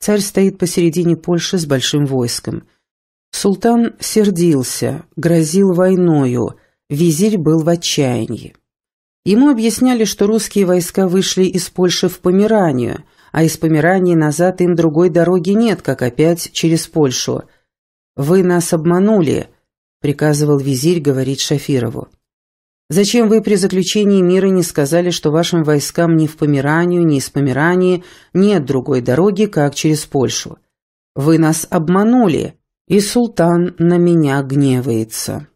Царь стоит посередине Польши с большим войском. Султан сердился, грозил войною, визирь был в отчаянии. Ему объясняли, что русские войска вышли из Польши в Померанию, а из Померании назад им другой дороги нет, как опять через Польшу. «Вы нас обманули», — приказывал визирь говорить Шафирову. Зачем вы при заключении мира не сказали, что вашим войскам ни в Померанию, ни из Померании нет другой дороги, как через Польшу? Вы нас обманули, и султан на меня гневается.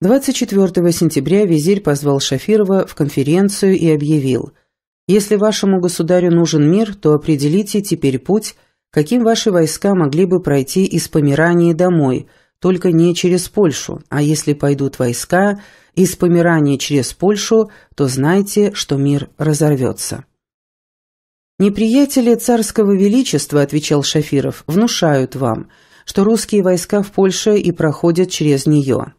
24 сентября визирь позвал Шафирова в конференцию и объявил, «Если вашему государю нужен мир, то определите теперь путь, каким ваши войска могли бы пройти из Померании домой, только не через Польшу, а если пойдут войска – из Померании через Польшу, то знайте, что мир разорвется. «Неприятели царского величества, — отвечал Шафиров, — внушают вам, что русские войска в Польше и проходят через нее.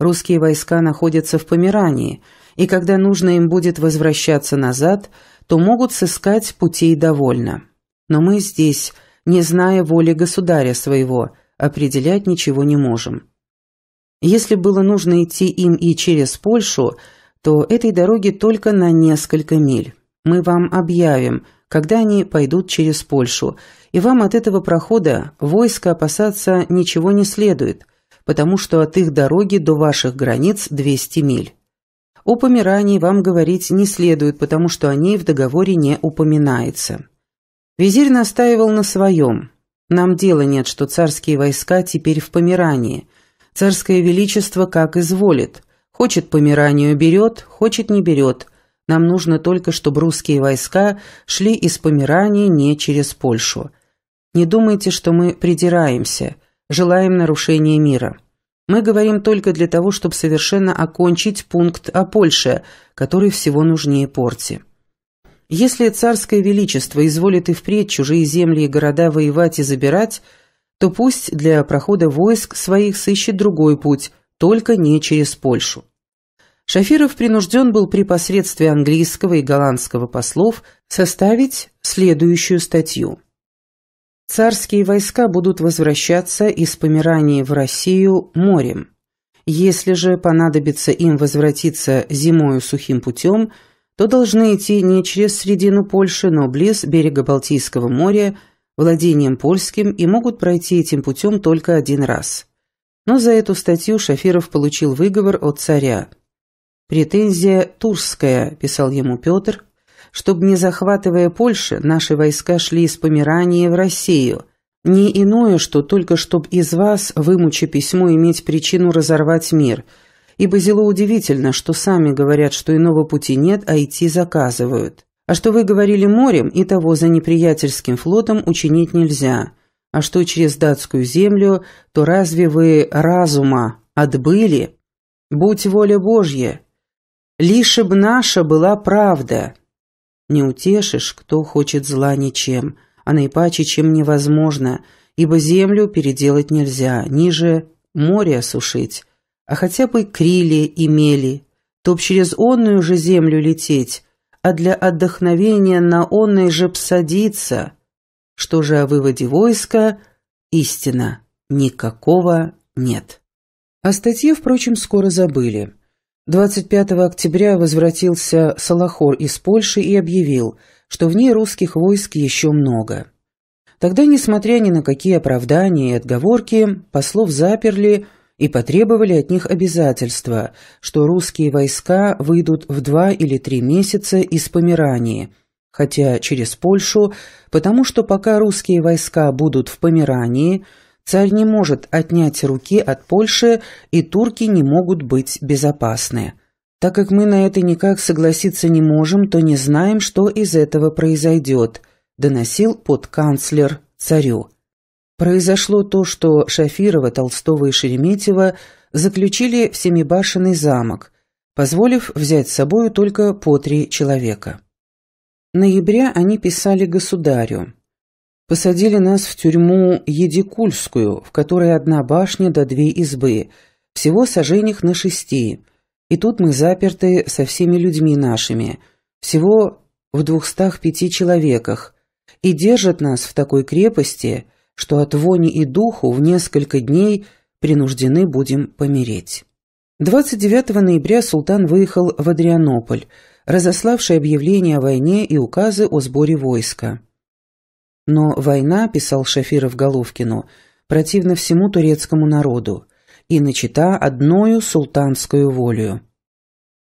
Русские войска находятся в Померании, и когда нужно им будет возвращаться назад, то могут сыскать путей довольно. Но мы здесь, не зная воли государя своего, определять ничего не можем. Если было нужно идти им и через Польшу, то этой дороги только на несколько миль. Мы вам объявим, когда они пойдут через Польшу, и вам от этого прохода войска опасаться ничего не следует, потому что от их дороги до ваших границ 200 миль. О Померании вам говорить не следует, потому что о ней в договоре не упоминается. Визирь настаивал на своем. Нам дело нет, что царские войска теперь в Померании. Царское величество как изволит. Хочет помиранию берет, хочет не берет. Нам нужно только, чтобы русские войска шли из Помирания не через Польшу. Не думайте, что мы придираемся, желаем нарушения мира. Мы говорим только для того, чтобы совершенно окончить пункт о Польше, который всего нужнее порте. Если царское величество изволит и впредь чужие земли и города воевать и забирать – то пусть для прохода войск своих сыщет другой путь, только не через Польшу. Шафиров принужден был при посредстве английского и голландского послов составить следующую статью. Царские войска будут возвращаться из Померании в Россию морем. Если же понадобится им возвратиться зимою сухим путем, то должны идти не через середину Польши, но близ берега Балтийского моря – владением польским и могут пройти этим путем только один раз. Но за эту статью Шафиров получил выговор от царя. «Претензия турская», – писал ему Петр, – «чтобы, не захватывая Польши, наши войска шли из Померании в Россию. Не иное, что только чтоб из вас, вымучи письмо, иметь причину разорвать мир, ибо зело удивительно, что сами говорят, что иного пути нет, а идти заказывают». А что вы говорили морем, и того за неприятельским флотом учинить нельзя. А что через датскую землю, то разве вы разума отбыли? Будь воля Божья! Лишь б наша была правда!» Не утешишь, кто хочет зла ничем, а наипаче, чем невозможно, ибо землю переделать нельзя, ниже море осушить, а хотя бы крили имели, то б через онную же землю лететь, а для отдохновения на онной же псадиться. Что же о выводе войска? Истина, никакого нет. О статье, впрочем, скоро забыли. 25 октября возвратился Салахор из Польши и объявил, что в ней русских войск еще много. Тогда, несмотря ни на какие оправдания и отговорки, послов заперли, и потребовали от них обязательства, что русские войска выйдут в два или три месяца из Померании, хотя через Польшу, потому что пока русские войска будут в Померании, царь не может отнять руки от Польши, и турки не могут быть безопасны. Так как мы на это никак согласиться не можем, то не знаем, что из этого произойдет», – доносил подканцлер царю. Произошло то, что Шафирова, Толстого и Шереметьева заключили в Семибашенный замок, позволив взять с собою только по три человека. Ноября они писали государю. «Посадили нас в тюрьму Едикульскую, в которой одна башня до две избы, всего сожених на шести, и тут мы заперты со всеми людьми нашими, всего в двухстах пяти человеках, и держат нас в такой крепости – что от вони и духу в несколько дней принуждены будем помереть. 29 ноября султан выехал в Адрианополь, разославший объявление о войне и указы о сборе войска. Но война, писал Шафиров Головкину, противна всему турецкому народу и начата одною султанскую волею.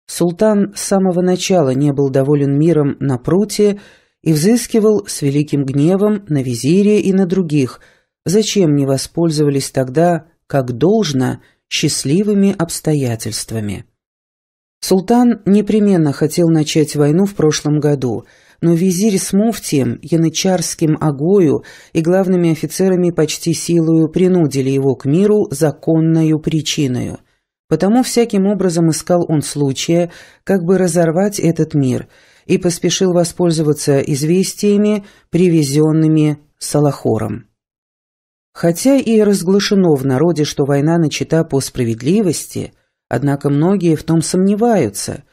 Султан с самого начала не был доволен миром на пруте и взыскивал с великим гневом на визире и на других, зачем не воспользовались тогда, как должно, счастливыми обстоятельствами. Султан непременно хотел начать войну в прошлом году, но визирь с муфтием, янычарским агою и главными офицерами почти силою принудили его к миру законною причиною. Потому всяким образом искал он случая, как бы разорвать этот мир – и поспешил воспользоваться известиями, привезенными Салахором. Хотя и разглашено в народе, что война начата по справедливости, однако многие в том сомневаются,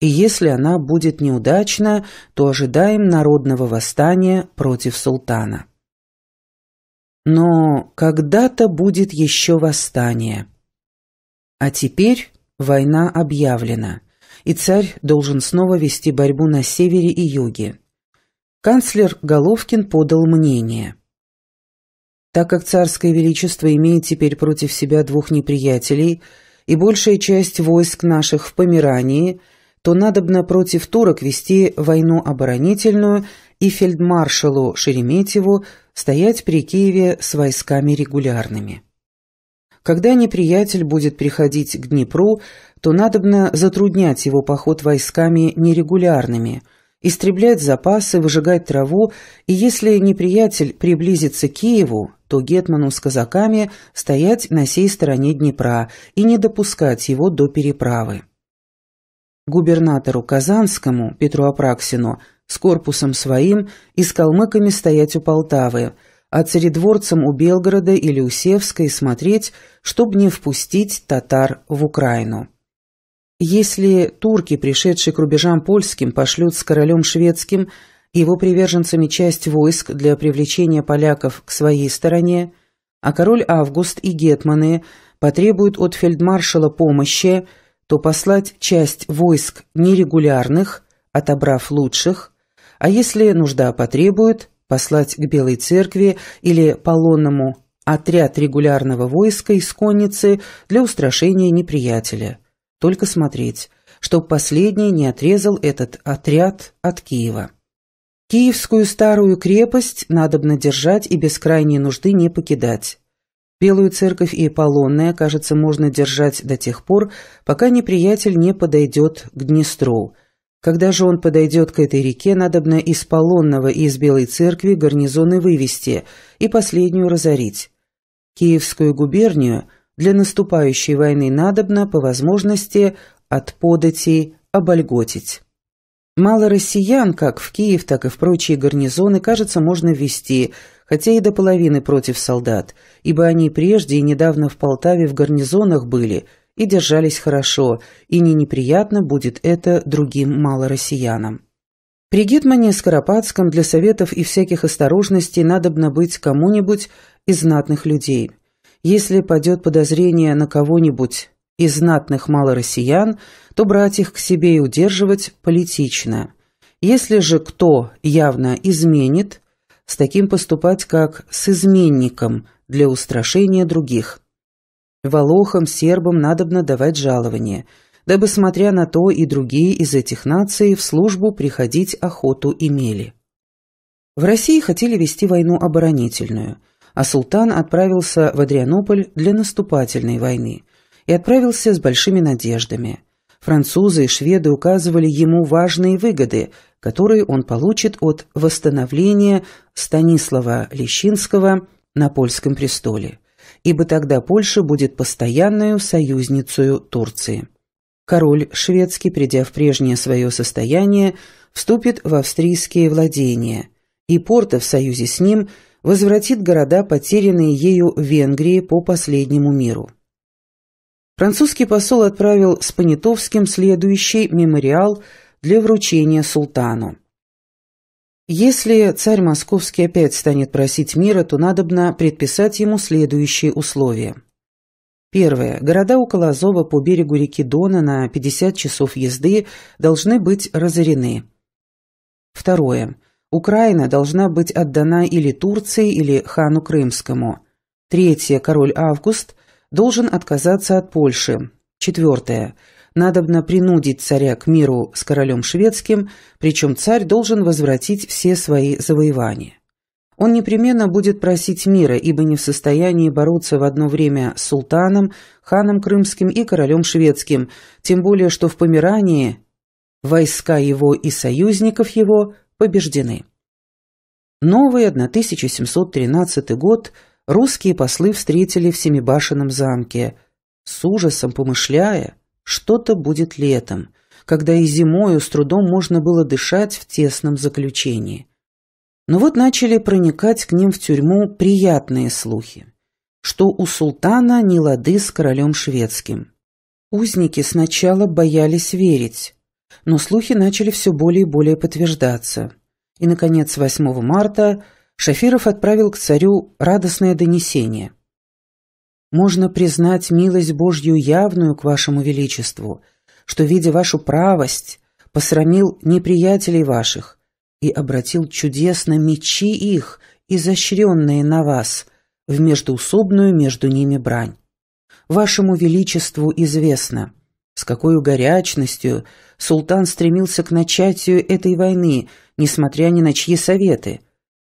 и если она будет неудачна, то ожидаем народного восстания против султана. Но когда-то будет еще восстание. А теперь война объявлена – и царь должен снова вести борьбу на севере и юге. Канцлер Головкин подал мнение. Так как царское величество имеет теперь против себя двух неприятелей и большая часть войск наших в Померании, то надобно против турок вести войну оборонительную и фельдмаршалу Шереметьеву стоять при Киеве с войсками регулярными. Когда неприятель будет приходить к Днепру, то надобно затруднять его поход войсками нерегулярными, истреблять запасы, выжигать траву, и если неприятель приблизится к Киеву, то Гетману с казаками стоять на сей стороне Днепра и не допускать его до переправы. Губернатору Казанскому, Петру Апраксину, с корпусом своим и с калмыками стоять у Полтавы, а царедворцам у Белгорода или у Севска и смотреть, чтобы не впустить татар в Украину. Если турки, пришедшие к рубежам польским, пошлют с королем шведским и его приверженцами часть войск для привлечения поляков к своей стороне, а король Август и гетманы потребуют от фельдмаршала помощи, то послать часть войск нерегулярных, отобрав лучших, а если нужда потребует, послать к Белой Церкви или Полонному отряд регулярного войска из конницы для устрашения неприятеля. Только смотреть, чтоб последний не отрезал этот отряд от Киева. Киевскую старую крепость надобно держать и без крайней нужды не покидать. Белую церковь и Полонная, кажется, можно держать до тех пор, пока неприятель не подойдет к Днестру. Когда же он подойдет к этой реке, надобно из Полонного и из Белой церкви гарнизоны вывести и последнюю разорить. Киевскую губернию – для наступающей войны надобно, по возможности, от податей обольготить. Мало россиян, как в Киев, так и в прочие гарнизоны, кажется, можно ввести, хотя и до половины против солдат, ибо они прежде и недавно в Полтаве в гарнизонах были и держались хорошо, и не неприятно будет это другим малороссиянам. При Гетмане Скоропадском для советов и всяких осторожностей надобно быть кому-нибудь из знатных людей если падет подозрение на кого-нибудь из знатных малороссиян, то брать их к себе и удерживать политично. Если же кто явно изменит, с таким поступать как с изменником для устрашения других. Волохам, сербам надобно давать жалование, дабы, смотря на то, и другие из этих наций в службу приходить охоту имели. В России хотели вести войну оборонительную – а султан отправился в Адрианополь для наступательной войны и отправился с большими надеждами. Французы и шведы указывали ему важные выгоды, которые он получит от восстановления Станислава Лещинского на польском престоле, ибо тогда Польша будет постоянную союзницей Турции. Король шведский, придя в прежнее свое состояние, вступит в австрийские владения, и Порта в союзе с ним – возвратит города, потерянные ею Венгрии по последнему миру. Французский посол отправил с Понятовским следующий мемориал для вручения султану. Если царь московский опять станет просить мира, то надобно предписать ему следующие условия. Первое. Города около Азова по берегу реки Дона на 50 часов езды должны быть разорены. Второе. Украина должна быть отдана или Турции, или хану Крымскому. Третье. Король Август должен отказаться от Польши. Четвертое. Надобно принудить царя к миру с королем шведским, причем царь должен возвратить все свои завоевания. Он непременно будет просить мира, ибо не в состоянии бороться в одно время с султаном, ханом крымским и королем шведским, тем более что в Померании войска его и союзников его побеждены. Новый 1713 год русские послы встретили в Семибашенном замке, с ужасом помышляя, что-то будет летом, когда и зимою с трудом можно было дышать в тесном заключении. Но вот начали проникать к ним в тюрьму приятные слухи, что у султана не лады с королем шведским. Узники сначала боялись верить, но слухи начали все более и более подтверждаться. И, наконец, 8 марта Шафиров отправил к царю радостное донесение. «Можно признать милость Божью явную к вашему величеству, что, видя вашу правость, посрамил неприятелей ваших и обратил чудесно мечи их, изощренные на вас, в междуусобную между ними брань. Вашему величеству известно» какой горячностью султан стремился к начатию этой войны, несмотря ни на чьи советы.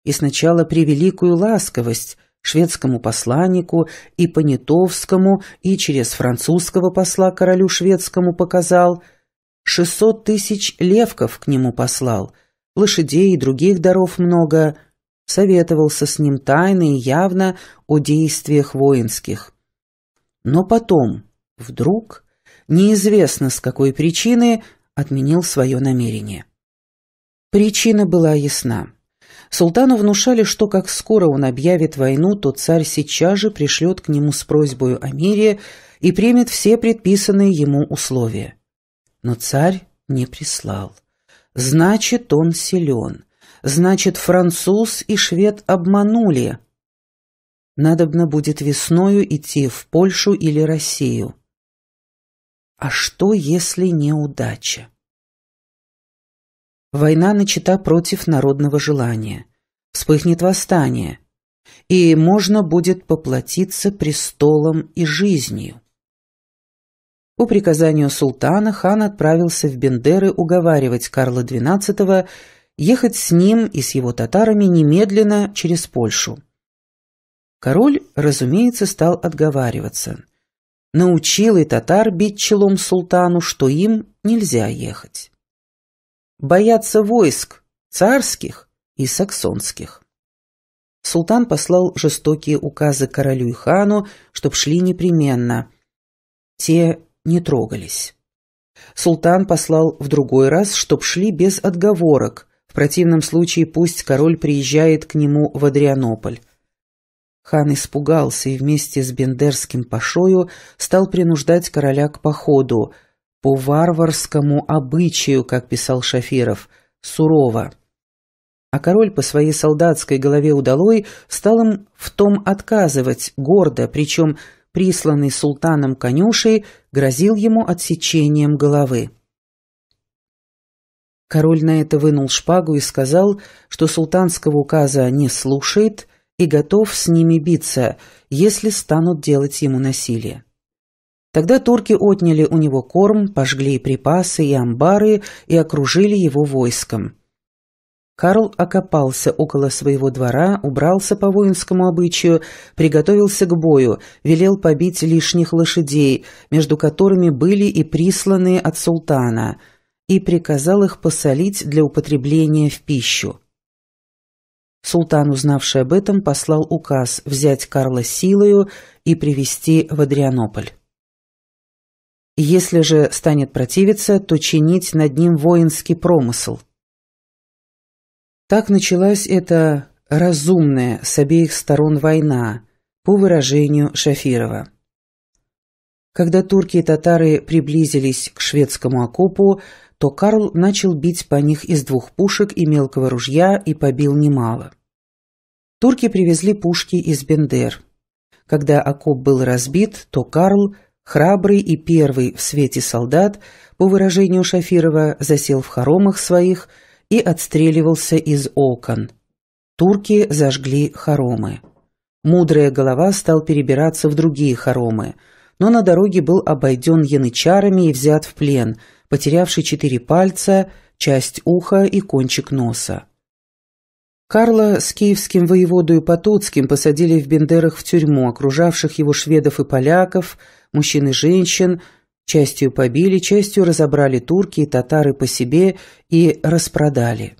И сначала при превеликую ласковость шведскому посланнику и Понятовскому, и через французского посла королю шведскому показал, шестьсот тысяч левков к нему послал, лошадей и других даров много, советовался с ним тайно и явно о действиях воинских. Но потом, вдруг, неизвестно с какой причины отменил свое намерение. Причина была ясна. Султану внушали, что как скоро он объявит войну, то царь сейчас же пришлет к нему с просьбой о мире и примет все предписанные ему условия. Но царь не прислал. Значит, он силен. Значит, француз и швед обманули. Надобно будет весною идти в Польшу или Россию. А что, если неудача? Война начата против народного желания. Вспыхнет восстание. И можно будет поплатиться престолом и жизнью. По приказанию султана хан отправился в Бендеры уговаривать Карла XII ехать с ним и с его татарами немедленно через Польшу. Король, разумеется, стал отговариваться – научил и татар бить челом султану, что им нельзя ехать. Боятся войск царских и саксонских. Султан послал жестокие указы королю и хану, чтоб шли непременно. Те не трогались. Султан послал в другой раз, чтоб шли без отговорок, в противном случае пусть король приезжает к нему в Адрианополь. Хан испугался и вместе с Бендерским Пашою стал принуждать короля к походу по варварскому обычаю, как писал Шафиров, сурово. А король по своей солдатской голове удалой стал им в том отказывать гордо, причем присланный султаном конюшей грозил ему отсечением головы. Король на это вынул шпагу и сказал, что султанского указа не слушает, и готов с ними биться, если станут делать ему насилие. Тогда турки отняли у него корм, пожгли припасы, и амбары, и окружили его войском. Карл окопался около своего двора, убрался по воинскому обычаю, приготовился к бою, велел побить лишних лошадей, между которыми были и присланные от султана, и приказал их посолить для употребления в пищу. Султан, узнавший об этом, послал указ взять Карла силою и привести в Адрианополь. Если же станет противиться, то чинить над ним воинский промысл. Так началась эта разумная с обеих сторон война, по выражению Шафирова. Когда турки и татары приблизились к шведскому окопу, то Карл начал бить по них из двух пушек и мелкого ружья и побил немало. Турки привезли пушки из Бендер. Когда окоп был разбит, то Карл, храбрый и первый в свете солдат, по выражению Шафирова, засел в хоромах своих и отстреливался из окон. Турки зажгли хоромы. Мудрая голова стал перебираться в другие хоромы, но на дороге был обойден янычарами и взят в плен, потерявший четыре пальца, часть уха и кончик носа. Карла с киевским воеводою Потоцким посадили в Бендерах в тюрьму, окружавших его шведов и поляков, мужчин и женщин, частью побили, частью разобрали турки и татары по себе и распродали.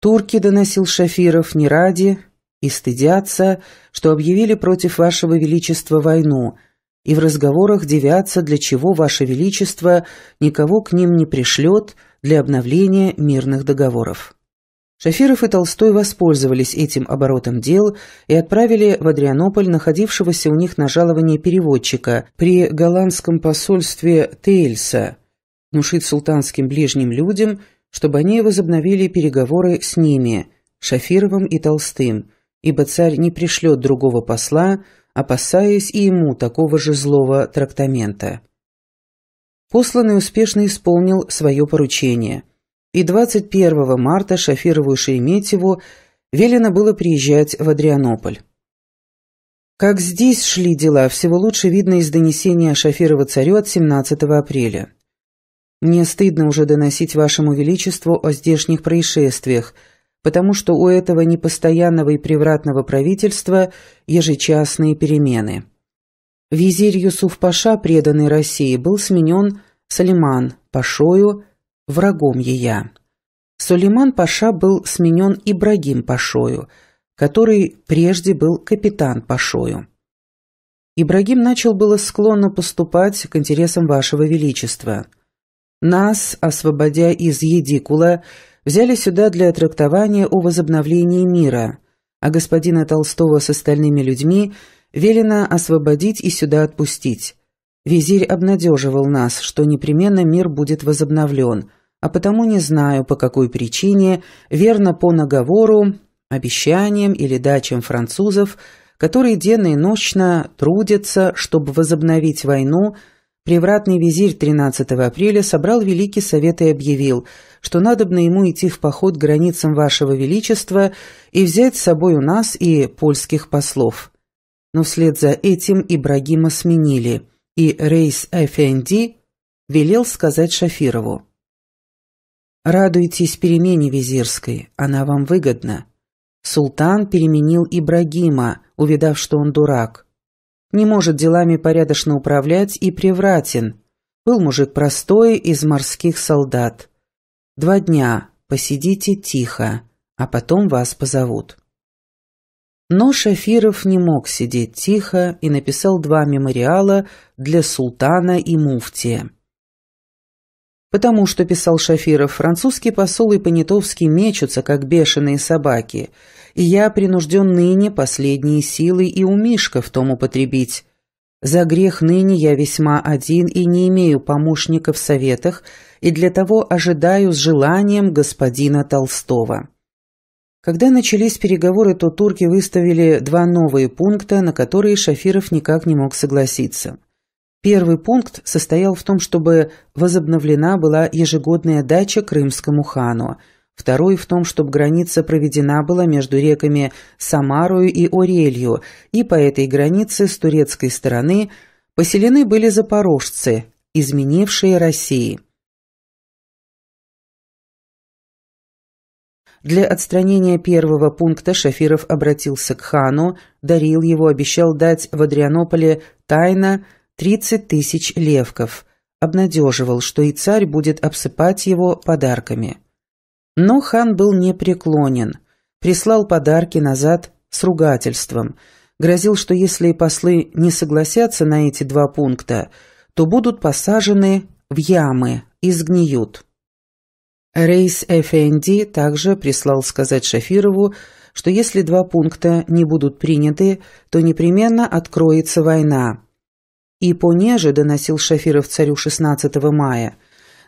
Турки, доносил Шафиров, не ради и стыдятся, что объявили против вашего величества войну, и в разговорах девятся, для чего ваше величество никого к ним не пришлет для обновления мирных договоров. Шафиров и Толстой воспользовались этим оборотом дел и отправили в Адрианополь находившегося у них на жаловании переводчика при голландском посольстве Тейльса внушить султанским ближним людям, чтобы они возобновили переговоры с ними, Шафировым и Толстым, ибо царь не пришлет другого посла, опасаясь и ему такого же злого трактамента. Посланный успешно исполнил свое поручение – и 21 марта Шафирову и Шереметьеву велено было приезжать в Адрианополь. Как здесь шли дела, всего лучше видно из донесения Шафирова царю от 17 апреля. «Мне стыдно уже доносить вашему величеству о здешних происшествиях, потому что у этого непостоянного и превратного правительства ежечасные перемены». Визирь Юсуф Паша, преданный России, был сменен Салиман Пашою врагом ея. Сулейман Паша был сменен Ибрагим Пашою, который прежде был капитан Пашою. Ибрагим начал было склонно поступать к интересам вашего величества. Нас, освободя из Едикула, взяли сюда для трактования о возобновлении мира, а господина Толстого с остальными людьми велено освободить и сюда отпустить. Визирь обнадеживал нас, что непременно мир будет возобновлен, а потому не знаю, по какой причине, верно по наговору, обещаниям или дачам французов, которые денно и ночно трудятся, чтобы возобновить войну, Превратный визирь 13 апреля собрал Великий Совет и объявил, что надобно ему идти в поход к границам Вашего Величества и взять с собой у нас и польских послов. Но вслед за этим Ибрагима сменили, и Рейс Эфенди велел сказать Шафирову. Радуйтесь перемене визирской, она вам выгодна. Султан переменил Ибрагима, увидав, что он дурак. Не может делами порядочно управлять и превратен. Был мужик простой из морских солдат. Два дня, посидите тихо, а потом вас позовут. Но Шафиров не мог сидеть тихо и написал два мемориала для султана и муфтия. Потому что, писал Шафиров, французский посол и Понятовский мечутся, как бешеные собаки, и я принужден ныне последние силы и у Мишка в том употребить. За грех ныне я весьма один и не имею помощника в советах, и для того ожидаю с желанием господина Толстого». Когда начались переговоры, то турки выставили два новые пункта, на которые Шафиров никак не мог согласиться. Первый пункт состоял в том, чтобы возобновлена была ежегодная дача крымскому хану, второй в том, чтобы граница проведена была между реками Самарою и Орелью, и по этой границе с турецкой стороны поселены были запорожцы, изменившие России. Для отстранения первого пункта Шафиров обратился к хану, дарил его, обещал дать в Адрианополе тайно Тридцать тысяч левков, обнадеживал, что и царь будет обсыпать его подарками. Но хан был непреклонен, прислал подарки назад с ругательством, грозил, что если послы не согласятся на эти два пункта, то будут посажены в ямы и сгниют. Рейс Эфенди также прислал сказать Шафирову, что если два пункта не будут приняты, то непременно откроется война. И понеже, доносил Шафиров царю 16 мая,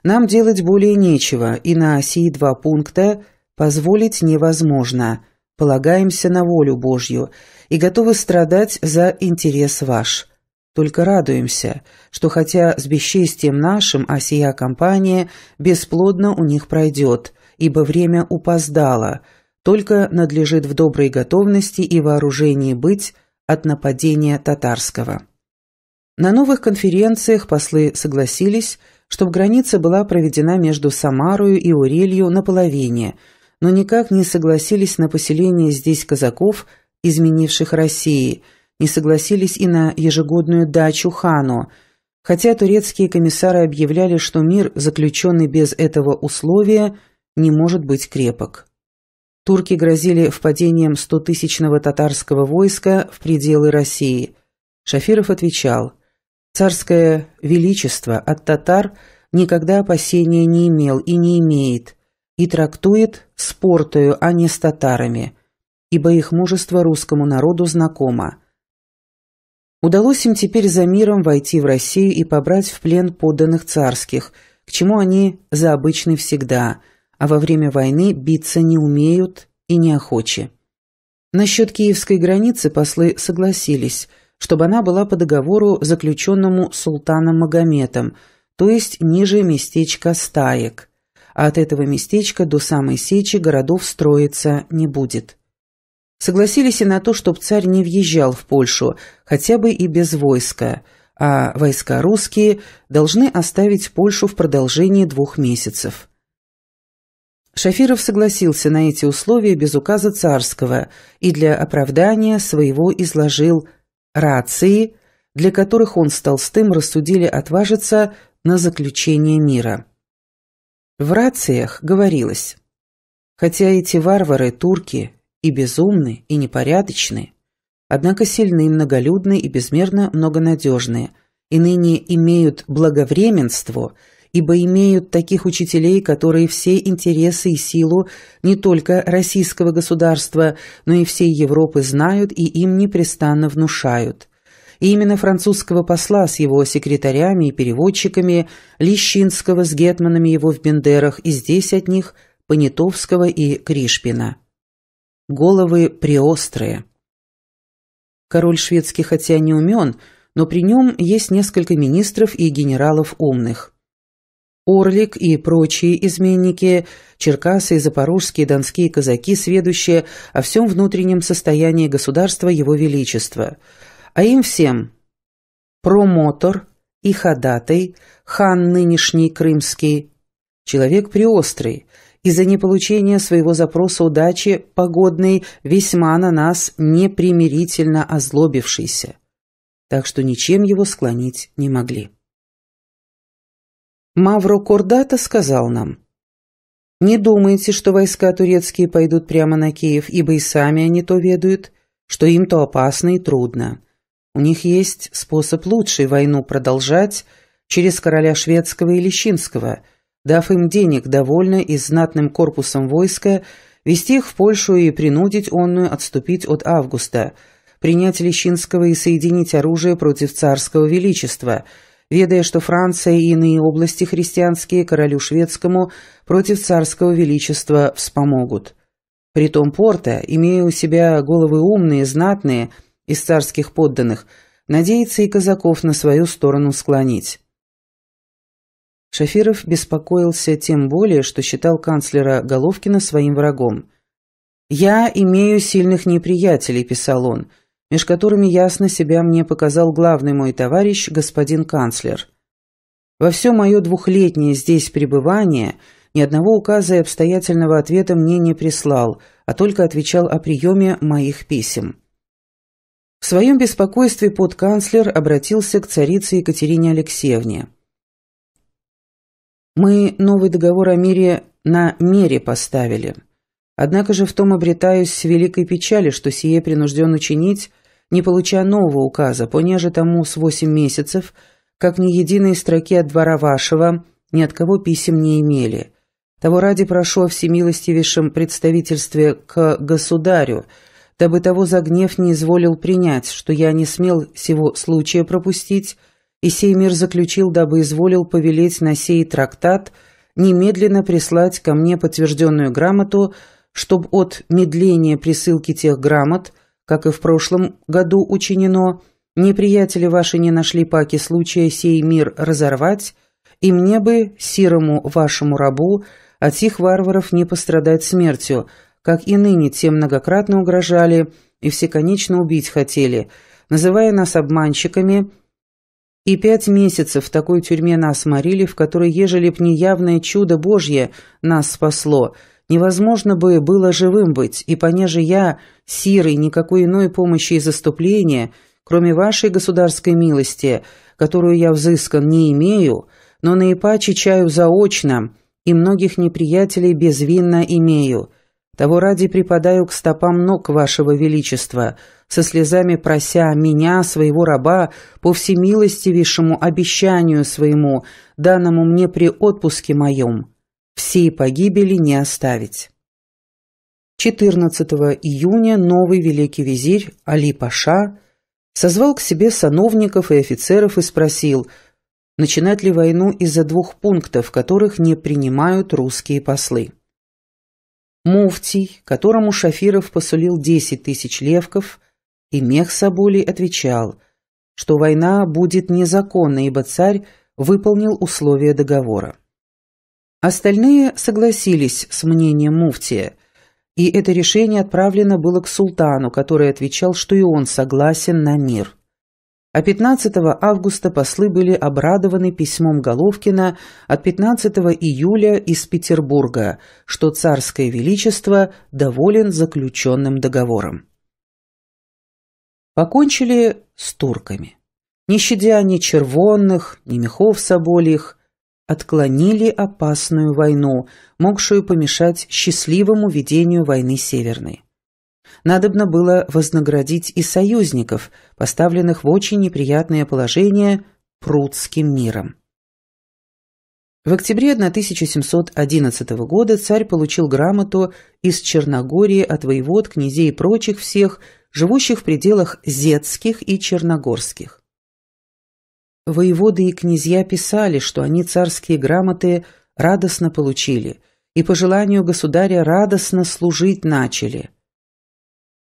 нам делать более нечего, и на оси два пункта позволить невозможно. Полагаемся на волю Божью и готовы страдать за интерес ваш. Только радуемся, что хотя с бесчестием нашим, осия а сия компания бесплодно у них пройдет, ибо время упоздало, только надлежит в доброй готовности и вооружении быть от нападения татарского. На новых конференциях послы согласились, чтобы граница была проведена между Самарою и Урелью наполовине, но никак не согласились на поселение здесь казаков, изменивших России, не согласились и на ежегодную дачу хану, хотя турецкие комиссары объявляли, что мир, заключенный без этого условия, не может быть крепок. Турки грозили впадением стотысячного татарского войска в пределы России. Шафиров отвечал – Царское Величество от татар никогда опасения не имел и не имеет, и трактует с портою, а не с татарами, ибо их мужество русскому народу знакомо. Удалось им теперь за миром войти в Россию и побрать в плен подданных царских, к чему они за обычный всегда, а во время войны биться не умеют и неохочи. Насчет киевской границы послы согласились – чтобы она была по договору, заключенному султаном Магометом, то есть ниже местечка Стаек. А от этого местечка до самой сечи городов строиться не будет. Согласились и на то, чтобы царь не въезжал в Польшу, хотя бы и без войска, а войска русские должны оставить Польшу в продолжении двух месяцев. Шафиров согласился на эти условия без указа царского и для оправдания своего изложил рации, для которых он с Толстым рассудили отважиться на заключение мира. В рациях говорилось, хотя эти варвары турки и безумны, и непорядочны, однако сильны, многолюдны и безмерно многонадежны, и ныне имеют благовременство – ибо имеют таких учителей, которые все интересы и силу не только российского государства, но и всей Европы знают и им непрестанно внушают. И именно французского посла с его секретарями и переводчиками, Лещинского с гетманами его в Бендерах и здесь от них Понятовского и Кришпина. Головы приострые. Король шведский хотя не умен, но при нем есть несколько министров и генералов умных – Орлик и прочие изменники, черкасы и запорожские донские казаки, сведущие о всем внутреннем состоянии государства Его Величества. А им всем промотор и ходатай, хан нынешний крымский, человек приострый, из-за неполучения своего запроса удачи погодный, весьма на нас непримирительно озлобившийся. Так что ничем его склонить не могли. Мавро Кордата сказал нам, «Не думайте, что войска турецкие пойдут прямо на Киев, ибо и сами они то ведают, что им то опасно и трудно. У них есть способ лучшей войну продолжать через короля шведского и лещинского, дав им денег довольно и знатным корпусом войска вести их в Польшу и принудить онную отступить от Августа, принять Лещинского и соединить оружие против царского величества – ведая, что Франция и иные области христианские королю шведскому против царского величества вспомогут. Притом Порта, имея у себя головы умные, знатные, из царских подданных, надеется и казаков на свою сторону склонить. Шафиров беспокоился тем более, что считал канцлера Головкина своим врагом. «Я имею сильных неприятелей», – писал он, – меж которыми ясно себя мне показал главный мой товарищ, господин канцлер. Во все мое двухлетнее здесь пребывание ни одного указа и обстоятельного ответа мне не прислал, а только отвечал о приеме моих писем. В своем беспокойстве подканцлер обратился к царице Екатерине Алексеевне. «Мы новый договор о мире на мере поставили. Однако же в том обретаюсь с великой печали, что сие принужден учинить, не получая нового указа, понеже тому с восемь месяцев, как ни единой строки от двора вашего ни от кого писем не имели. Того ради прошу о всемилостивейшем представительстве к государю, дабы того за гнев не изволил принять, что я не смел сего случая пропустить, и сей мир заключил, дабы изволил повелеть на сей трактат немедленно прислать ко мне подтвержденную грамоту, чтоб от медления присылки тех грамот – как и в прошлом году учинено, неприятели ваши не нашли паки случая сей мир разорвать, и мне бы, сирому вашему рабу, от сих варваров не пострадать смертью, как и ныне те многократно угрожали и всеконечно убить хотели, называя нас обманщиками, и пять месяцев в такой тюрьме нас морили, в которой, ежели б неявное чудо Божье нас спасло – Невозможно бы было живым быть, и понеже я, сирый, никакой иной помощи и заступления, кроме вашей государской милости, которую я взыскан, не имею, но наипаче чаю заочно, и многих неприятелей безвинно имею. Того ради припадаю к стопам ног вашего величества, со слезами прося меня, своего раба, по всемилостивейшему обещанию своему, данному мне при отпуске моем» всей погибели не оставить. 14 июня новый великий визирь Али Паша созвал к себе сановников и офицеров и спросил, начинать ли войну из-за двух пунктов, которых не принимают русские послы. Муфтий, которому Шафиров посулил 10 тысяч левков, и мех Саболи отвечал, что война будет незаконна, ибо царь выполнил условия договора. Остальные согласились с мнением муфтия, и это решение отправлено было к султану, который отвечал, что и он согласен на мир. А 15 августа послы были обрадованы письмом Головкина от 15 июля из Петербурга, что царское величество доволен заключенным договором. Покончили с турками. Не щадя ни червонных, ни мехов соболих, отклонили опасную войну, могшую помешать счастливому ведению войны Северной. Надобно было вознаградить и союзников, поставленных в очень неприятное положение прудским миром. В октябре 1711 года царь получил грамоту из Черногории от воевод, князей и прочих всех, живущих в пределах зетских и черногорских. Воеводы и князья писали, что они царские грамоты радостно получили и по желанию государя радостно служить начали.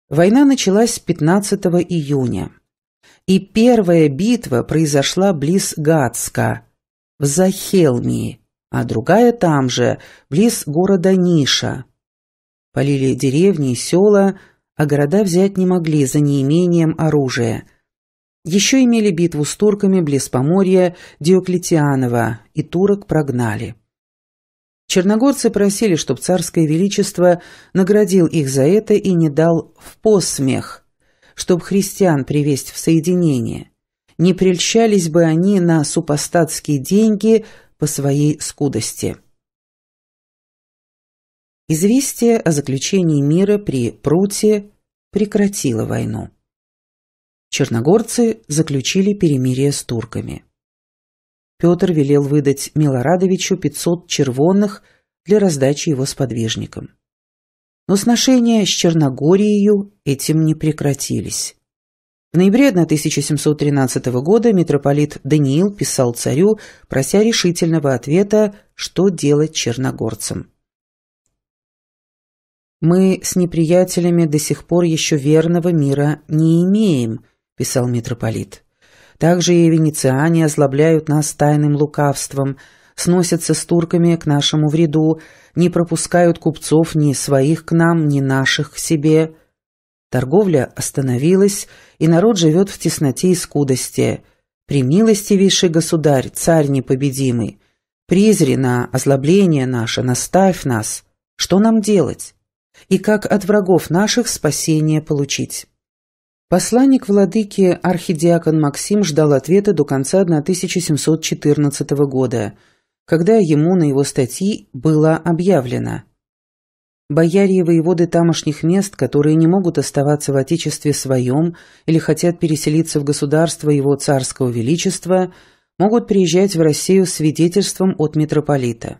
Война началась 15 июня. И первая битва произошла близ Гацка, в Захелмии, а другая там же, близ города Ниша. Полили деревни и села, а города взять не могли за неимением оружия – еще имели битву с турками близ Поморья Диоклетианова, и турок прогнали. Черногорцы просили, чтоб царское величество наградил их за это и не дал в посмех, чтоб христиан привесть в соединение. Не прельщались бы они на супостатские деньги по своей скудости. Известие о заключении мира при Пруте прекратило войну черногорцы заключили перемирие с турками. Петр велел выдать Милорадовичу 500 червонных для раздачи его сподвижникам. Но сношения с Черногорией этим не прекратились. В ноябре 1713 года митрополит Даниил писал царю, прося решительного ответа, что делать черногорцам. «Мы с неприятелями до сих пор еще верного мира не имеем», писал митрополит. Также и венециане озлобляют нас тайным лукавством, сносятся с турками к нашему вреду, не пропускают купцов ни своих к нам, ни наших к себе. Торговля остановилась, и народ живет в тесноте и скудости. Премилостивейший государь, царь непобедимый, призри озлобление наше, наставь нас. Что нам делать? И как от врагов наших спасение получить? Посланник владыки архидиакон Максим ждал ответа до конца 1714 года, когда ему на его статьи было объявлено. Бояре и воеводы тамошних мест, которые не могут оставаться в отечестве своем или хотят переселиться в государство его царского величества, могут приезжать в Россию с свидетельством от митрополита.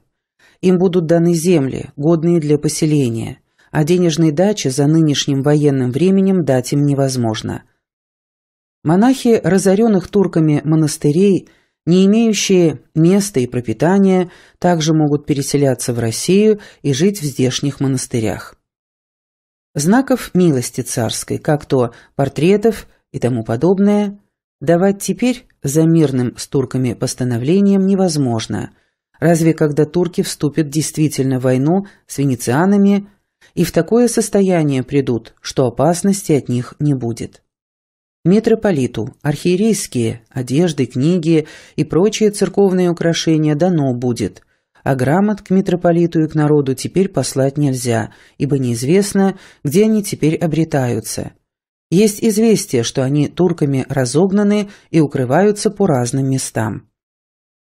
Им будут даны земли, годные для поселения – а денежной дачи за нынешним военным временем дать им невозможно. Монахи разоренных турками монастырей, не имеющие места и пропитания, также могут переселяться в Россию и жить в здешних монастырях. Знаков милости царской, как то портретов и тому подобное, давать теперь за мирным с турками постановлением невозможно – разве когда турки вступят действительно в войну с венецианами и в такое состояние придут, что опасности от них не будет. Митрополиту, архиерейские, одежды, книги и прочие церковные украшения дано будет, а грамот к митрополиту и к народу теперь послать нельзя, ибо неизвестно, где они теперь обретаются. Есть известие, что они турками разогнаны и укрываются по разным местам.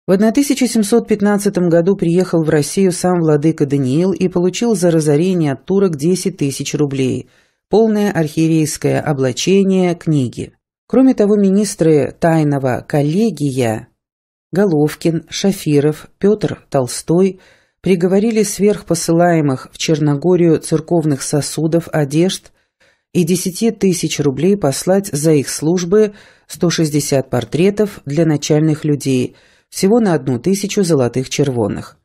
В 1715 году приехал в Россию сам владыка Даниил и получил за разорение от турок 10 тысяч рублей, полное архиерейское облачение, книги. Кроме того, министры тайного коллегия Головкин, Шафиров, Петр Толстой приговорили сверхпосылаемых в Черногорию церковных сосудов, одежд и 10 тысяч рублей послать за их службы 160 портретов для начальных людей – всего на одну тысячу золотых червонных.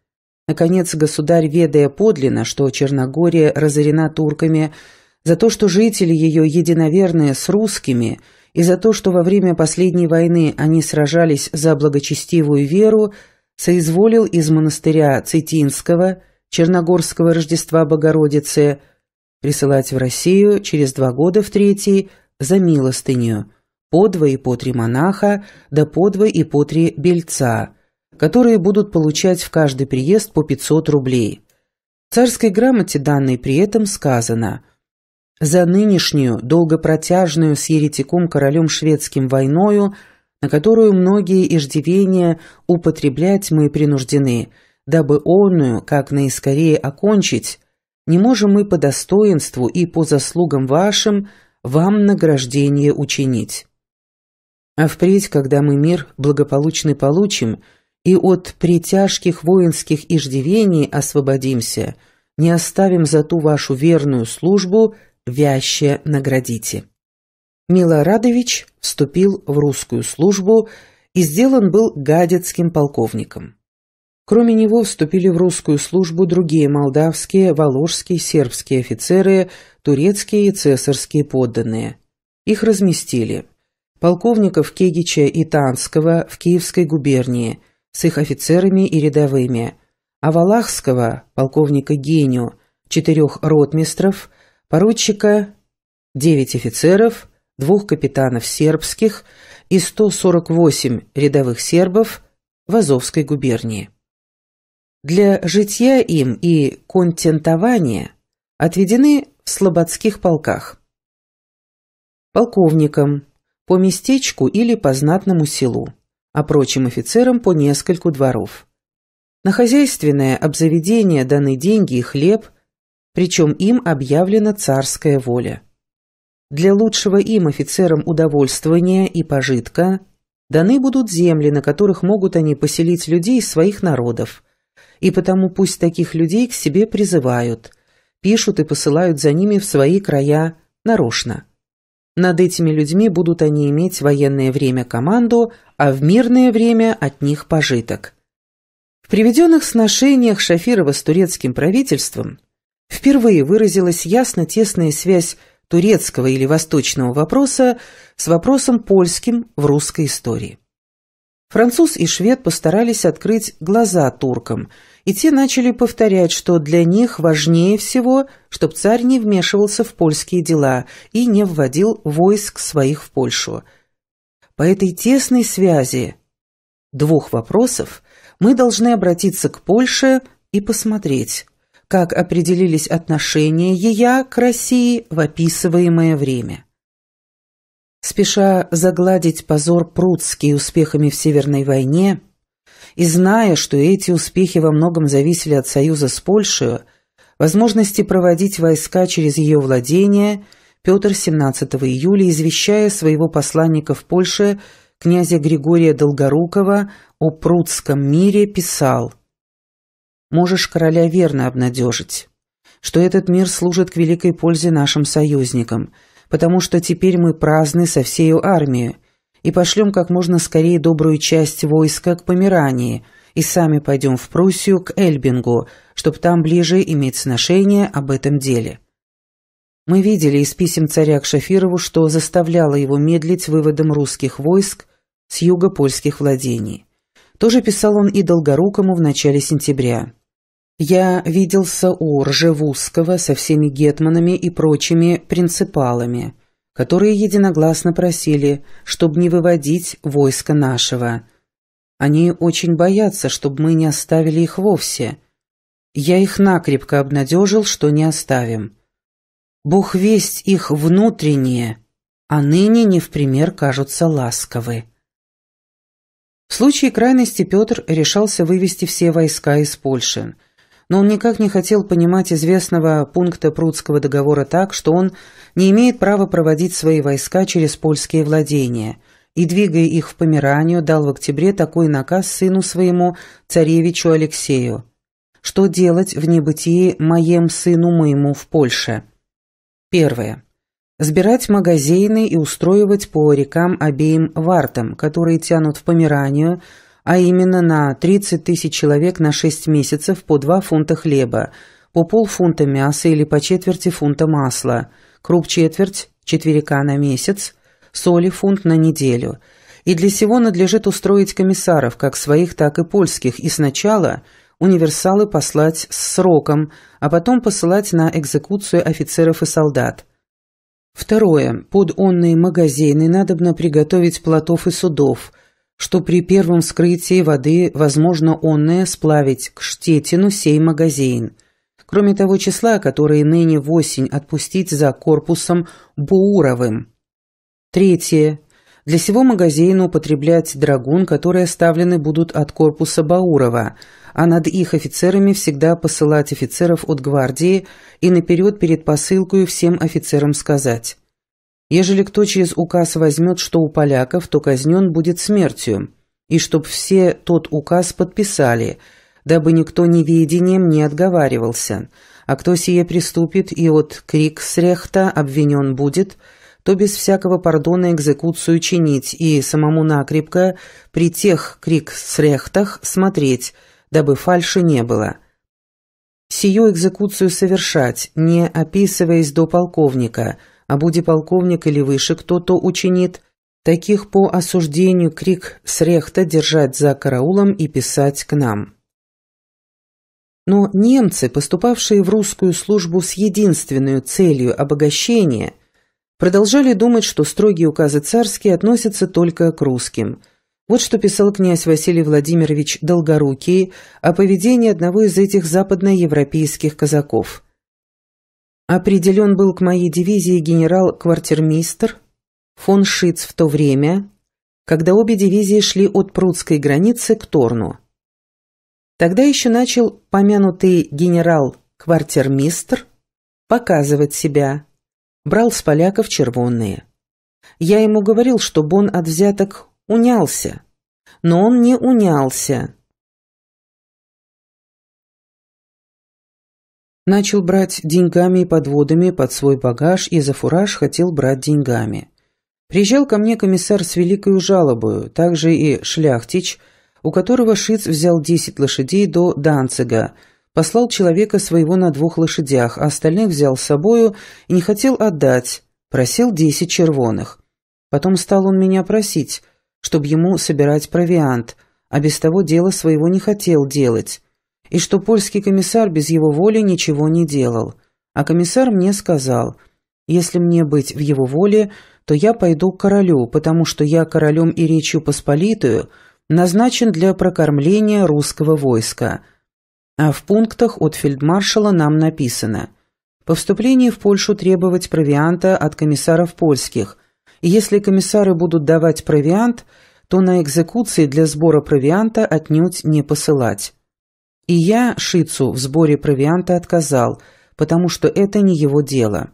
Наконец, государь, ведая подлинно, что Черногория разорена турками за то, что жители ее единоверные с русскими, и за то, что во время последней войны они сражались за благочестивую веру, соизволил из монастыря Цитинского, Черногорского Рождества Богородицы, присылать в Россию через два года в третий за милостыню – по два и по три монаха, да по два и по три бельца, которые будут получать в каждый приезд по 500 рублей. В царской грамоте данной при этом сказано «За нынешнюю, долгопротяжную с еретиком королем шведским войною, на которую многие иждивения употреблять мы принуждены, дабы онную, как наискорее окончить, не можем мы по достоинству и по заслугам вашим вам награждение учинить». А впредь, когда мы мир благополучный получим и от притяжких воинских иждивений освободимся, не оставим за ту вашу верную службу, вяще наградите». Милорадович вступил в русскую службу и сделан был гадецким полковником. Кроме него вступили в русскую службу другие молдавские, воложские, сербские офицеры, турецкие и цесарские подданные. Их разместили полковников Кегича и Танского в Киевской губернии с их офицерами и рядовыми, а Валахского, полковника Геню, четырех ротмистров, поручика, девять офицеров, двух капитанов сербских и 148 рядовых сербов в Азовской губернии. Для житья им и контентования отведены в слободских полках. Полковникам по местечку или по знатному селу, а прочим офицерам по нескольку дворов. На хозяйственное обзаведение даны деньги и хлеб, причем им объявлена царская воля. Для лучшего им офицерам удовольствования и пожитка даны будут земли, на которых могут они поселить людей своих народов, и потому пусть таких людей к себе призывают, пишут и посылают за ними в свои края нарочно – над этими людьми будут они иметь военное время команду, а в мирное время от них пожиток. В приведенных сношениях Шафирова с турецким правительством впервые выразилась ясно тесная связь турецкого или восточного вопроса с вопросом польским в русской истории. Француз и швед постарались открыть глаза туркам – и те начали повторять, что для них важнее всего, чтобы царь не вмешивался в польские дела и не вводил войск своих в Польшу. По этой тесной связи двух вопросов мы должны обратиться к Польше и посмотреть, как определились отношения ее к России в описываемое время. Спеша загладить позор Прудский успехами в Северной войне – и зная, что эти успехи во многом зависели от союза с Польшей, возможности проводить войска через ее владение, Петр 17 июля, извещая своего посланника в Польше, князя Григория Долгорукова, о прудском мире, писал «Можешь короля верно обнадежить, что этот мир служит к великой пользе нашим союзникам, потому что теперь мы праздны со всею армией, и пошлем как можно скорее добрую часть войска к Померании и сами пойдем в Пруссию к Эльбингу, чтобы там ближе иметь сношение об этом деле. Мы видели из писем царя к Шафирову, что заставляло его медлить выводом русских войск с юга польских владений. Тоже писал он и Долгорукому в начале сентября. «Я виделся у Ржевузского со всеми гетманами и прочими принципалами» которые единогласно просили, чтобы не выводить войско нашего. Они очень боятся, чтобы мы не оставили их вовсе. Я их накрепко обнадежил, что не оставим. Бог весть их внутреннее, а ныне не в пример кажутся ласковы. В случае крайности Петр решался вывести все войска из Польши, но он никак не хотел понимать известного пункта Прудского договора так, что он не имеет права проводить свои войска через польские владения, и, двигая их в Померанию, дал в октябре такой наказ сыну своему, царевичу Алексею. «Что делать в небытии моем сыну моему в Польше?» Первое. Сбирать магазины и устроивать по рекам обеим вартам, которые тянут в Померанию – а именно на 30 тысяч человек на 6 месяцев по 2 фунта хлеба, по полфунта мяса или по четверти фунта масла, круп четверть, четверика на месяц, соли фунт на неделю. И для сего надлежит устроить комиссаров, как своих, так и польских, и сначала универсалы послать с сроком, а потом посылать на экзекуцию офицеров и солдат. Второе. Под онные магазины надобно приготовить плотов и судов – что при первом вскрытии воды возможно онное сплавить к штетину сей магазин. Кроме того числа, которое ныне в осень отпустить за корпусом Бууровым. Третье. Для сего магазина употреблять драгун, которые оставлены будут от корпуса Баурова, а над их офицерами всегда посылать офицеров от гвардии и наперед перед посылкою всем офицерам сказать Ежели кто через указ возьмет, что у поляков, то казнен будет смертью, и чтоб все тот указ подписали, дабы никто неведением не отговаривался, а кто сие приступит и от крик срехта обвинен будет, то без всякого пардона экзекуцию чинить и самому накрепко при тех крик срехтах смотреть, дабы фальши не было» сию экзекуцию совершать, не описываясь до полковника, а буди полковник или выше кто-то учинит, таких по осуждению крик с рехта держать за караулом и писать к нам. Но немцы, поступавшие в русскую службу с единственной целью обогащения, продолжали думать, что строгие указы царские относятся только к русским. Вот что писал князь Василий Владимирович Долгорукий о поведении одного из этих западноевропейских казаков – Определен был к моей дивизии генерал-квартирмейстер фон Шиц в то время, когда обе дивизии шли от прудской границы к Торну. Тогда еще начал помянутый генерал-квартирмистр показывать себя, брал с поляков червонные. Я ему говорил, что Бон от взяток унялся, но он не унялся, Начал брать деньгами и подводами под свой багаж и за фураж хотел брать деньгами. Приезжал ко мне комиссар с великою жалобою, также и шляхтич, у которого Шиц взял десять лошадей до Данцига, послал человека своего на двух лошадях, а остальных взял с собою и не хотел отдать, просил десять червоных. Потом стал он меня просить, чтобы ему собирать провиант, а без того дела своего не хотел делать и что польский комиссар без его воли ничего не делал. А комиссар мне сказал, если мне быть в его воле, то я пойду к королю, потому что я королем и речью Посполитую назначен для прокормления русского войска. А в пунктах от фельдмаршала нам написано «По вступлении в Польшу требовать провианта от комиссаров польских. если комиссары будут давать провиант, то на экзекуции для сбора провианта отнюдь не посылать». И я Шицу в сборе провианта отказал, потому что это не его дело.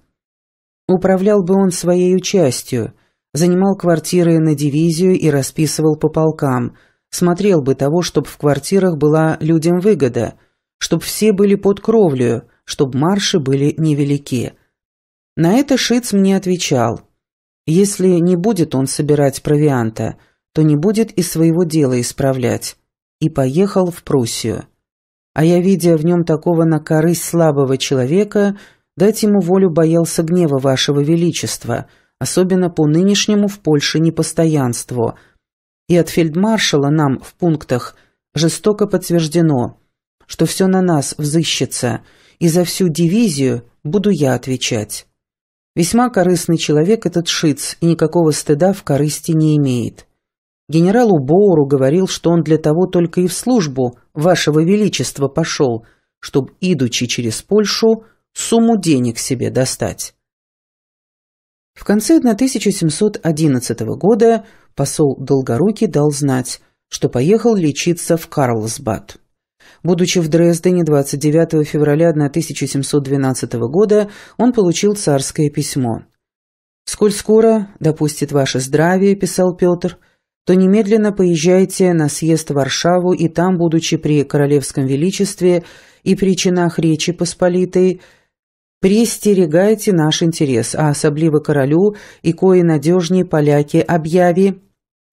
Управлял бы он своей частью, занимал квартиры на дивизию и расписывал по полкам, смотрел бы того, чтобы в квартирах была людям выгода, чтобы все были под кровлю, чтобы марши были невелики. На это Шиц мне отвечал. Если не будет он собирать провианта, то не будет и своего дела исправлять. И поехал в Пруссию а я, видя в нем такого на корысть слабого человека, дать ему волю боялся гнева вашего величества, особенно по нынешнему в Польше непостоянству. И от фельдмаршала нам в пунктах жестоко подтверждено, что все на нас взыщется, и за всю дивизию буду я отвечать. Весьма корыстный человек этот Шиц и никакого стыда в корысти не имеет. Генералу Боуру говорил, что он для того только и в службу вашего величества пошел, чтобы, идучи через Польшу, сумму денег себе достать. В конце 1711 года посол Долгорукий дал знать, что поехал лечиться в Карлсбад. Будучи в Дрездене 29 февраля 1712 года, он получил царское письмо. «Сколь скоро допустит ваше здравие», – писал Петр, – то немедленно поезжайте на съезд в Варшаву и там, будучи при Королевском Величестве и при чинах Речи Посполитой, пристерегайте наш интерес, а особливо королю и кое надежнее поляки объяви,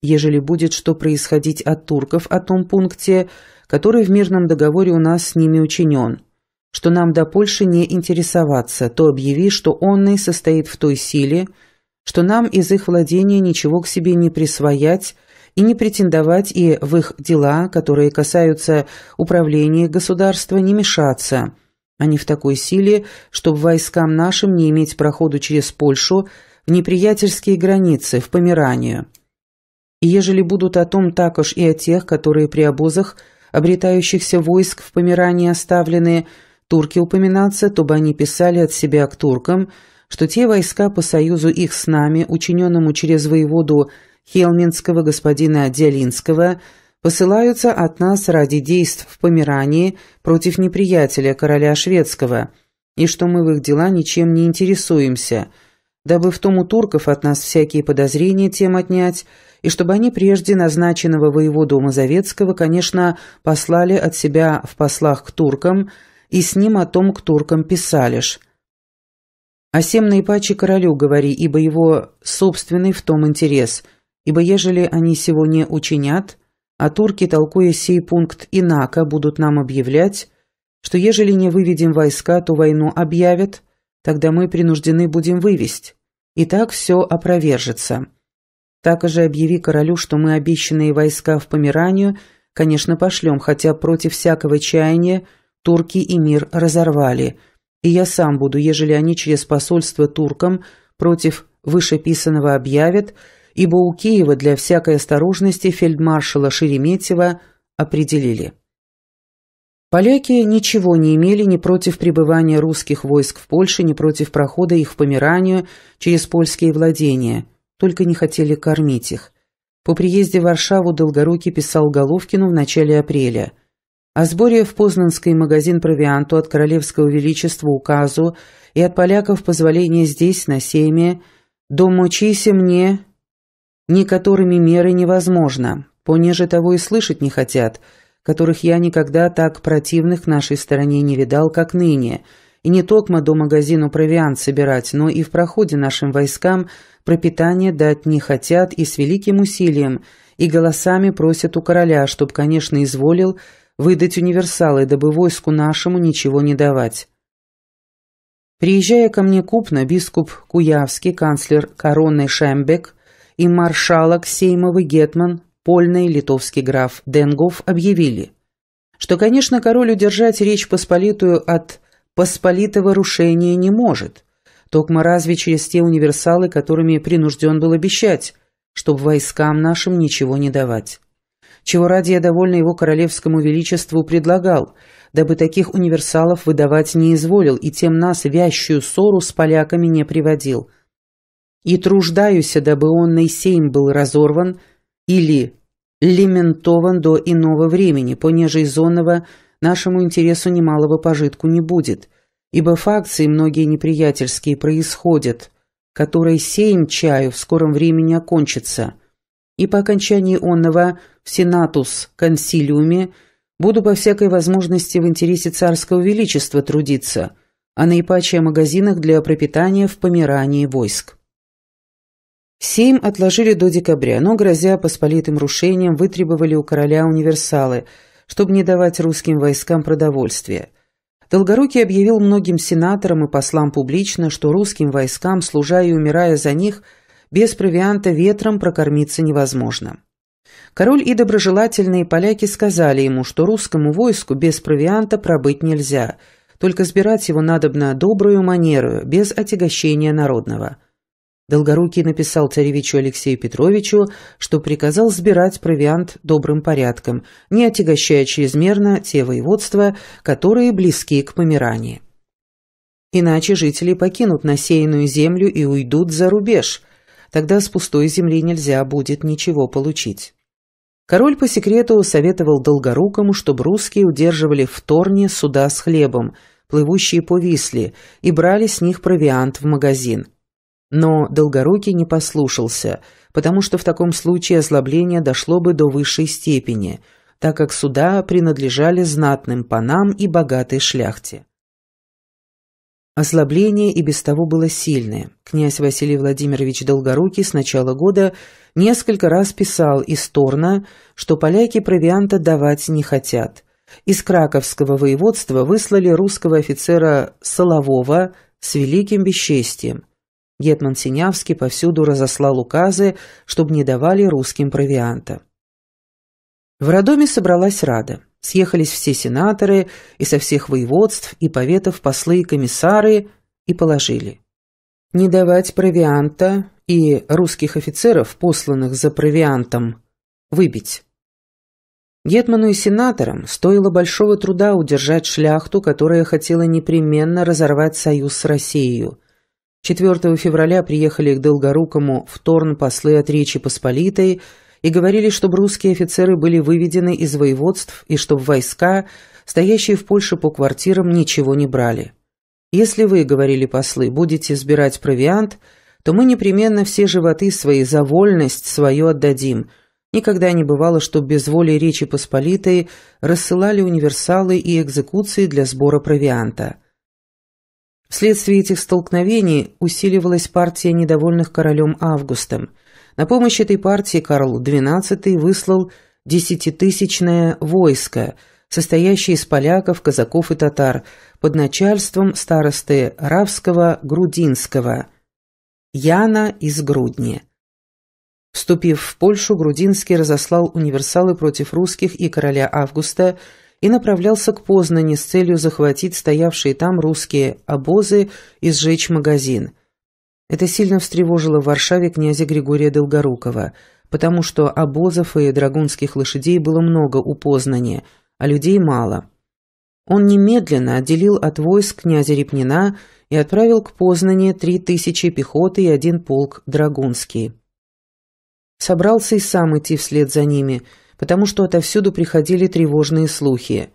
ежели будет что происходить от турков о том пункте, который в мирном договоре у нас с ними учинен, что нам до Польши не интересоваться, то объяви, что он и состоит в той силе, что нам из их владения ничего к себе не присвоять и не претендовать и в их дела, которые касаются управления государства, не мешаться. Они а в такой силе, чтобы войскам нашим не иметь проходу через Польшу в неприятельские границы, в Померанию. И ежели будут о том так уж и о тех, которые при обозах обретающихся войск в Померании оставлены, турки упоминаться, то бы они писали от себя к туркам – что те войска по союзу их с нами, учиненному через воеводу Хелминского господина Диалинского, посылаются от нас ради действ в Померании против неприятеля короля шведского, и что мы в их дела ничем не интересуемся, дабы в том у турков от нас всякие подозрения тем отнять, и чтобы они прежде назначенного воеводу Мазовецкого, конечно, послали от себя в послах к туркам, и с ним о том к туркам писалишь, а семной паче королю говори, ибо его собственный в том интерес, ибо ежели они сего не учинят, а турки, толкуя сей пункт инако, будут нам объявлять, что ежели не выведем войска, то войну объявят, тогда мы принуждены будем вывести. И так все опровержится. Так же объяви королю, что мы обещанные войска в Помиранию, конечно, пошлем, хотя против всякого чаяния турки и мир разорвали – и я сам буду, ежели они через посольство туркам против вышеписанного объявят, ибо у Киева для всякой осторожности фельдмаршала Шереметьева определили. Поляки ничего не имели ни против пребывания русских войск в Польше, ни против прохода их в Померанию через польские владения, только не хотели кормить их. По приезде в Варшаву Долгорукий писал Головкину в начале апреля – о сборе в Познанский магазин провианту от Королевского Величества указу и от поляков позволения здесь, на семе, «Домучися мне, ни которыми меры невозможно, понеже того и слышать не хотят, которых я никогда так противных нашей стороне не видал, как ныне, и не токмо до магазину провиант собирать, но и в проходе нашим войскам пропитание дать не хотят и с великим усилием, и голосами просят у короля, чтоб, конечно, изволил выдать универсалы, дабы войску нашему ничего не давать. Приезжая ко мне купно, бискуп Куявский, канцлер коронный Шембек и маршалок Сеймовый Гетман, польный литовский граф Денгов объявили, что, конечно, король удержать Речь Посполитую от посполитого рушения не может, токмо разве через те универсалы, которыми принужден был обещать, чтобы войскам нашим ничего не давать чего ради я довольно его королевскому величеству предлагал, дабы таких универсалов выдавать не изволил и тем нас вящую ссору с поляками не приводил. И труждаюсь, дабы он сейм был разорван или лиментован до иного времени, понеже из онного нашему интересу немалого пожитку не будет, ибо факции многие неприятельские происходят, которые сейм чаю в скором времени окончится и по окончании онного в Сенатус консилиуме буду по всякой возможности в интересе царского величества трудиться, а наипаче о магазинах для пропитания в помирании войск. Сейм отложили до декабря, но, грозя посполитым рушением, вытребовали у короля универсалы, чтобы не давать русским войскам продовольствия. Долгорукий объявил многим сенаторам и послам публично, что русским войскам, служа и умирая за них – без провианта ветром прокормиться невозможно. Король и доброжелательные поляки сказали ему, что русскому войску без провианта пробыть нельзя, только сбирать его надобно добрую манеру, без отягощения народного. Долгорукий написал царевичу Алексею Петровичу, что приказал сбирать провиант добрым порядком, не отягощая чрезмерно те воеводства, которые близки к помирании. Иначе жители покинут насеянную землю и уйдут за рубеж, Тогда с пустой земли нельзя будет ничего получить. Король по секрету советовал Долгорукому, чтобы русские удерживали в Торне суда с хлебом, плывущие по Висле, и брали с них провиант в магазин. Но Долгорукий не послушался, потому что в таком случае озлобление дошло бы до высшей степени, так как суда принадлежали знатным панам и богатой шляхте. Ослабление и без того было сильное. Князь Василий Владимирович Долгорукий с начала года несколько раз писал из Торна, что поляки провианта давать не хотят. Из Краковского воеводства выслали русского офицера Солового с великим бесчестием. Гетман Синявский повсюду разослал указы, чтобы не давали русским провианта. В Родоме собралась Рада съехались все сенаторы и со всех воеводств и поветов послы и комиссары и положили. Не давать провианта и русских офицеров, посланных за провиантом, выбить. Гетману и сенаторам стоило большого труда удержать шляхту, которая хотела непременно разорвать союз с Россией. 4 февраля приехали к Долгорукому в Торн послы от Речи Посполитой – и говорили, чтобы русские офицеры были выведены из воеводств и чтобы войска, стоящие в Польше по квартирам, ничего не брали. «Если вы, — говорили послы, — будете сбирать провиант, то мы непременно все животы свои за вольность свою отдадим. Никогда не бывало, что без воли Речи Посполитой рассылали универсалы и экзекуции для сбора провианта». Вследствие этих столкновений усиливалась партия недовольных королем Августом – на помощь этой партии Карл XII выслал десятитысячное войско, состоящее из поляков, казаков и татар, под начальством старосты Равского Грудинского, Яна из Грудни. Вступив в Польшу, Грудинский разослал универсалы против русских и короля Августа и направлялся к Познани с целью захватить стоявшие там русские обозы и сжечь магазин. Это сильно встревожило в Варшаве князя Григория Долгорукова, потому что обозов и драгунских лошадей было много у Познани, а людей мало. Он немедленно отделил от войск князя Репнина и отправил к Познане три тысячи пехоты и один полк драгунский. Собрался и сам идти вслед за ними, потому что отовсюду приходили тревожные слухи.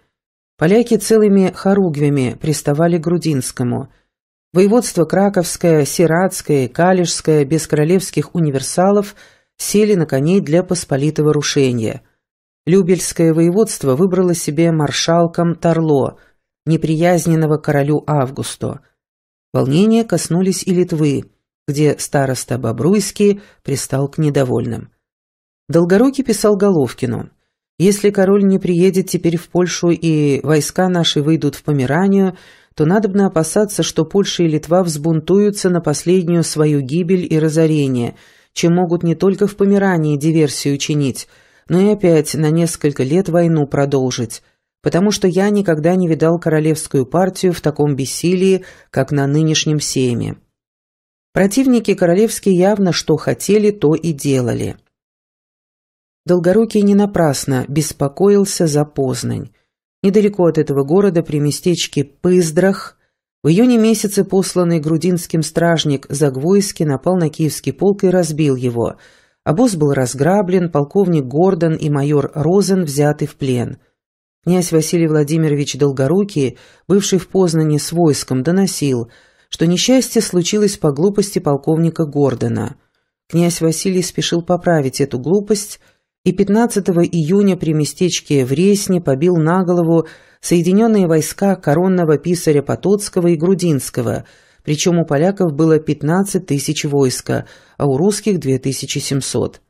Поляки целыми хоругвями приставали к Грудинскому – Воеводство Краковское, Сиратское, Калишское без королевских универсалов сели на коней для посполитого рушения. Любельское воеводство выбрало себе маршалком Тарло, неприязненного королю Августу. Волнения коснулись и Литвы, где староста Бобруйский пристал к недовольным. Долгорукий писал Головкину – если король не приедет теперь в Польшу и войска наши выйдут в Померанию, то надо надобно опасаться, что Польша и Литва взбунтуются на последнюю свою гибель и разорение, чем могут не только в Померании диверсию чинить, но и опять на несколько лет войну продолжить, потому что я никогда не видал королевскую партию в таком бессилии, как на нынешнем сейме. Противники королевские явно что хотели, то и делали. Долгорукий не напрасно беспокоился за Познань. Недалеко от этого города, при местечке Пыздрах, в июне месяце посланный грудинским стражник Загвойский напал на киевский полк и разбил его. Обоз был разграблен, полковник Гордон и майор Розен взяты в плен. Князь Василий Владимирович Долгорукий, бывший в Познане с войском, доносил, что несчастье случилось по глупости полковника Гордона. Князь Василий спешил поправить эту глупость – и 15 июня при местечке в Вресне побил на голову соединенные войска коронного писаря Потоцкого и Грудинского, причем у поляков было 15 тысяч войска, а у русских 2700.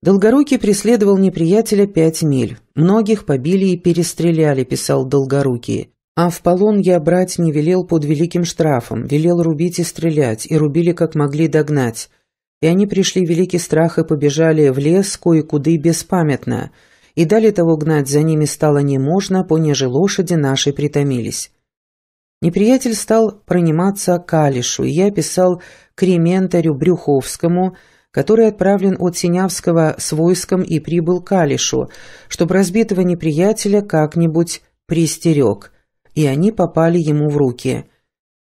Долгорукий преследовал неприятеля пять миль. Многих побили и перестреляли, писал Долгорукий. А в полон я брать не велел под великим штрафом, велел рубить и стрелять, и рубили как могли догнать и они пришли в великий страх и побежали в лес кое-куды беспамятно, и далее того гнать за ними стало неможно, понеже лошади наши притомились. Неприятель стал приниматься Калишу, и я писал крементарю Брюховскому, который отправлен от Синявского с войском и прибыл к Калишу, чтобы разбитого неприятеля как-нибудь пристерег, и они попали ему в руки –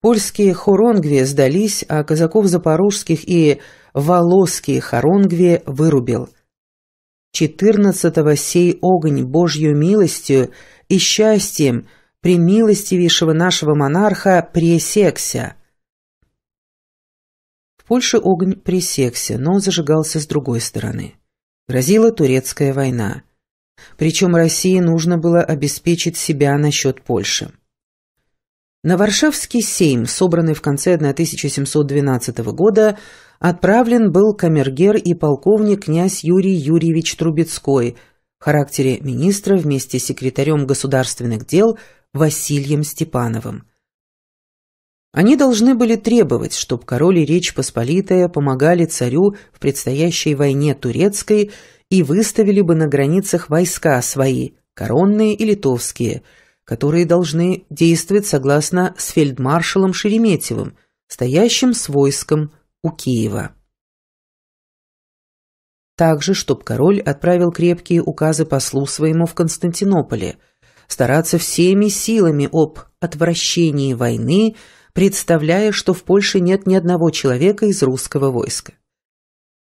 Польские хоронгви сдались, а казаков запорожских и волосские хоронгви вырубил. Четырнадцатого сей огонь Божью милостью и счастьем при милостивейшего нашего монарха пресекся. В Польше огонь пресекся, но зажигался с другой стороны. Грозила турецкая война. Причем России нужно было обеспечить себя насчет Польши. На Варшавский сейм, собранный в конце 1712 года, отправлен был камергер и полковник князь Юрий Юрьевич Трубецкой в характере министра вместе с секретарем государственных дел Василием Степановым. Они должны были требовать, чтобы король и Речь Посполитая помогали царю в предстоящей войне турецкой и выставили бы на границах войска свои, коронные и литовские – которые должны действовать согласно с фельдмаршалом Шереметьевым, стоящим с войском у Киева. Также, чтоб король отправил крепкие указы послу своему в Константинополе, стараться всеми силами об отвращении войны, представляя, что в Польше нет ни одного человека из русского войска.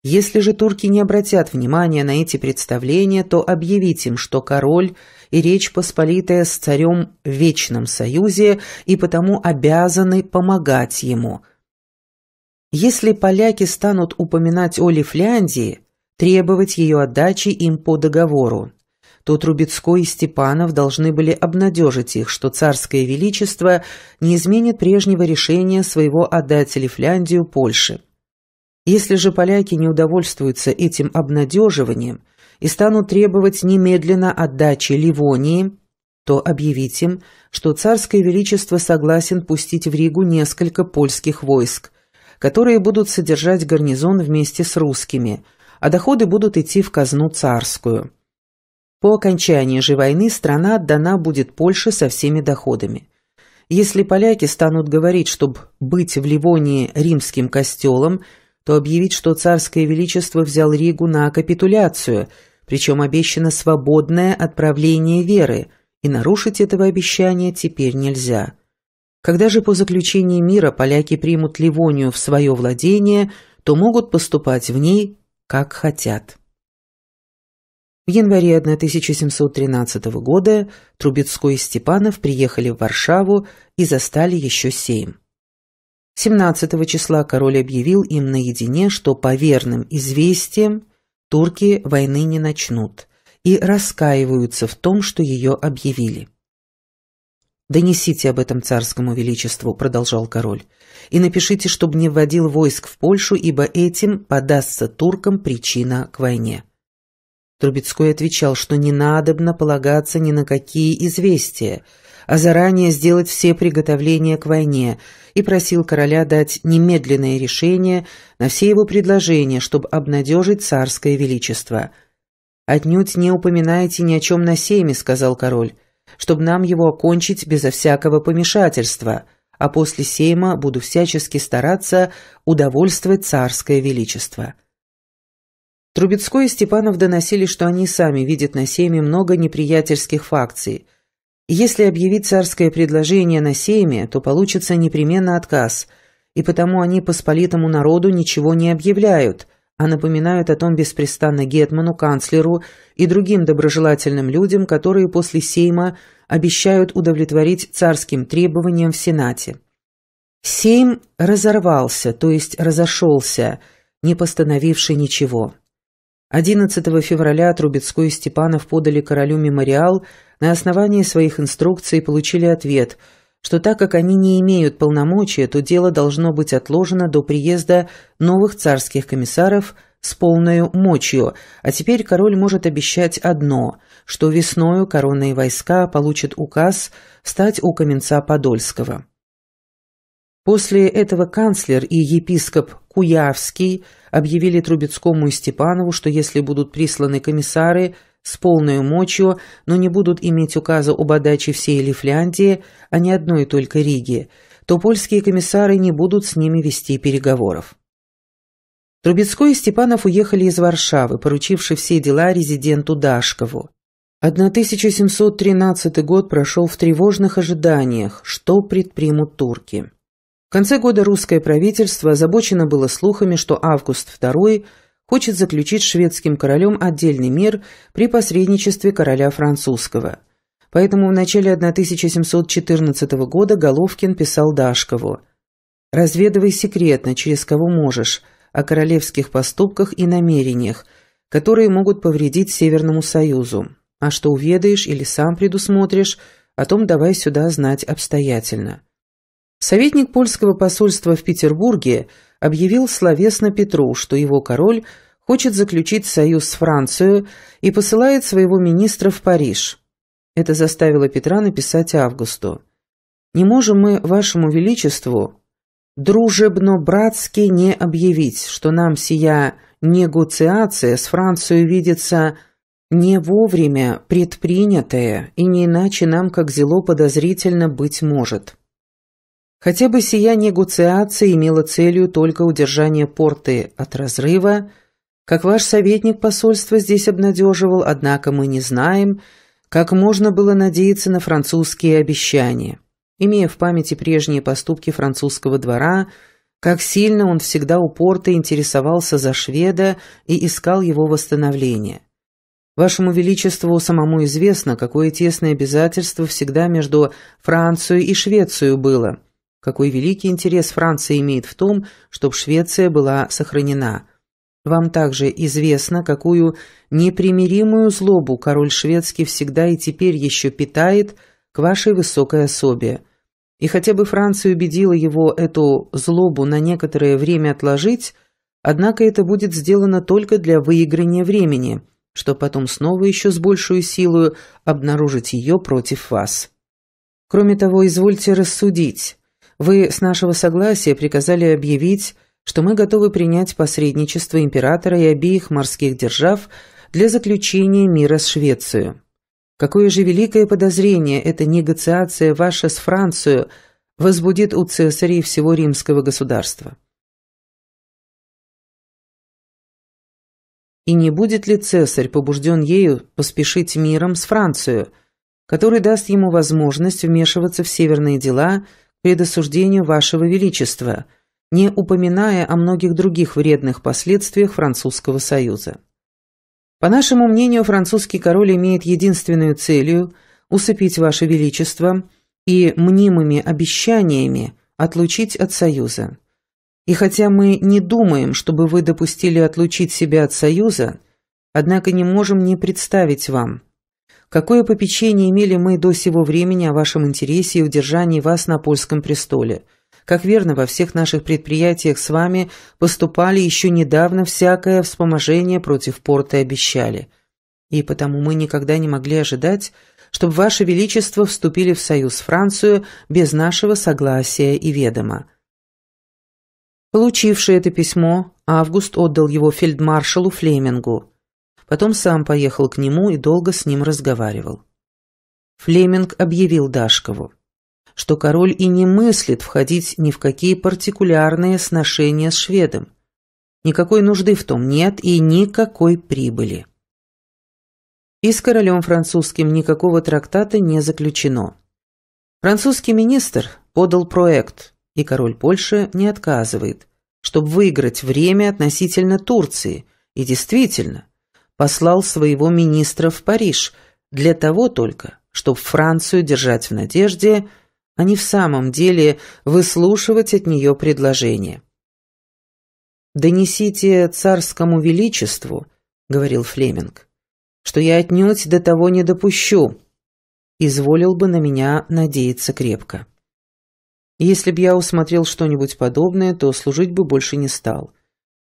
Если же турки не обратят внимания на эти представления, то объявить им, что король и Речь Посполитая с царем в вечном союзе и потому обязаны помогать ему. Если поляки станут упоминать о Лифляндии, требовать ее отдачи им по договору, то Трубецкой и Степанов должны были обнадежить их, что царское величество не изменит прежнего решения своего отдать Лифляндию Польше. Если же поляки не удовольствуются этим обнадеживанием и станут требовать немедленно отдачи Ливонии, то объявить им, что царское величество согласен пустить в Ригу несколько польских войск, которые будут содержать гарнизон вместе с русскими, а доходы будут идти в казну царскую. По окончании же войны страна отдана будет Польше со всеми доходами. Если поляки станут говорить, чтобы быть в Ливонии римским костелом – то объявить, что царское величество взял Ригу на капитуляцию, причем обещано свободное отправление веры, и нарушить этого обещания теперь нельзя. Когда же по заключении мира поляки примут Ливонию в свое владение, то могут поступать в ней, как хотят. В январе 1713 года Трубецкой и Степанов приехали в Варшаву и застали еще семь. 17 числа король объявил им наедине, что по верным известиям турки войны не начнут и раскаиваются в том, что ее объявили. «Донесите об этом царскому величеству», – продолжал король, – «и напишите, чтобы не вводил войск в Польшу, ибо этим подастся туркам причина к войне». Трубецкой отвечал, что не надобно полагаться ни на какие известия, а заранее сделать все приготовления к войне – и просил короля дать немедленное решение на все его предложения, чтобы обнадежить царское величество. «Отнюдь не упоминайте ни о чем на семе», — сказал король, «чтобы нам его окончить безо всякого помешательства, а после сейма буду всячески стараться удовольствовать царское величество». Трубецкой и Степанов доносили, что они сами видят на сейме много неприятельских факций — если объявить царское предложение на сейме, то получится непременно отказ, и потому они посполитому народу ничего не объявляют, а напоминают о том беспрестанно Гетману, канцлеру и другим доброжелательным людям, которые после сейма обещают удовлетворить царским требованиям в Сенате. Сейм разорвался, то есть разошелся, не постановивший ничего. 11 февраля Трубецкой и Степанов подали королю мемориал – на основании своих инструкций получили ответ, что так как они не имеют полномочия, то дело должно быть отложено до приезда новых царских комиссаров с полной мочью, а теперь король может обещать одно, что весною коронные войска получат указ стать у Каменца Подольского. После этого канцлер и епископ Куявский объявили Трубецкому и Степанову, что если будут присланы комиссары – с полной мочью, но не будут иметь указа об отдаче всей Лифляндии, а не одной только Риги, то польские комиссары не будут с ними вести переговоров. Трубецкой и Степанов уехали из Варшавы, поручивши все дела резиденту Дашкову. 1713 год прошел в тревожных ожиданиях, что предпримут турки. В конце года русское правительство озабочено было слухами, что Август II – хочет заключить с шведским королем отдельный мир при посредничестве короля французского. Поэтому в начале 1714 года Головкин писал Дашкову «Разведывай секретно, через кого можешь, о королевских поступках и намерениях, которые могут повредить Северному Союзу. А что уведаешь или сам предусмотришь, о том давай сюда знать обстоятельно». Советник польского посольства в Петербурге – объявил словесно Петру, что его король хочет заключить союз с Францией и посылает своего министра в Париж. Это заставило Петра написать Августу. «Не можем мы вашему величеству дружебно-братски не объявить, что нам сия негуциация с Францией видится не вовремя предпринятая и не иначе нам, как зело, подозрительно быть может». Хотя бы сия негуциация имела целью только удержание порты от разрыва, как ваш советник посольства здесь обнадеживал, однако мы не знаем, как можно было надеяться на французские обещания. Имея в памяти прежние поступки французского двора, как сильно он всегда у упорто интересовался за шведа и искал его восстановления. Вашему Величеству самому известно, какое тесное обязательство всегда между Францией и Швецией было – какой великий интерес Франция имеет в том, чтобы Швеция была сохранена. Вам также известно, какую непримиримую злобу король шведский всегда и теперь еще питает к вашей высокой особе. И хотя бы Франция убедила его эту злобу на некоторое время отложить, однако это будет сделано только для выиграния времени, что потом снова еще с большей силой обнаружить ее против вас. Кроме того, извольте рассудить. Вы с нашего согласия приказали объявить, что мы готовы принять посредничество императора и обеих морских держав для заключения мира с Швецией. Какое же великое подозрение эта негациация ваша с Францией возбудит у цесарей всего римского государства. И не будет ли цесарь побужден ею поспешить миром с Францией, который даст ему возможность вмешиваться в северные дела – Предосуждению Вашего Величества, не упоминая о многих других вредных последствиях Французского Союза. По нашему мнению, французский король имеет единственную целью – усыпить Ваше Величество и мнимыми обещаниями отлучить от Союза. И хотя мы не думаем, чтобы вы допустили отлучить себя от Союза, однако не можем не представить вам, Какое попечение имели мы до сего времени о вашем интересе и удержании вас на польском престоле? Как верно, во всех наших предприятиях с вами поступали еще недавно всякое вспоможение против порта обещали. И потому мы никогда не могли ожидать, чтобы ваше величество вступили в союз с Францию без нашего согласия и ведома. Получивший это письмо, Август отдал его фельдмаршалу Флемингу потом сам поехал к нему и долго с ним разговаривал. Флеминг объявил Дашкову, что король и не мыслит входить ни в какие партикулярные сношения с шведом. Никакой нужды в том нет и никакой прибыли. И с королем французским никакого трактата не заключено. Французский министр подал проект, и король Польши не отказывает, чтобы выиграть время относительно Турции, и действительно – послал своего министра в Париж для того только, чтобы Францию держать в надежде, а не в самом деле выслушивать от нее предложение. «Донесите царскому величеству», — говорил Флеминг, — «что я отнюдь до того не допущу». Изволил бы на меня надеяться крепко. Если б я усмотрел что-нибудь подобное, то служить бы больше не стал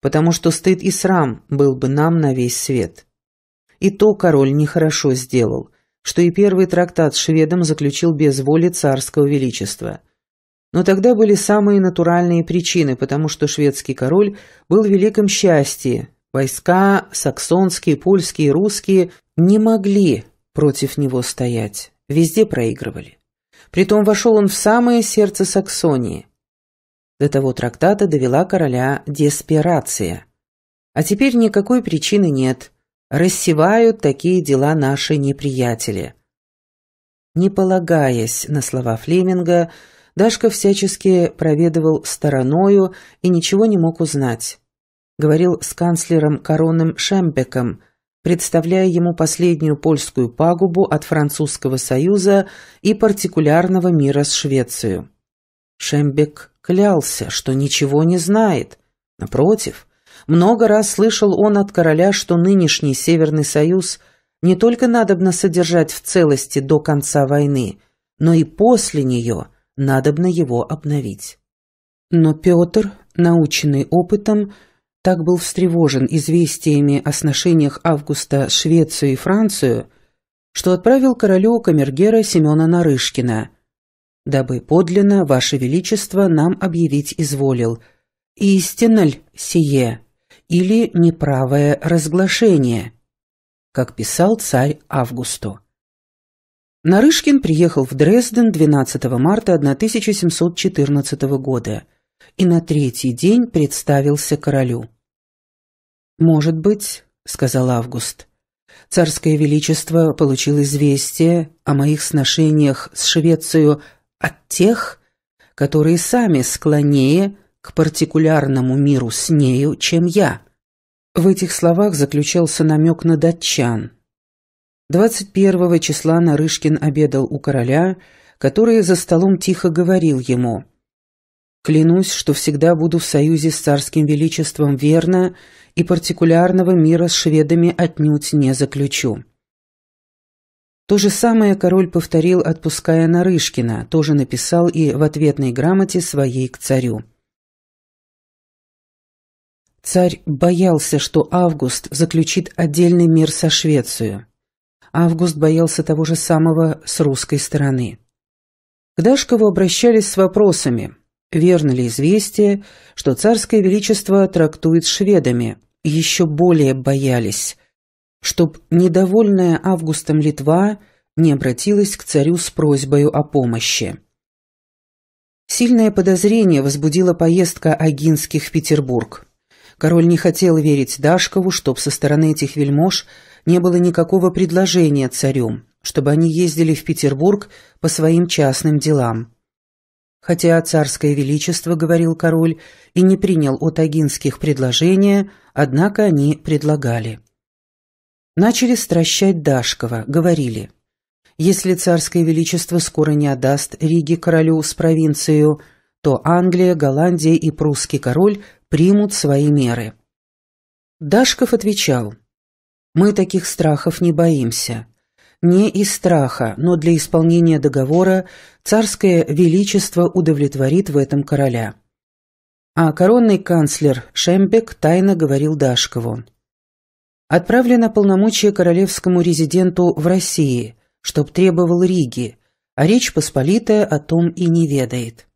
потому что стыд и срам был бы нам на весь свет. И то король нехорошо сделал, что и первый трактат с шведом заключил без воли царского величества. Но тогда были самые натуральные причины, потому что шведский король был в великом счастье, войска, саксонские, польские, русские, не могли против него стоять, везде проигрывали. Притом вошел он в самое сердце Саксонии – до того трактата довела короля деспирация. А теперь никакой причины нет. Рассевают такие дела наши неприятели. Не полагаясь на слова Флеминга, Дашка всячески проведывал стороною и ничего не мог узнать. Говорил с канцлером Короном Шембеком, представляя ему последнюю польскую пагубу от Французского Союза и партикулярного мира с Швецией. Шембек клялся, что ничего не знает. Напротив, много раз слышал он от короля, что нынешний Северный Союз не только надобно содержать в целости до конца войны, но и после нее надобно его обновить. Но Петр, наученный опытом, так был встревожен известиями о сношениях Августа Швецию и Францию, что отправил королю камергера Семена Нарышкина – дабы подлинно Ваше Величество нам объявить изволил, истинно ль сие или неправое разглашение, как писал царь Августу. Нарышкин приехал в Дрезден 12 марта 1714 года и на третий день представился королю. «Может быть», — сказал Август, — «Царское Величество получил известие о моих сношениях с Швецией от тех, которые сами склоннее к партикулярному миру с нею, чем я. В этих словах заключался намек на датчан. 21 числа Нарышкин обедал у короля, который за столом тихо говорил ему «Клянусь, что всегда буду в союзе с царским величеством верно и партикулярного мира с шведами отнюдь не заключу». То же самое король повторил, отпуская Нарышкина, тоже написал и в ответной грамоте своей к царю. Царь боялся, что Август заключит отдельный мир со Швецией. Август боялся того же самого с русской стороны. К Дашкову обращались с вопросами, верно ли известие, что царское величество трактует шведами. Еще более боялись, чтоб недовольная августом Литва не обратилась к царю с просьбой о помощи. Сильное подозрение возбудила поездка Агинских в Петербург. Король не хотел верить Дашкову, чтоб со стороны этих вельмож не было никакого предложения царю, чтобы они ездили в Петербург по своим частным делам. Хотя царское величество, говорил король, и не принял от Агинских предложения, однако они предлагали. Начали стращать Дашкова, говорили. Если царское величество скоро не отдаст Риге королю с провинцию, то Англия, Голландия и прусский король примут свои меры. Дашков отвечал, «Мы таких страхов не боимся. Не из страха, но для исполнения договора царское величество удовлетворит в этом короля». А коронный канцлер Шембек тайно говорил Дашкову – отправлено полномочие королевскому резиденту в России, чтоб требовал Риги, а Речь Посполитая о том и не ведает.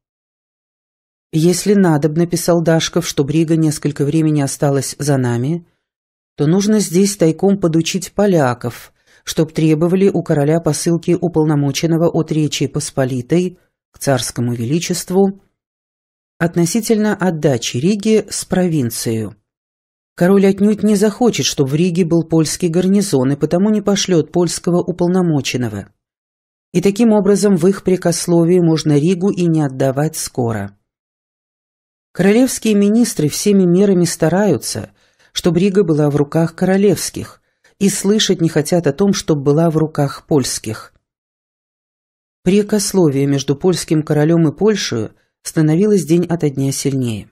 «Если надобно», — написал Дашков, — «чтоб Рига несколько времени осталась за нами, то нужно здесь тайком подучить поляков, чтоб требовали у короля посылки уполномоченного от Речи Посполитой к царскому величеству» относительно отдачи Риги с провинцию. Король отнюдь не захочет, чтобы в Риге был польский гарнизон, и потому не пошлет польского уполномоченного. И таким образом в их прикословии можно Ригу и не отдавать скоро. Королевские министры всеми мерами стараются, чтобы Рига была в руках королевских, и слышать не хотят о том, чтобы была в руках польских. Прикословие между польским королем и Польшей становилось день ото дня сильнее.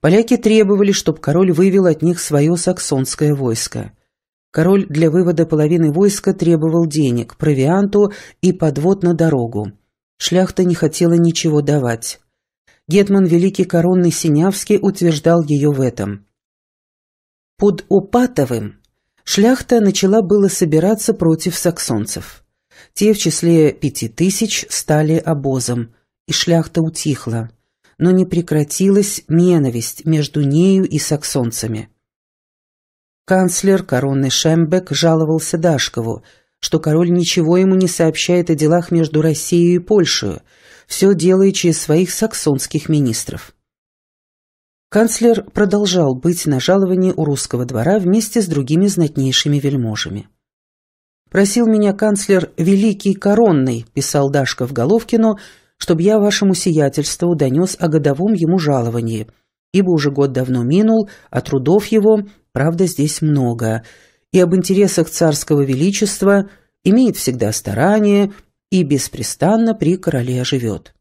Поляки требовали, чтобы король вывел от них свое саксонское войско. Король для вывода половины войска требовал денег, провианту и подвод на дорогу. Шляхта не хотела ничего давать. Гетман Великий Коронный Синявский утверждал ее в этом. Под Опатовым шляхта начала было собираться против саксонцев. Те в числе пяти тысяч стали обозом, и шляхта утихла но не прекратилась ненависть между нею и саксонцами. Канцлер коронный Шембек жаловался Дашкову, что король ничего ему не сообщает о делах между Россией и Польшей, все делая через своих саксонских министров. Канцлер продолжал быть на жаловании у русского двора вместе с другими знатнейшими вельможами. «Просил меня канцлер Великий Коронный», – писал Дашков Головкину, чтобы я вашему сиятельству донес о годовом ему жаловании, ибо уже год давно минул, а трудов его, правда, здесь много, и об интересах царского величества имеет всегда старание и беспрестанно при короле живет.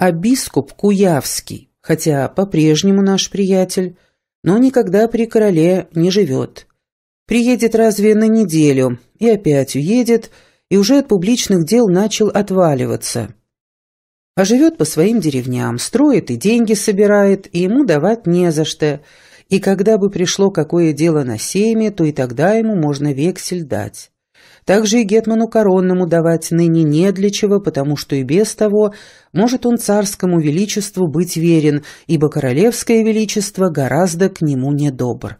А бискуп Куявский, хотя по-прежнему наш приятель, но никогда при короле не живет. Приедет разве на неделю, и опять уедет, и уже от публичных дел начал отваливаться а живет по своим деревням, строит и деньги собирает, и ему давать не за что. И когда бы пришло какое дело на семя, то и тогда ему можно вексель дать. Также и Гетману Коронному давать ныне не для чего, потому что и без того может он царскому величеству быть верен, ибо королевское величество гораздо к нему недобр.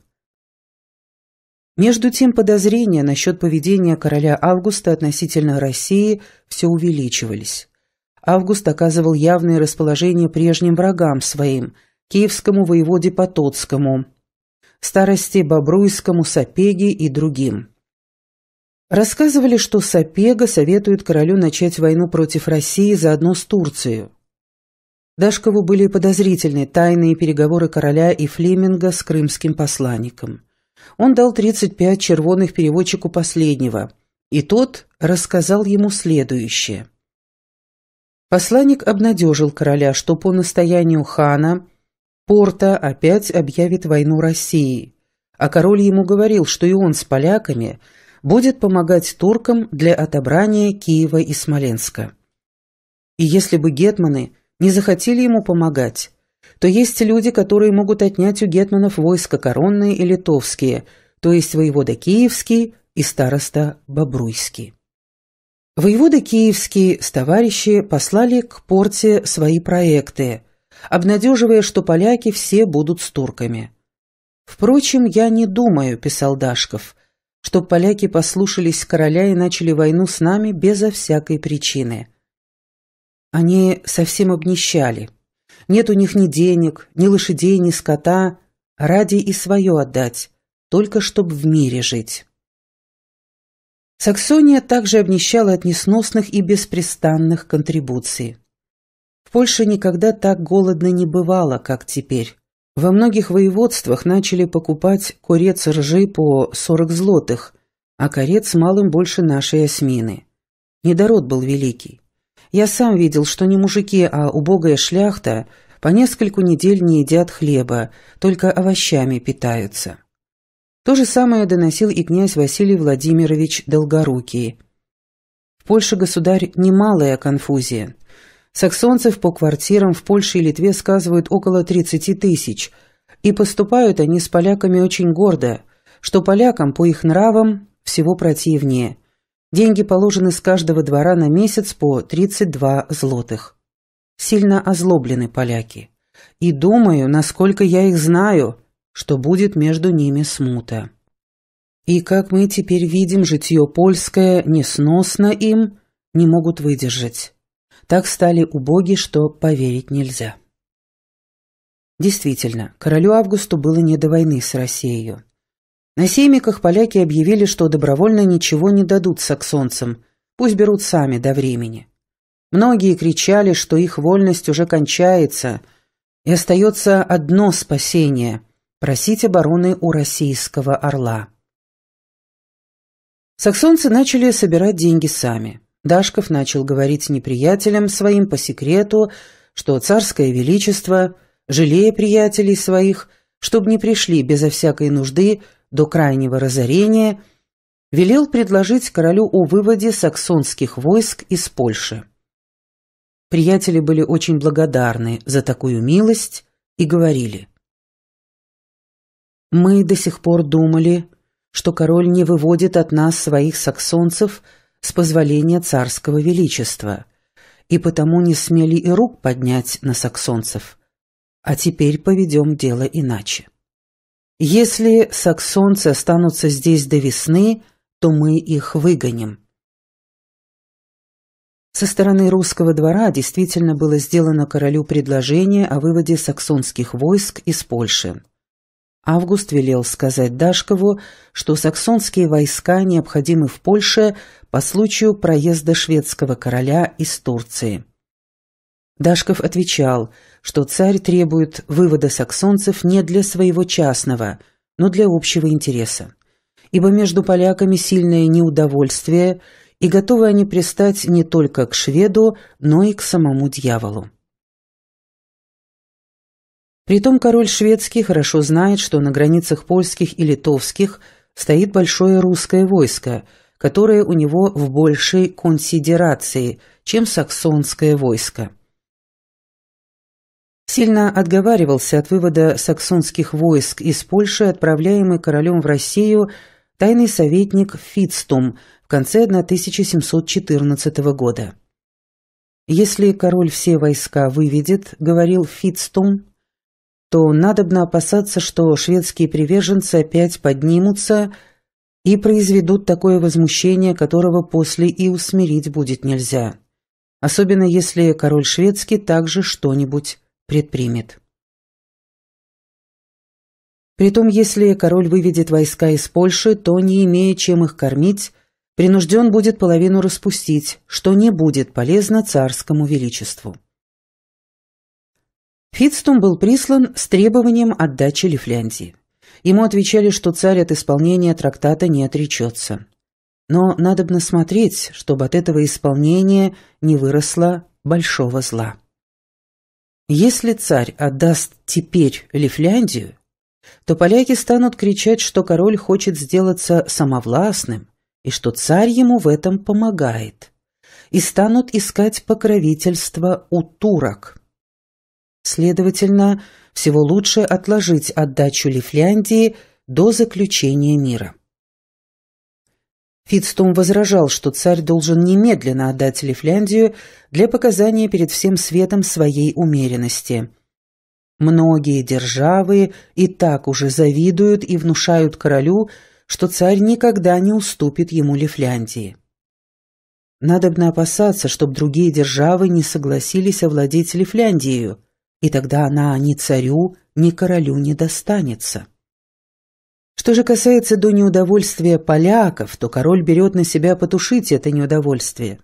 Между тем подозрения насчет поведения короля Августа относительно России все увеличивались. Август оказывал явное расположение прежним врагам своим, киевскому воеводе Потоцкому, старости Бобруйскому, Сапеге и другим. Рассказывали, что Сапега советует королю начать войну против России заодно с Турцией. Дашкову были подозрительны тайные переговоры короля и Флеминга с крымским посланником. Он дал 35 червоных переводчику последнего, и тот рассказал ему следующее – Посланник обнадежил короля, что по настоянию хана Порта опять объявит войну России, а король ему говорил, что и он с поляками будет помогать туркам для отобрания Киева и Смоленска. И если бы гетманы не захотели ему помогать, то есть люди, которые могут отнять у гетманов войска коронные и литовские, то есть воевода Киевский и староста Бобруйский. Воевода Киевский с товарищи послали к порте свои проекты, обнадеживая, что поляки все будут с турками. «Впрочем, я не думаю», — писал Дашков, — «что поляки послушались короля и начали войну с нами безо всякой причины». Они совсем обнищали. Нет у них ни денег, ни лошадей, ни скота. Ради и свое отдать, только чтобы в мире жить. Саксония также обнищала от несносных и беспрестанных контрибуций. В Польше никогда так голодно не бывало, как теперь. Во многих воеводствах начали покупать курец ржи по 40 злотых, а корец малым больше нашей осьмины. Недород был великий. Я сам видел, что не мужики, а убогая шляхта по нескольку недель не едят хлеба, только овощами питаются. То же самое доносил и князь Василий Владимирович Долгорукий. В Польше государь немалая конфузия. Саксонцев по квартирам в Польше и Литве сказывают около 30 тысяч, и поступают они с поляками очень гордо, что полякам по их нравам всего противнее. Деньги положены с каждого двора на месяц по 32 злотых. Сильно озлоблены поляки. И думаю, насколько я их знаю, что будет между ними смута. И, как мы теперь видим, житье польское несносно им, не могут выдержать. Так стали убоги, что поверить нельзя. Действительно, королю Августу было не до войны с Россией. На сеймиках поляки объявили, что добровольно ничего не дадут саксонцам, пусть берут сами до времени. Многие кричали, что их вольность уже кончается, и остается одно спасение Просить обороны у российского орла. Саксонцы начали собирать деньги сами. Дашков начал говорить неприятелям своим по секрету, что царское величество, жалея приятелей своих, чтобы не пришли безо всякой нужды до крайнего разорения, велел предложить королю о выводе саксонских войск из Польши. Приятели были очень благодарны за такую милость и говорили мы до сих пор думали, что король не выводит от нас своих саксонцев с позволения царского величества, и потому не смели и рук поднять на саксонцев. А теперь поведем дело иначе. Если саксонцы останутся здесь до весны, то мы их выгоним. Со стороны русского двора действительно было сделано королю предложение о выводе саксонских войск из Польши. Август велел сказать Дашкову, что саксонские войска необходимы в Польше по случаю проезда шведского короля из Турции. Дашков отвечал, что царь требует вывода саксонцев не для своего частного, но для общего интереса. Ибо между поляками сильное неудовольствие, и готовы они пристать не только к шведу, но и к самому дьяволу. Притом король шведский хорошо знает, что на границах польских и литовских стоит большое русское войско, которое у него в большей консидерации, чем саксонское войско. Сильно отговаривался от вывода саксонских войск из Польши, отправляемый королем в Россию, тайный советник Фицтум в конце 1714 года. «Если король все войска выведет, — говорил Фицтум, то надобно опасаться, что шведские приверженцы опять поднимутся и произведут такое возмущение, которого после и усмирить будет нельзя. Особенно если король шведский также что-нибудь предпримет. Притом, если король выведет войска из Польши, то, не имея чем их кормить, принужден будет половину распустить, что не будет полезно царскому величеству. Фитстум был прислан с требованием отдачи Лифляндии. Ему отвечали, что царь от исполнения трактата не отречется. Но надобно смотреть, чтобы от этого исполнения не выросло большого зла. Если царь отдаст теперь Лифляндию, то поляки станут кричать, что король хочет сделаться самовластным и что царь ему в этом помогает, и станут искать покровительство у турок. Следовательно, всего лучше отложить отдачу Лифляндии до заключения мира. Фитстум возражал, что царь должен немедленно отдать Лифляндию для показания перед всем светом своей умеренности. Многие державы и так уже завидуют и внушают королю, что царь никогда не уступит ему Лифляндии. Надобно опасаться, чтобы другие державы не согласились овладеть Лифляндией, и тогда она ни царю, ни королю не достанется. Что же касается до неудовольствия поляков, то король берет на себя потушить это неудовольствие.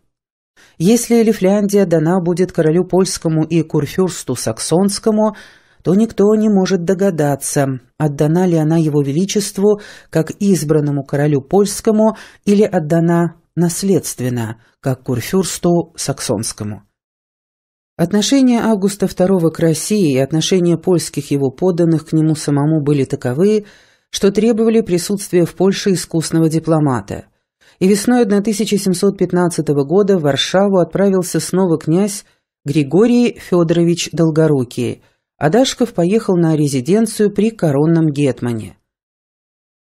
Если Лифляндия дана будет королю польскому и курфюрсту саксонскому, то никто не может догадаться, отдана ли она его величеству как избранному королю польскому или отдана наследственно, как курфюрсту саксонскому. Отношения Августа II к России и отношения польских его подданных к нему самому были таковы, что требовали присутствия в Польше искусного дипломата. И весной 1715 года в Варшаву отправился снова князь Григорий Федорович Долгорукий, а Дашков поехал на резиденцию при коронном гетмане.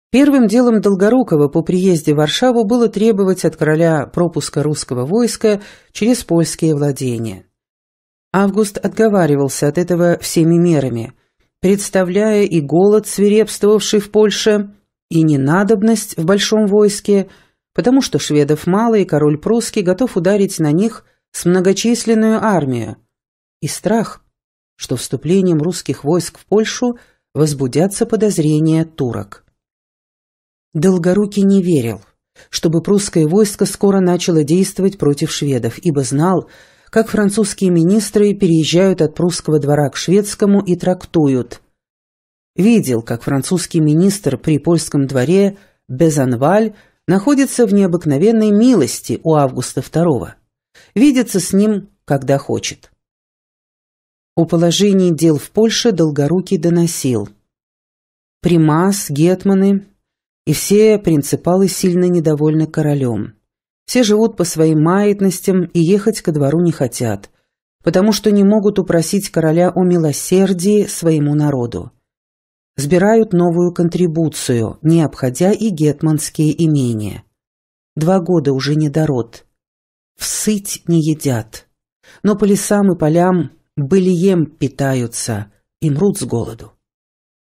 Первым делом Долгорукова по приезде в Варшаву было требовать от короля пропуска русского войска через польские владения. Август отговаривался от этого всеми мерами, представляя и голод, свирепствовавший в Польше, и ненадобность в большом войске, потому что шведов мало, и король прусский готов ударить на них с многочисленную армию, и страх, что вступлением русских войск в Польшу возбудятся подозрения турок. Долгорукий не верил, чтобы прусское войско скоро начало действовать против шведов, ибо знал, как французские министры переезжают от прусского двора к шведскому и трактуют. Видел, как французский министр при польском дворе Безанваль находится в необыкновенной милости у Августа II. Видится с ним, когда хочет. О положении дел в Польше Долгорукий доносил. Примас, гетманы и все принципалы сильно недовольны королем. Все живут по своим маятностям и ехать ко двору не хотят, потому что не могут упросить короля о милосердии своему народу. Сбирают новую контрибуцию, не обходя и гетманские имения. Два года уже недород. Всыть не едят. Но по лесам и полям былием питаются, и мрут с голоду.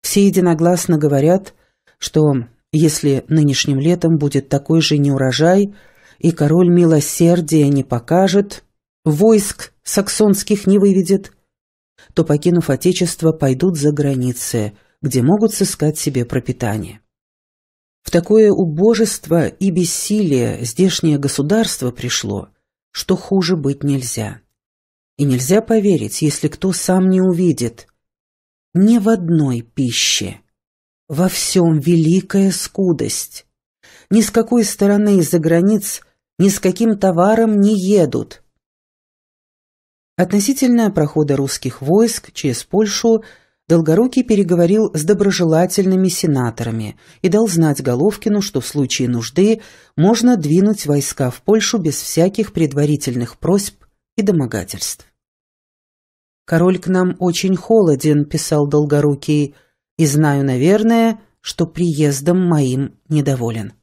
Все единогласно говорят, что если нынешним летом будет такой же неурожай – и король милосердия не покажет, войск саксонских не выведет, то, покинув отечество, пойдут за границы, где могут сыскать себе пропитание. В такое убожество и бессилие здешнее государство пришло, что хуже быть нельзя. И нельзя поверить, если кто сам не увидит. Ни в одной пище. Во всем великая скудость. Ни с какой стороны из-за границ – ни с каким товаром не едут. Относительно прохода русских войск через Польшу Долгорукий переговорил с доброжелательными сенаторами и дал знать Головкину, что в случае нужды можно двинуть войска в Польшу без всяких предварительных просьб и домогательств. «Король к нам очень холоден», — писал Долгорукий, — «и знаю, наверное, что приездом моим недоволен».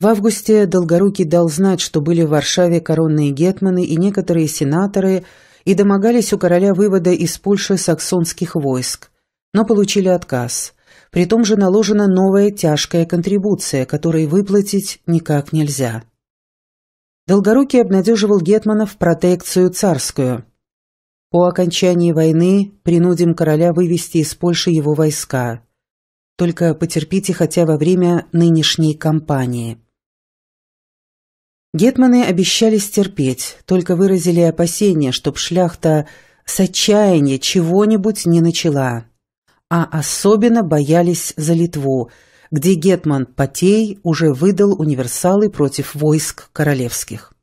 В августе Долгорукий дал знать, что были в Варшаве коронные гетманы и некоторые сенаторы, и домогались у короля вывода из Польши саксонских войск, но получили отказ. При том же наложена новая тяжкая контрибуция, которой выплатить никак нельзя. Долгорукий обнадеживал гетманов протекцию царскую. По окончании войны принудим короля вывести из Польши его войска. Только потерпите хотя во время нынешней кампании. Гетманы обещали стерпеть, только выразили опасения, чтоб шляхта с отчаяния чего-нибудь не начала. А особенно боялись за Литву, где Гетман Потей уже выдал универсалы против войск королевских.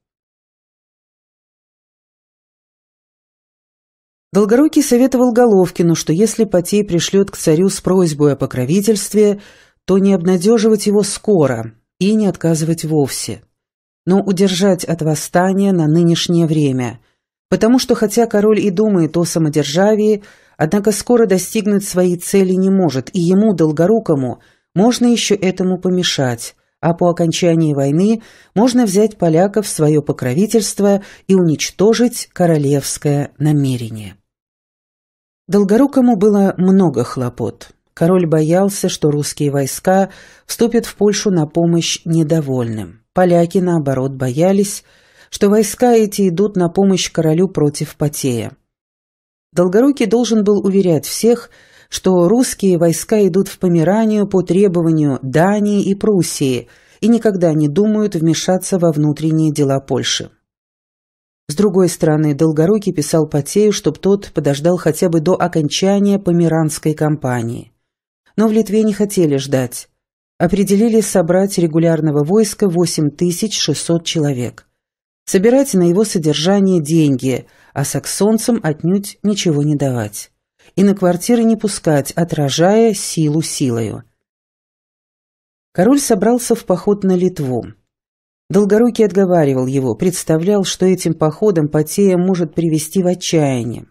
Долгорукий советовал Головкину, что если Потей пришлет к царю с просьбой о покровительстве, то не обнадеживать его скоро и не отказывать вовсе но удержать от восстания на нынешнее время, потому что хотя король и думает о самодержавии, однако скоро достигнуть своей цели не может, и ему, Долгорукому, можно еще этому помешать, а по окончании войны можно взять поляков в свое покровительство и уничтожить королевское намерение. Долгорукому было много хлопот. Король боялся, что русские войска вступят в Польшу на помощь недовольным. Поляки, наоборот, боялись, что войска эти идут на помощь королю против Потея. Долгорукий должен был уверять всех, что русские войска идут в Померанию по требованию Дании и Пруссии и никогда не думают вмешаться во внутренние дела Польши. С другой стороны, Долгорукий писал Потею, чтобы тот подождал хотя бы до окончания Померанской кампании. Но в Литве не хотели ждать определили собрать регулярного войска 8600 человек. Собирать на его содержание деньги, а саксонцам отнюдь ничего не давать. И на квартиры не пускать, отражая силу силою. Король собрался в поход на Литву. Долгорукий отговаривал его, представлял, что этим походом Потея может привести в отчаяние.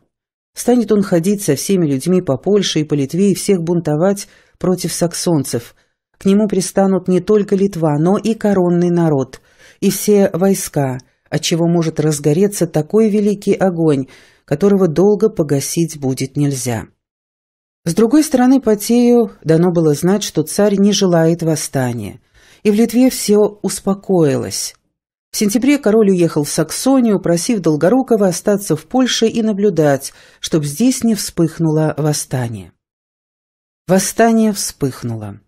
Станет он ходить со всеми людьми по Польше и по Литве и всех бунтовать против саксонцев, к нему пристанут не только Литва, но и коронный народ, и все войска, от чего может разгореться такой великий огонь, которого долго погасить будет нельзя. С другой стороны, Потею дано было знать, что царь не желает восстания, и в Литве все успокоилось. В сентябре король уехал в Саксонию, просив Долгорукова остаться в Польше и наблюдать, чтобы здесь не вспыхнуло восстание. Восстание вспыхнуло.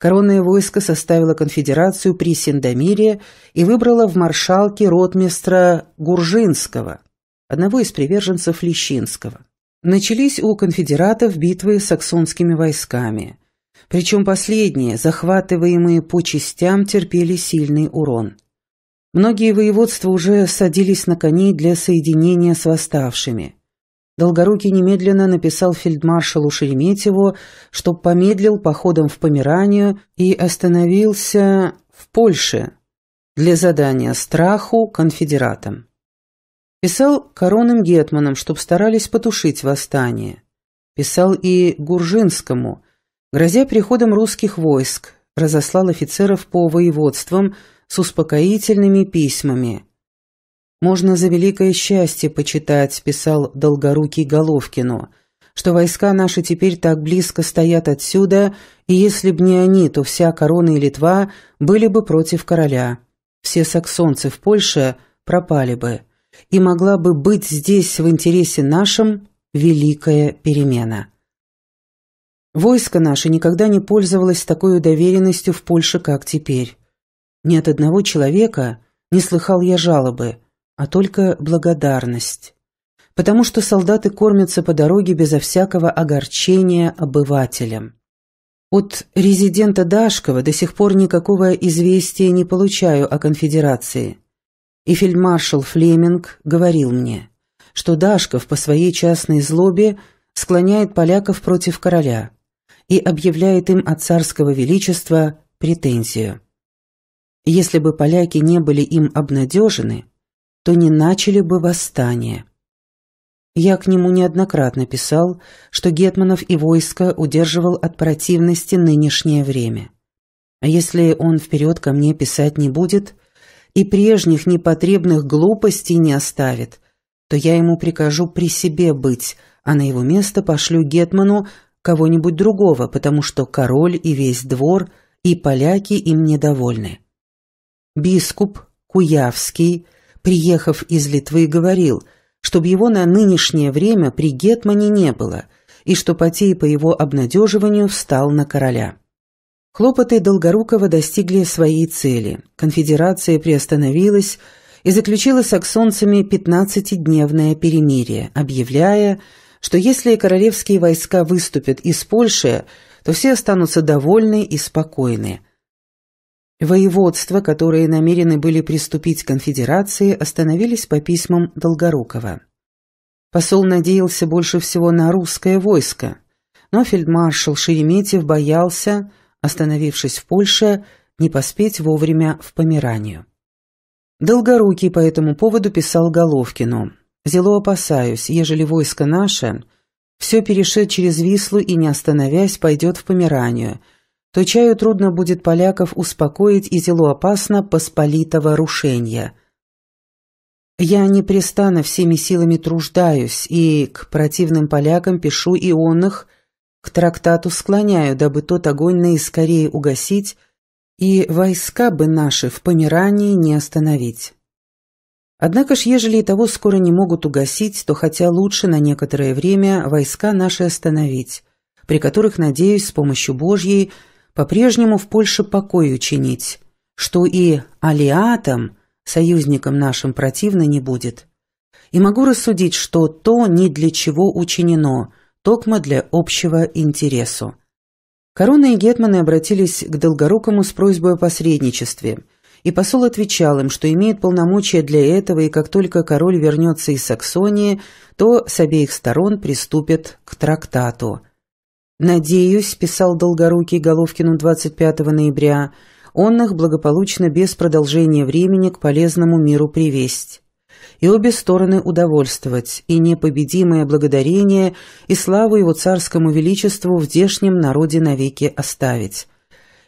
Коронное войско составило конфедерацию при Сендомире и выбрало в маршалке ротмистра Гуржинского, одного из приверженцев Лещинского. Начались у конфедератов битвы с саксонскими войсками. Причем последние, захватываемые по частям, терпели сильный урон. Многие воеводства уже садились на коней для соединения с восставшими – Долгорукий немедленно написал фельдмаршалу Шереметьеву, чтоб помедлил походом в Померанию и остановился в Польше для задания страху конфедератам. Писал коронным гетманам, чтоб старались потушить восстание. Писал и Гуржинскому, грозя приходом русских войск, разослал офицеров по воеводствам с успокоительными письмами – «Можно за великое счастье почитать», — писал Долгорукий Головкину, «что войска наши теперь так близко стоят отсюда, и если б не они, то вся корона и Литва были бы против короля. Все саксонцы в Польше пропали бы, и могла бы быть здесь в интересе нашем великая перемена». Войско наше никогда не пользовалось такой доверенностью в Польше, как теперь. Ни от одного человека не слыхал я жалобы – а только благодарность. Потому что солдаты кормятся по дороге безо всякого огорчения обывателям. От резидента Дашкова до сих пор никакого известия не получаю о конфедерации. И фельдмаршал Флеминг говорил мне, что Дашков по своей частной злобе склоняет поляков против короля и объявляет им от царского величества претензию. Если бы поляки не были им обнадежены, то не начали бы восстание. Я к нему неоднократно писал, что Гетманов и войско удерживал от противности нынешнее время. А если он вперед ко мне писать не будет и прежних непотребных глупостей не оставит, то я ему прикажу при себе быть, а на его место пошлю Гетману кого-нибудь другого, потому что король и весь двор, и поляки им недовольны. Бискуп, Куявский – приехав из Литвы, говорил, чтобы его на нынешнее время при Гетмане не было, и что Потей по его обнадеживанию встал на короля. Хлопоты Долгорукова достигли своей цели. Конфедерация приостановилась и заключила с аксонцами 15-дневное перемирие, объявляя, что если королевские войска выступят из Польши, то все останутся довольны и спокойны – Воеводства, которые намерены были приступить к конфедерации, остановились по письмам Долгорукова. Посол надеялся больше всего на русское войско, но фельдмаршал Шереметьев боялся, остановившись в Польше, не поспеть вовремя в Померанию. Долгорукий по этому поводу писал Головкину. «Зело опасаюсь, ежели войско наше, все перешед через Вислу и, не остановясь, пойдет в Померанию», то чаю трудно будет поляков успокоить и зело опасно посполитого рушения. Я непрестанно всеми силами труждаюсь и к противным полякам пишу ионных, к трактату склоняю, дабы тот огонь наискорее угасить, и войска бы наши в Померании не остановить. Однако ж, ежели и того скоро не могут угасить, то хотя лучше на некоторое время войска наши остановить, при которых, надеюсь, с помощью Божьей – по-прежнему в Польше покой учинить, что и алиатам, союзникам нашим, противно не будет. И могу рассудить, что то ни для чего учинено, токмо для общего интересу. Корона и гетманы обратились к Долгорукому с просьбой о посредничестве – и посол отвечал им, что имеет полномочия для этого, и как только король вернется из Саксонии, то с обеих сторон приступят к трактату. «Надеюсь», — писал Долгорукий Головкину 25 ноября, «он их благополучно без продолжения времени к полезному миру привесть» и обе стороны удовольствовать, и непобедимое благодарение и славу его царскому величеству в дешнем народе навеки оставить.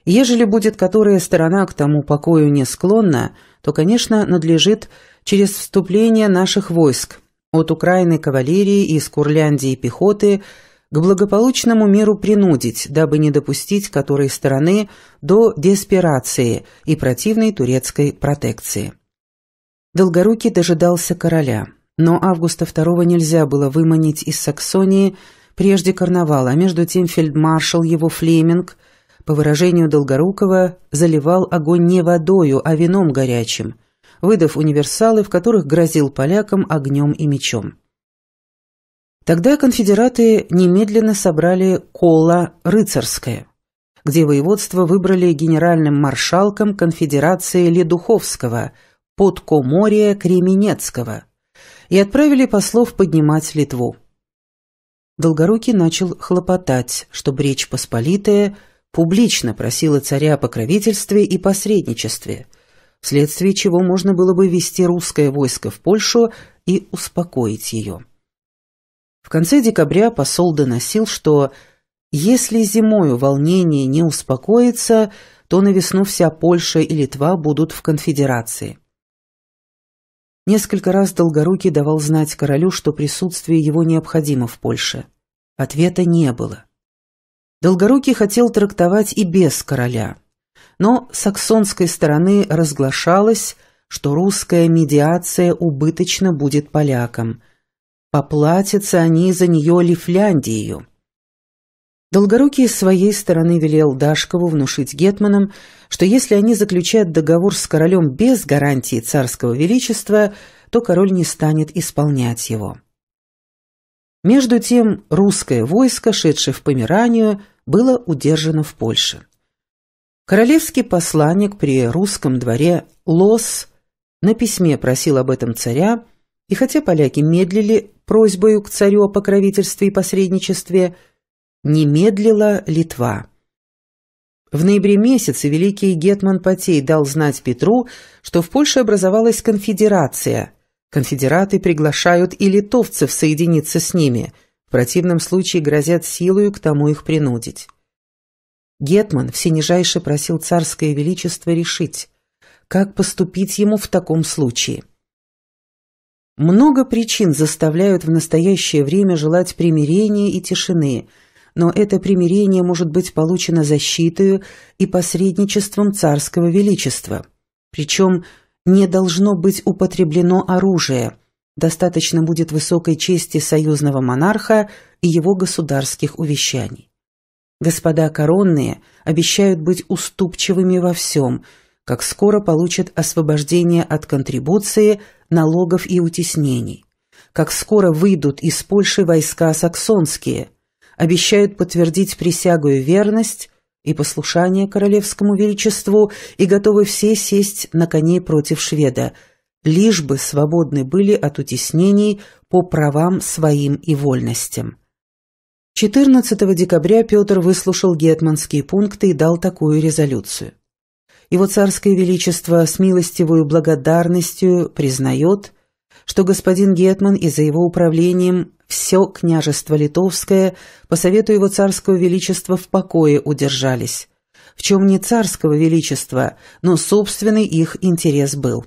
Ежели будет которая сторона к тому покою не склонна, то, конечно, надлежит через вступление наших войск от Украины кавалерии и из Курляндии пехоты к благополучному миру принудить, дабы не допустить которой стороны до деспирации и противной турецкой протекции. Долгорукий дожидался короля, но Августа II нельзя было выманить из Саксонии прежде карнавала, а между тем фельдмаршал его Флеминг, по выражению Долгорукого, заливал огонь не водою, а вином горячим, выдав универсалы, в которых грозил полякам огнем и мечом. Тогда конфедераты немедленно собрали Коло рыцарское, где воеводство выбрали генеральным маршалком конфедерации Ледуховского, подкоморья Кременецкого, и отправили послов поднимать Литву. Долгорукий начал хлопотать, чтобы Речь Посполитая публично просила царя о покровительстве и посредничестве, вследствие чего можно было бы ввести русское войско в Польшу и успокоить ее конце декабря посол доносил, что если зимою волнение не успокоится, то на весну вся Польша и Литва будут в конфедерации. Несколько раз Долгорукий давал знать королю, что присутствие его необходимо в Польше. Ответа не было. Долгорукий хотел трактовать и без короля. Но саксонской стороны разглашалось, что русская медиация убыточно будет полякам – Поплатятся они за нее Лифляндию. Долгорукий с своей стороны велел Дашкову внушить гетманам, что если они заключают договор с королем без гарантии царского величества, то король не станет исполнять его. Между тем, русское войско, шедшее в Померанию, было удержано в Польше. Королевский посланник при русском дворе Лос на письме просил об этом царя, и хотя поляки медлили, просьбою к царю о покровительстве и посредничестве, не медлила Литва. В ноябре месяце великий Гетман Потей дал знать Петру, что в Польше образовалась конфедерация. Конфедераты приглашают и литовцев соединиться с ними, в противном случае грозят силою к тому их принудить. Гетман всенижайше просил царское величество решить, как поступить ему в таком случае – много причин заставляют в настоящее время желать примирения и тишины, но это примирение может быть получено защитою и посредничеством царского величества. Причем не должно быть употреблено оружие, достаточно будет высокой чести союзного монарха и его государских увещаний. Господа коронные обещают быть уступчивыми во всем, как скоро получат освобождение от контрибуции – налогов и утеснений. Как скоро выйдут из Польши войска саксонские, обещают подтвердить присягу и верность и послушание королевскому величеству и готовы все сесть на коней против шведа, лишь бы свободны были от утеснений по правам своим и вольностям. 14 декабря Петр выслушал гетманские пункты и дал такую резолюцию. Его царское величество с милостивою благодарностью признает, что господин Гетман и за его управлением все княжество литовское по совету его царского величества в покое удержались, в чем не царского величества, но собственный их интерес был.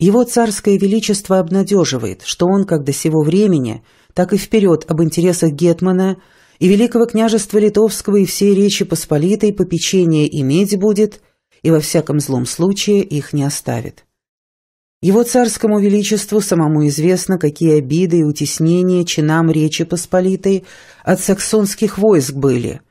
Его царское величество обнадеживает, что он как до сего времени, так и вперед об интересах Гетмана – и Великого княжества Литовского и всей Речи Посполитой попечение иметь будет, и во всяком злом случае их не оставит. Его царскому величеству самому известно, какие обиды и утеснения чинам Речи Посполитой от саксонских войск были,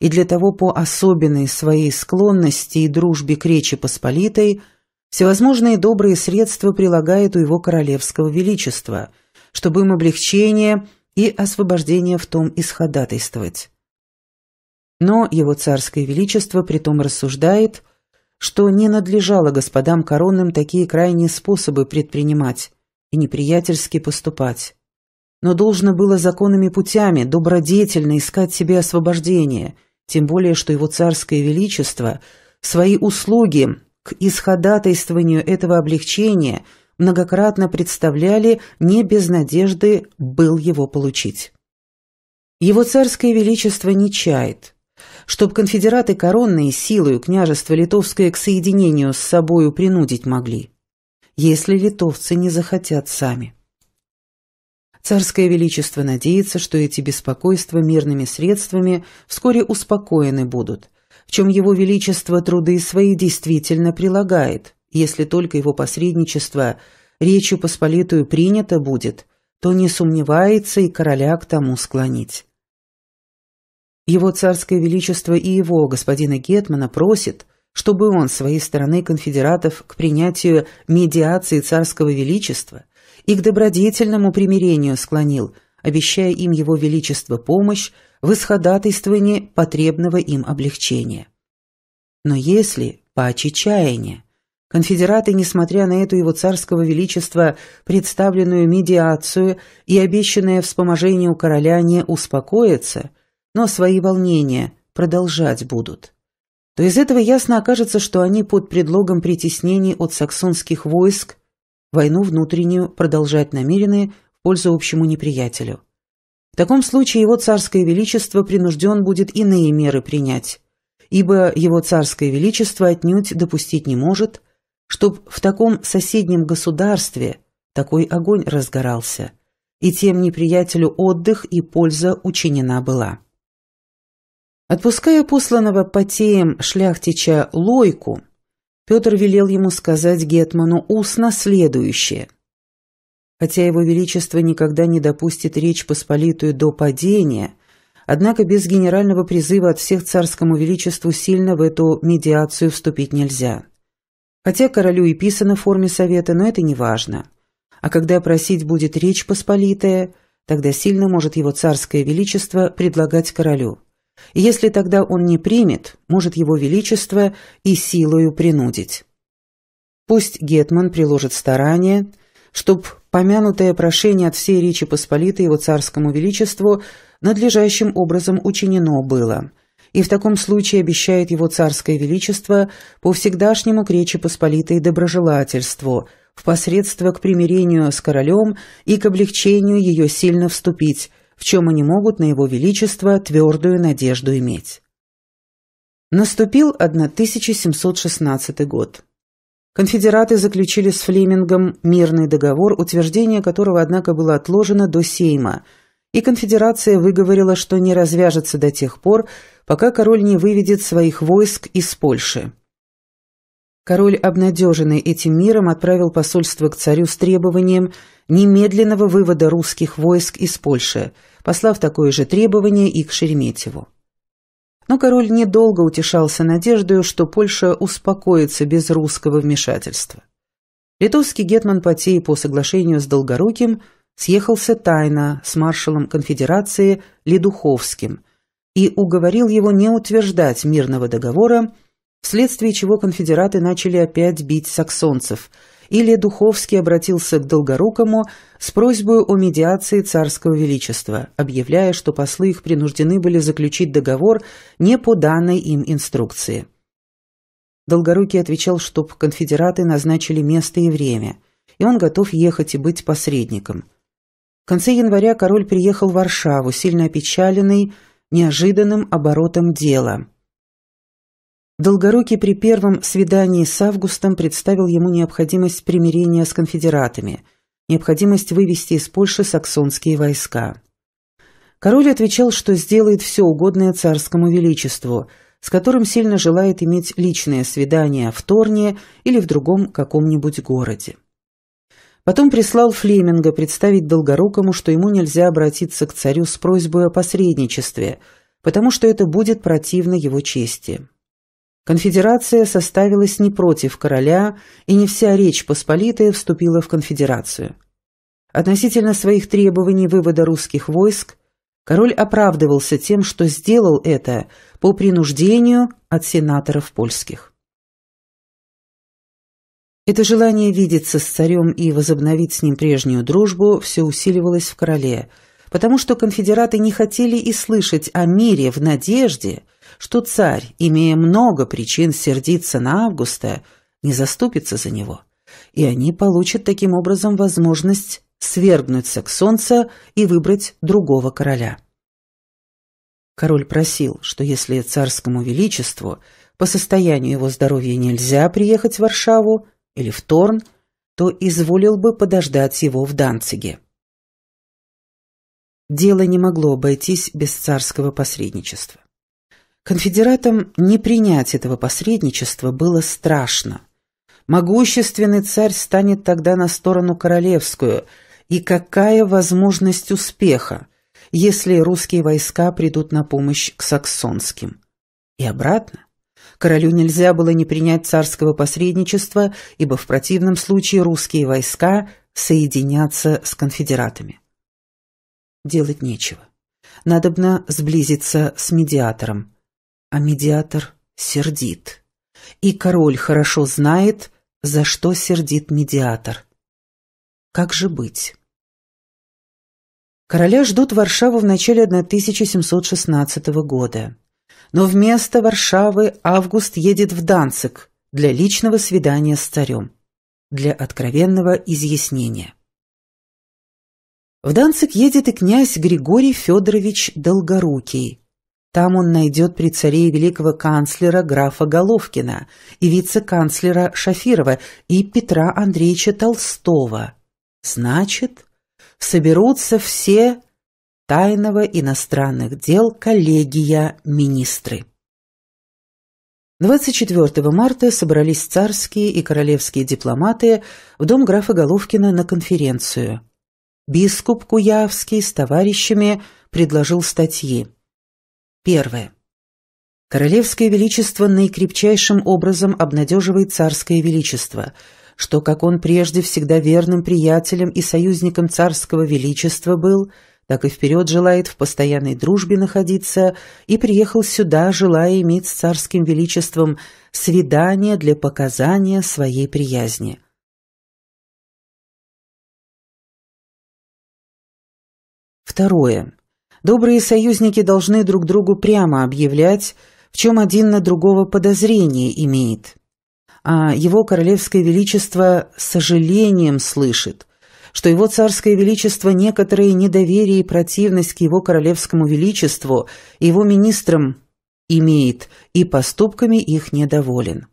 и для того по особенной своей склонности и дружбе к Речи Посполитой всевозможные добрые средства прилагает у его королевского величества, чтобы им облегчение – и освобождение в том исходатайствовать. Но его царское величество притом рассуждает, что не надлежало господам коронным такие крайние способы предпринимать и неприятельски поступать. Но должно было законными путями добродетельно искать себе освобождение, тем более что его царское величество свои услуги к исходатайствованию этого облегчения – многократно представляли, не без надежды был его получить. Его царское величество не чает, чтоб конфедераты коронные силою княжество литовское к соединению с собою принудить могли, если литовцы не захотят сами. Царское Величество надеется, что эти беспокойства мирными средствами вскоре успокоены будут, в чем Его Величество труды свои действительно прилагает, если только его посредничество речью Посполитую принято будет, то не сомневается и короля к тому склонить. Его царское величество и его, господина Гетмана, просит, чтобы он, своей стороны конфедератов, к принятию медиации царского величества и к добродетельному примирению склонил, обещая им его величество помощь в исходатайствовании потребного им облегчения. Но если, по чаяния, Конфедераты, несмотря на эту его царского величества, представленную медиацию и обещанное вспоможение у короля, не успокоятся, но свои волнения продолжать будут. То из этого ясно окажется, что они под предлогом притеснений от саксонских войск войну внутреннюю продолжать намерены в пользу общему неприятелю. В таком случае его царское величество принужден будет иные меры принять, ибо его царское величество отнюдь допустить не может – чтоб в таком соседнем государстве такой огонь разгорался, и тем неприятелю отдых и польза учинена была. Отпуская посланного потеем шляхтича Лойку, Петр велел ему сказать Гетману устно следующее. Хотя его величество никогда не допустит Речь Посполитую до падения, однако без генерального призыва от всех царскому величеству сильно в эту медиацию вступить нельзя. Хотя королю и писано в форме совета, но это не важно. А когда просить будет речь посполитая, тогда сильно может его царское величество предлагать королю. И если тогда он не примет, может его величество и силою принудить. Пусть Гетман приложит старания, чтоб помянутое прошение от всей Речи Посполитой его царскому величеству надлежащим образом учинено было, и в таком случае обещает его царское величество по всегдашнему к Речи Посполитой доброжелательству, в к примирению с королем и к облегчению ее сильно вступить, в чем они могут на его величество твердую надежду иметь. Наступил 1716 год. Конфедераты заключили с Флемингом мирный договор, утверждение которого, однако, было отложено до Сейма – и конфедерация выговорила, что не развяжется до тех пор, пока король не выведет своих войск из Польши. Король, обнадеженный этим миром, отправил посольство к царю с требованием немедленного вывода русских войск из Польши, послав такое же требование и к Шереметьеву. Но король недолго утешался надеждою, что Польша успокоится без русского вмешательства. Литовский гетман Потей по соглашению с Долгоруким – съехался тайно с маршалом конфедерации Ледуховским и уговорил его не утверждать мирного договора, вследствие чего конфедераты начали опять бить саксонцев, и Ледуховский обратился к Долгорукому с просьбой о медиации царского величества, объявляя, что послы их принуждены были заключить договор не по данной им инструкции. Долгорукий отвечал, чтоб конфедераты назначили место и время, и он готов ехать и быть посредником – в конце января король приехал в Варшаву, сильно опечаленный неожиданным оборотом дела. Долгорукий при первом свидании с Августом представил ему необходимость примирения с конфедератами, необходимость вывести из Польши саксонские войска. Король отвечал, что сделает все угодное царскому величеству, с которым сильно желает иметь личное свидание в Торне или в другом каком-нибудь городе. Потом прислал Флеминга представить Долгорукому, что ему нельзя обратиться к царю с просьбой о посредничестве, потому что это будет противно его чести. Конфедерация составилась не против короля, и не вся Речь Посполитая вступила в конфедерацию. Относительно своих требований вывода русских войск, король оправдывался тем, что сделал это по принуждению от сенаторов польских. Это желание видеться с царем и возобновить с ним прежнюю дружбу все усиливалось в короле, потому что конфедераты не хотели и слышать о мире в надежде, что царь, имея много причин сердиться на Августа, не заступится за него, и они получат таким образом возможность свергнуться к саксонца и выбрать другого короля. Король просил, что если царскому величеству по состоянию его здоровья нельзя приехать в Варшаву, или в Торн, то изволил бы подождать его в Данциге. Дело не могло обойтись без царского посредничества. Конфедератам не принять этого посредничества было страшно. Могущественный царь станет тогда на сторону королевскую, и какая возможность успеха, если русские войска придут на помощь к саксонским? И обратно. Королю нельзя было не принять царского посредничества, ибо в противном случае русские войска соединятся с конфедератами. Делать нечего. Надобно сблизиться с медиатором. А медиатор сердит. И король хорошо знает, за что сердит медиатор. Как же быть? Короля ждут Варшаву в начале 1716 года но вместо Варшавы Август едет в Данцик для личного свидания с царем, для откровенного изъяснения. В Данцик едет и князь Григорий Федорович Долгорукий. Там он найдет при царе великого канцлера графа Головкина и вице-канцлера Шафирова и Петра Андреевича Толстого. Значит, соберутся все тайного иностранных дел коллегия министры. 24 марта собрались царские и королевские дипломаты в дом графа Головкина на конференцию. Бискуп Куявский с товарищами предложил статьи. Первое. Королевское Величество наикрепчайшим образом обнадеживает Царское Величество, что, как он прежде всегда верным приятелем и союзником Царского Величества был – так и вперед желает в постоянной дружбе находиться и приехал сюда, желая иметь с царским величеством свидание для показания своей приязни. Второе. Добрые союзники должны друг другу прямо объявлять, в чем один на другого подозрение имеет. А его королевское величество сожалением слышит, что его царское величество некоторые недоверие и противность к его королевскому величеству его министрам имеет и поступками их недоволен.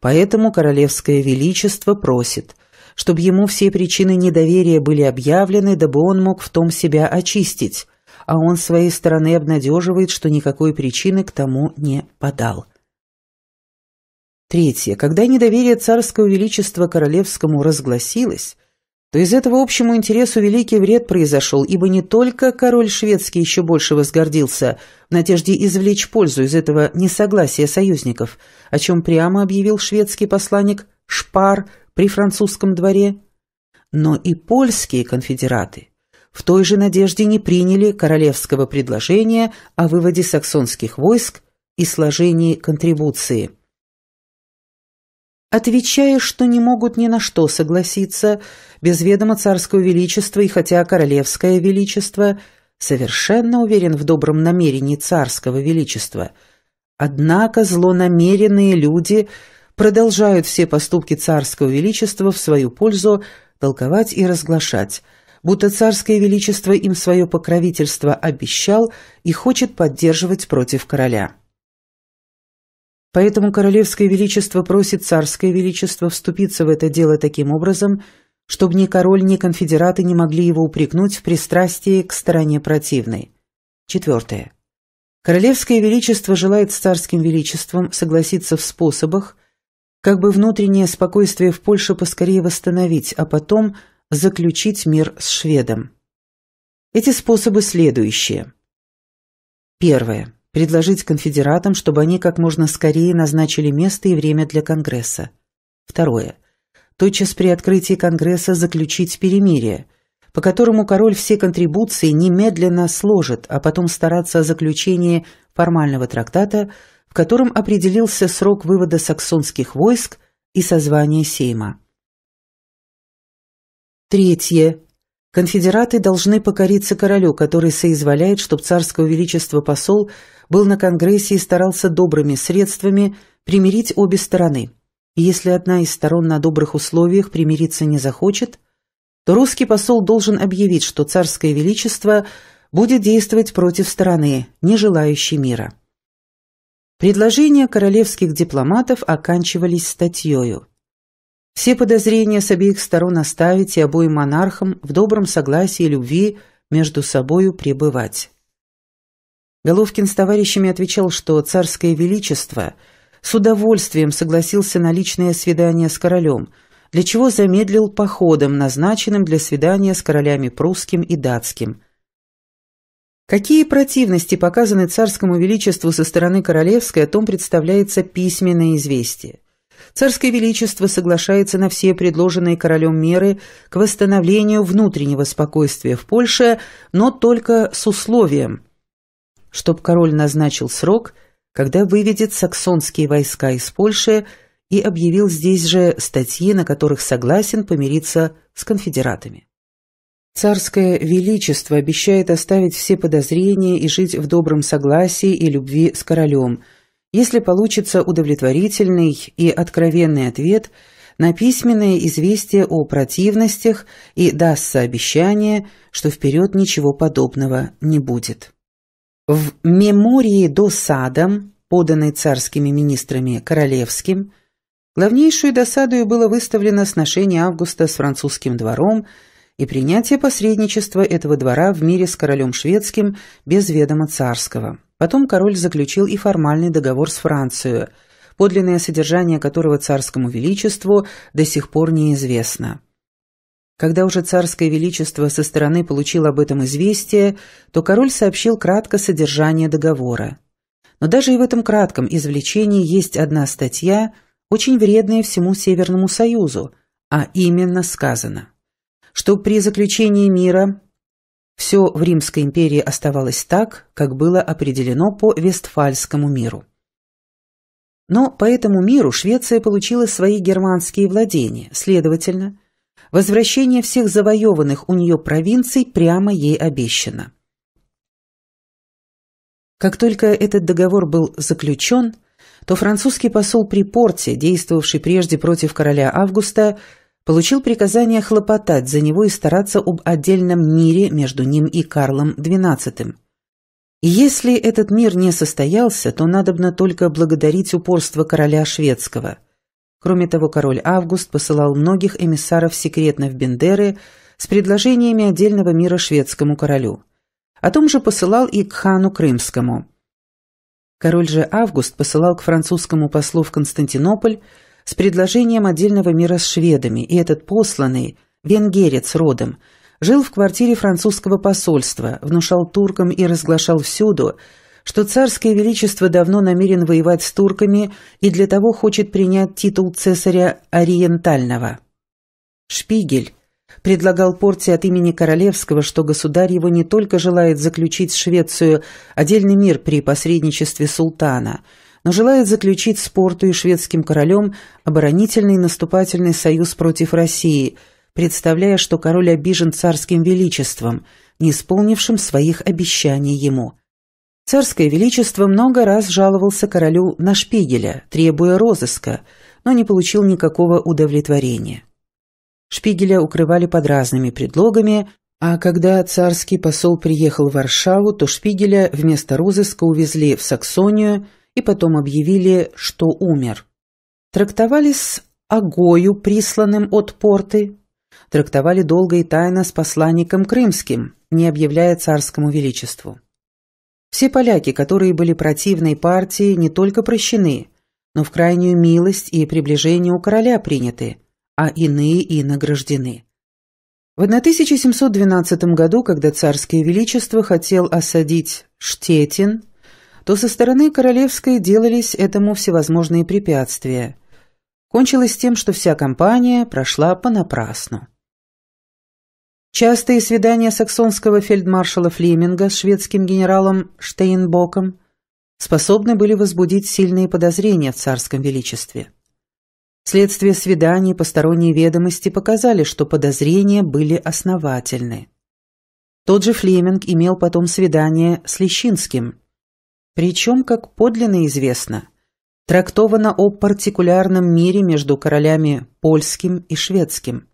Поэтому королевское величество просит, чтобы ему все причины недоверия были объявлены, дабы он мог в том себя очистить, а он своей стороны обнадеживает, что никакой причины к тому не подал. Третье. Когда недоверие царского величества королевскому разгласилось, то из этого общему интересу великий вред произошел, ибо не только король шведский еще больше возгордился в надежде извлечь пользу из этого несогласия союзников, о чем прямо объявил шведский посланник Шпар при французском дворе, но и польские конфедераты в той же надежде не приняли королевского предложения о выводе саксонских войск и сложении контрибуции отвечая, что не могут ни на что согласиться, без ведома царского величества и хотя королевское величество совершенно уверен в добром намерении царского величества. Однако злонамеренные люди продолжают все поступки царского величества в свою пользу толковать и разглашать, будто царское величество им свое покровительство обещал и хочет поддерживать против короля. Поэтому Королевское Величество просит Царское Величество вступиться в это дело таким образом, чтобы ни король, ни конфедераты не могли его упрекнуть в пристрастии к стороне противной. Четвертое. Королевское Величество желает с Царским Величеством согласиться в способах, как бы внутреннее спокойствие в Польше поскорее восстановить, а потом заключить мир с шведом. Эти способы следующие. Первое. Предложить конфедератам, чтобы они как можно скорее назначили место и время для Конгресса. Второе. Тотчас при открытии Конгресса заключить перемирие, по которому король все контрибуции немедленно сложит, а потом стараться о заключении формального трактата, в котором определился срок вывода саксонских войск и созвания Сейма. Третье. Конфедераты должны покориться королю, который соизволяет, чтобы царское величество посол был на Конгрессе и старался добрыми средствами примирить обе стороны. И если одна из сторон на добрых условиях примириться не захочет, то русский посол должен объявить, что царское величество будет действовать против стороны, не желающей мира. Предложения королевских дипломатов оканчивались статьею. Все подозрения с обеих сторон оставить и обоим монархам в добром согласии и любви между собою пребывать. Головкин с товарищами отвечал, что царское величество с удовольствием согласился на личное свидание с королем, для чего замедлил походом, назначенным для свидания с королями прусским и датским. Какие противности показаны царскому величеству со стороны королевской, о том представляется письменное известие. Царское Величество соглашается на все предложенные королем меры к восстановлению внутреннего спокойствия в Польше, но только с условием, чтоб король назначил срок, когда выведет саксонские войска из Польши и объявил здесь же статьи, на которых согласен помириться с конфедератами. Царское Величество обещает оставить все подозрения и жить в добром согласии и любви с королем – если получится удовлетворительный и откровенный ответ на письменное известие о противностях и дастся обещание, что вперед ничего подобного не будет. В «Мемории досадам», поданной царскими министрами Королевским, главнейшую досадою было выставлено сношение Августа с французским двором и принятие посредничества этого двора в мире с королем шведским без ведома царского. Потом король заключил и формальный договор с Францией, подлинное содержание которого царскому величеству до сих пор неизвестно. Когда уже царское величество со стороны получил об этом известие, то король сообщил кратко содержание договора. Но даже и в этом кратком извлечении есть одна статья, очень вредная всему Северному Союзу, а именно сказано, что при заключении мира все в Римской империи оставалось так, как было определено по Вестфальскому миру. Но по этому миру Швеция получила свои германские владения, следовательно, возвращение всех завоеванных у нее провинций прямо ей обещано. Как только этот договор был заключен, то французский посол при порте, действовавший прежде против короля Августа, получил приказание хлопотать за него и стараться об отдельном мире между ним и Карлом XII. Если этот мир не состоялся, то надобно только благодарить упорство короля шведского. Кроме того, король Август посылал многих эмиссаров секретно в Бендеры с предложениями отдельного мира шведскому королю. О том же посылал и к хану Крымскому. Король же Август посылал к французскому послу в Константинополь с предложением отдельного мира с шведами, и этот посланный, венгерец родом, жил в квартире французского посольства, внушал туркам и разглашал всюду, что царское величество давно намерен воевать с турками и для того хочет принять титул цесаря ориентального. Шпигель предлагал Порти от имени Королевского, что государь его не только желает заключить с Швецию отдельный мир при посредничестве султана – но желает заключить с Порту и шведским королем оборонительный наступательный союз против России, представляя, что король обижен царским величеством, не исполнившим своих обещаний ему. Царское величество много раз жаловался королю на Шпигеля, требуя розыска, но не получил никакого удовлетворения. Шпигеля укрывали под разными предлогами, а когда царский посол приехал в Варшаву, то Шпигеля вместо розыска увезли в Саксонию – и потом объявили, что умер. Трактовали с Агою, присланным от порты, трактовали долго и тайно с посланником крымским, не объявляя царскому величеству. Все поляки, которые были противной партии, не только прощены, но в крайнюю милость и приближение у короля приняты, а иные и награждены. В 1712 году, когда царское величество хотел осадить Штетин, то со стороны Королевской делались этому всевозможные препятствия. Кончилось тем, что вся кампания прошла понапрасну. Частые свидания саксонского фельдмаршала Флеминга с шведским генералом Штейнбоком способны были возбудить сильные подозрения в царском величестве. Следствие свиданий посторонние ведомости показали, что подозрения были основательны. Тот же Флеминг имел потом свидание с Лещинским, причем, как подлинно известно, трактовано о партикулярном мире между королями польским и шведским.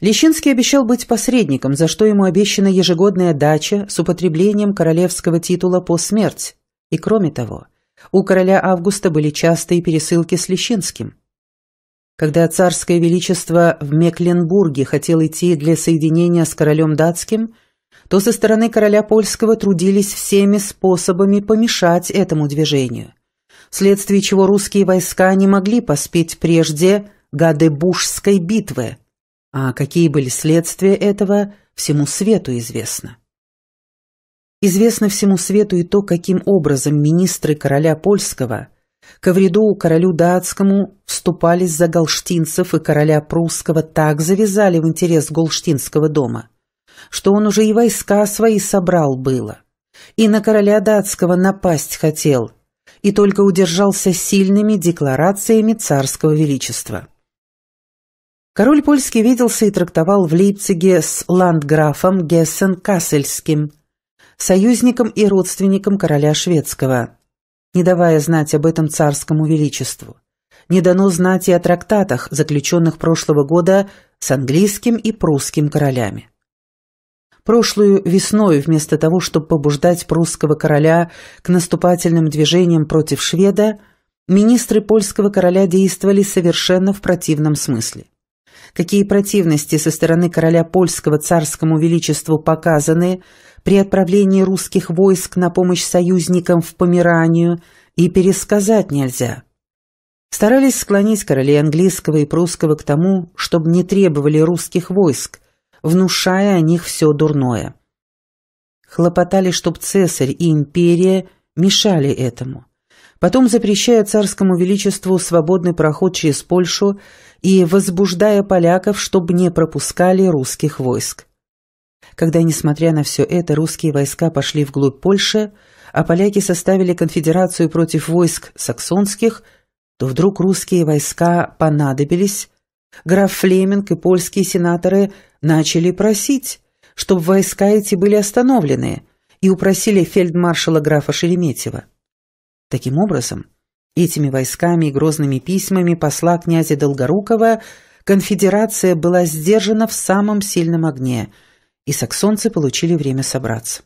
Лещинский обещал быть посредником, за что ему обещана ежегодная дача с употреблением королевского титула по смерть. И кроме того, у короля Августа были частые пересылки с Лещинским. Когда царское величество в Мекленбурге хотел идти для соединения с королем датским, то со стороны короля польского трудились всеми способами помешать этому движению, вследствие чего русские войска не могли поспеть прежде Гадебужской битвы, а какие были следствия этого, всему свету известно. Известно всему свету и то, каким образом министры короля польского ко вреду королю датскому вступались за галштинцев и короля прусского так завязали в интерес голштинского дома, что он уже и войска свои собрал было. И на короля датского напасть хотел, и только удержался сильными декларациями царского величества. Король польский виделся и трактовал в Лейпциге с ландграфом Гессен-Кассельским, союзником и родственником короля шведского, не давая знать об этом царскому величеству. Не дано знать и о трактатах, заключенных прошлого года с английским и прусским королями. Прошлую весной, вместо того, чтобы побуждать прусского короля к наступательным движениям против шведа, министры польского короля действовали совершенно в противном смысле. Какие противности со стороны короля польского царскому величеству показаны при отправлении русских войск на помощь союзникам в Померанию, и пересказать нельзя. Старались склонить королей английского и прусского к тому, чтобы не требовали русских войск, внушая о них все дурное. Хлопотали, чтоб цесарь и империя мешали этому. Потом запрещая царскому величеству свободный проход через Польшу и возбуждая поляков, чтобы не пропускали русских войск. Когда, несмотря на все это, русские войска пошли вглубь Польши, а поляки составили конфедерацию против войск саксонских, то вдруг русские войска понадобились – Граф Флеминг и польские сенаторы начали просить, чтобы войска эти были остановлены, и упросили фельдмаршала графа Шереметьева. Таким образом, этими войсками и грозными письмами посла князя Долгорукова конфедерация была сдержана в самом сильном огне, и саксонцы получили время собраться.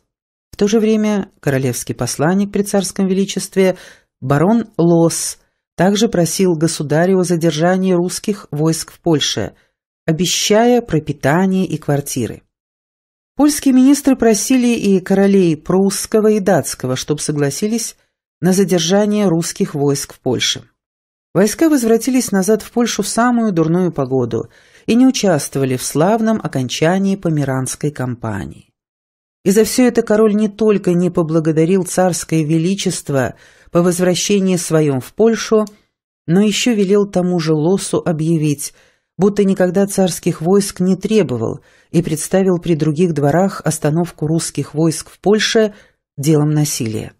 В то же время королевский посланник при царском величестве барон Лосс также просил государя о задержании русских войск в Польше, обещая пропитание и квартиры. Польские министры просили и королей прусского и датского, чтобы согласились на задержание русских войск в Польше. Войска возвратились назад в Польшу в самую дурную погоду и не участвовали в славном окончании Померанской кампании. И за все это король не только не поблагодарил царское величество – по возвращении своем в Польшу, но еще велел тому же Лосу объявить, будто никогда царских войск не требовал и представил при других дворах остановку русских войск в Польше делом насилия.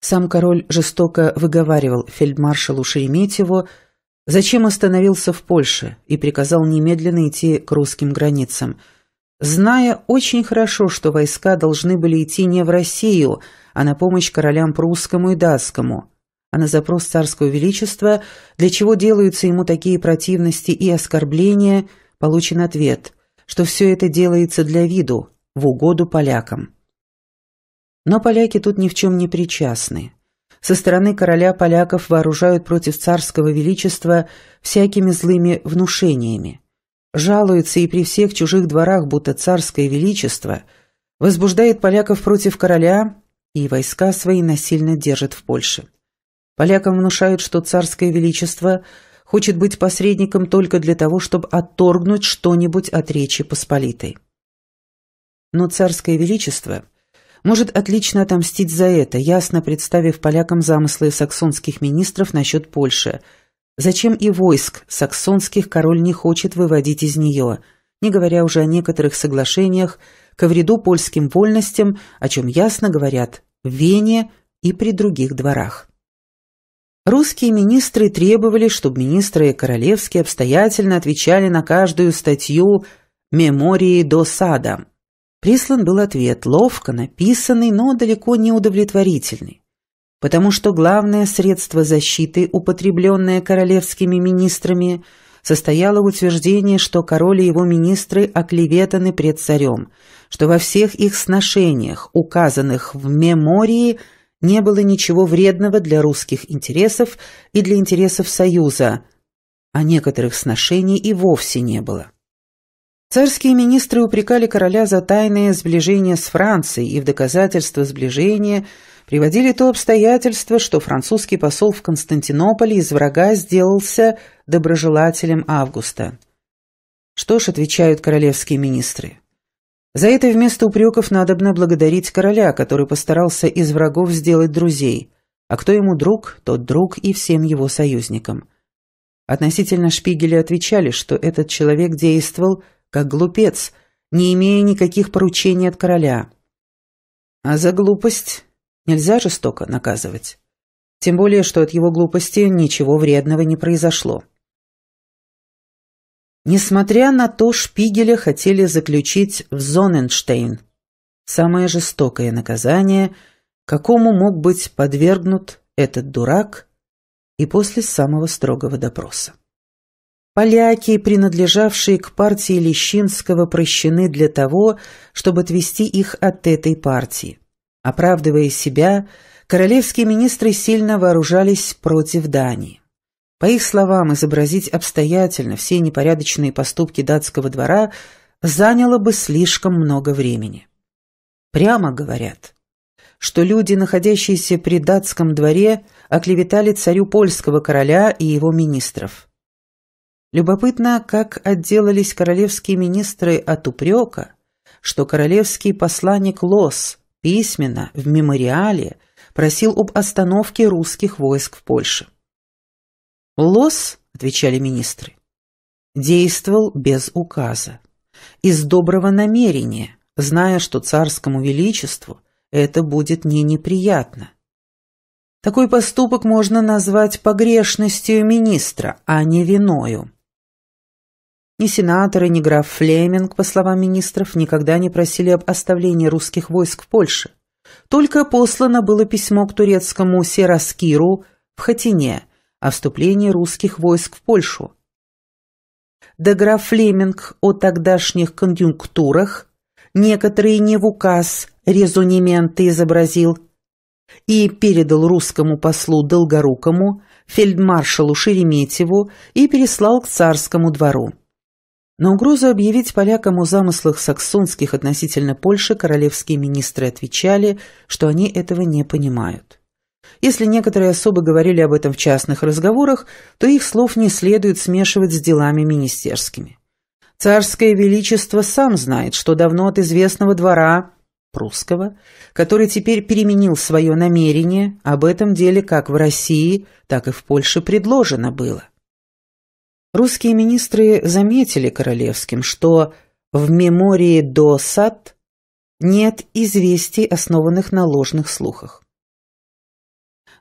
Сам король жестоко выговаривал фельдмаршалу Шереметьеву, зачем остановился в Польше и приказал немедленно идти к русским границам – Зная очень хорошо, что войска должны были идти не в Россию, а на помощь королям прусскому и датскому, а на запрос царского величества, для чего делаются ему такие противности и оскорбления, получен ответ, что все это делается для виду, в угоду полякам. Но поляки тут ни в чем не причастны. Со стороны короля поляков вооружают против царского величества всякими злыми внушениями жалуется и при всех чужих дворах, будто царское величество, возбуждает поляков против короля и войска свои насильно держит в Польше. Полякам внушают, что царское величество хочет быть посредником только для того, чтобы отторгнуть что-нибудь от Речи Посполитой. Но царское величество может отлично отомстить за это, ясно представив полякам замыслы саксонских министров насчет Польши – Зачем и войск саксонских король не хочет выводить из нее, не говоря уже о некоторых соглашениях ко вреду польским вольностям, о чем ясно говорят в Вене и при других дворах. Русские министры требовали, чтобы министры и королевские обстоятельно отвечали на каждую статью «Мемории до сада». Прислан был ответ, ловко написанный, но далеко не удовлетворительный потому что главное средство защиты, употребленное королевскими министрами, состояло в утверждении, что король и его министры оклеветаны пред царем, что во всех их сношениях, указанных в мемории, не было ничего вредного для русских интересов и для интересов Союза, а некоторых сношений и вовсе не было. Царские министры упрекали короля за тайное сближение с Францией и в доказательство сближения – приводили то обстоятельство, что французский посол в Константинополе из врага сделался доброжелателем Августа. Что ж, отвечают королевские министры. За это вместо упреков надобно благодарить короля, который постарался из врагов сделать друзей, а кто ему друг, тот друг и всем его союзникам. Относительно Шпигеля отвечали, что этот человек действовал как глупец, не имея никаких поручений от короля. А за глупость Нельзя жестоко наказывать. Тем более, что от его глупости ничего вредного не произошло. Несмотря на то, Шпигеля хотели заключить в Зоненштейн. Самое жестокое наказание, какому мог быть подвергнут этот дурак, и после самого строгого допроса. Поляки, принадлежавшие к партии Лещинского, прощены для того, чтобы отвести их от этой партии. Оправдывая себя, королевские министры сильно вооружались против Дании. По их словам, изобразить обстоятельно все непорядочные поступки датского двора заняло бы слишком много времени. Прямо говорят, что люди, находящиеся при датском дворе, оклеветали царю польского короля и его министров. Любопытно, как отделались королевские министры от упрека, что королевский посланник Лос – письменно, в мемориале, просил об остановке русских войск в Польше. «Лос», — отвечали министры, — действовал без указа, из доброго намерения, зная, что царскому величеству это будет не неприятно. Такой поступок можно назвать погрешностью министра, а не виною. Ни сенаторы, ни граф Флеминг, по словам министров, никогда не просили об оставлении русских войск в Польше. Только послано было письмо к турецкому Сераскиру в Хатине о вступлении русских войск в Польшу. Да граф Флеминг о тогдашних конъюнктурах некоторые не в указ резунименты изобразил и передал русскому послу Долгорукому, фельдмаршалу Шереметьеву и переслал к царскому двору. На угрозу объявить полякам о замыслах саксонских относительно Польши королевские министры отвечали, что они этого не понимают. Если некоторые особо говорили об этом в частных разговорах, то их слов не следует смешивать с делами министерскими. Царское Величество сам знает, что давно от известного двора прусского, который теперь переменил свое намерение, об этом деле как в России, так и в Польше предложено было. Русские министры заметили королевским, что в мемории до САД нет известий, основанных на ложных слухах.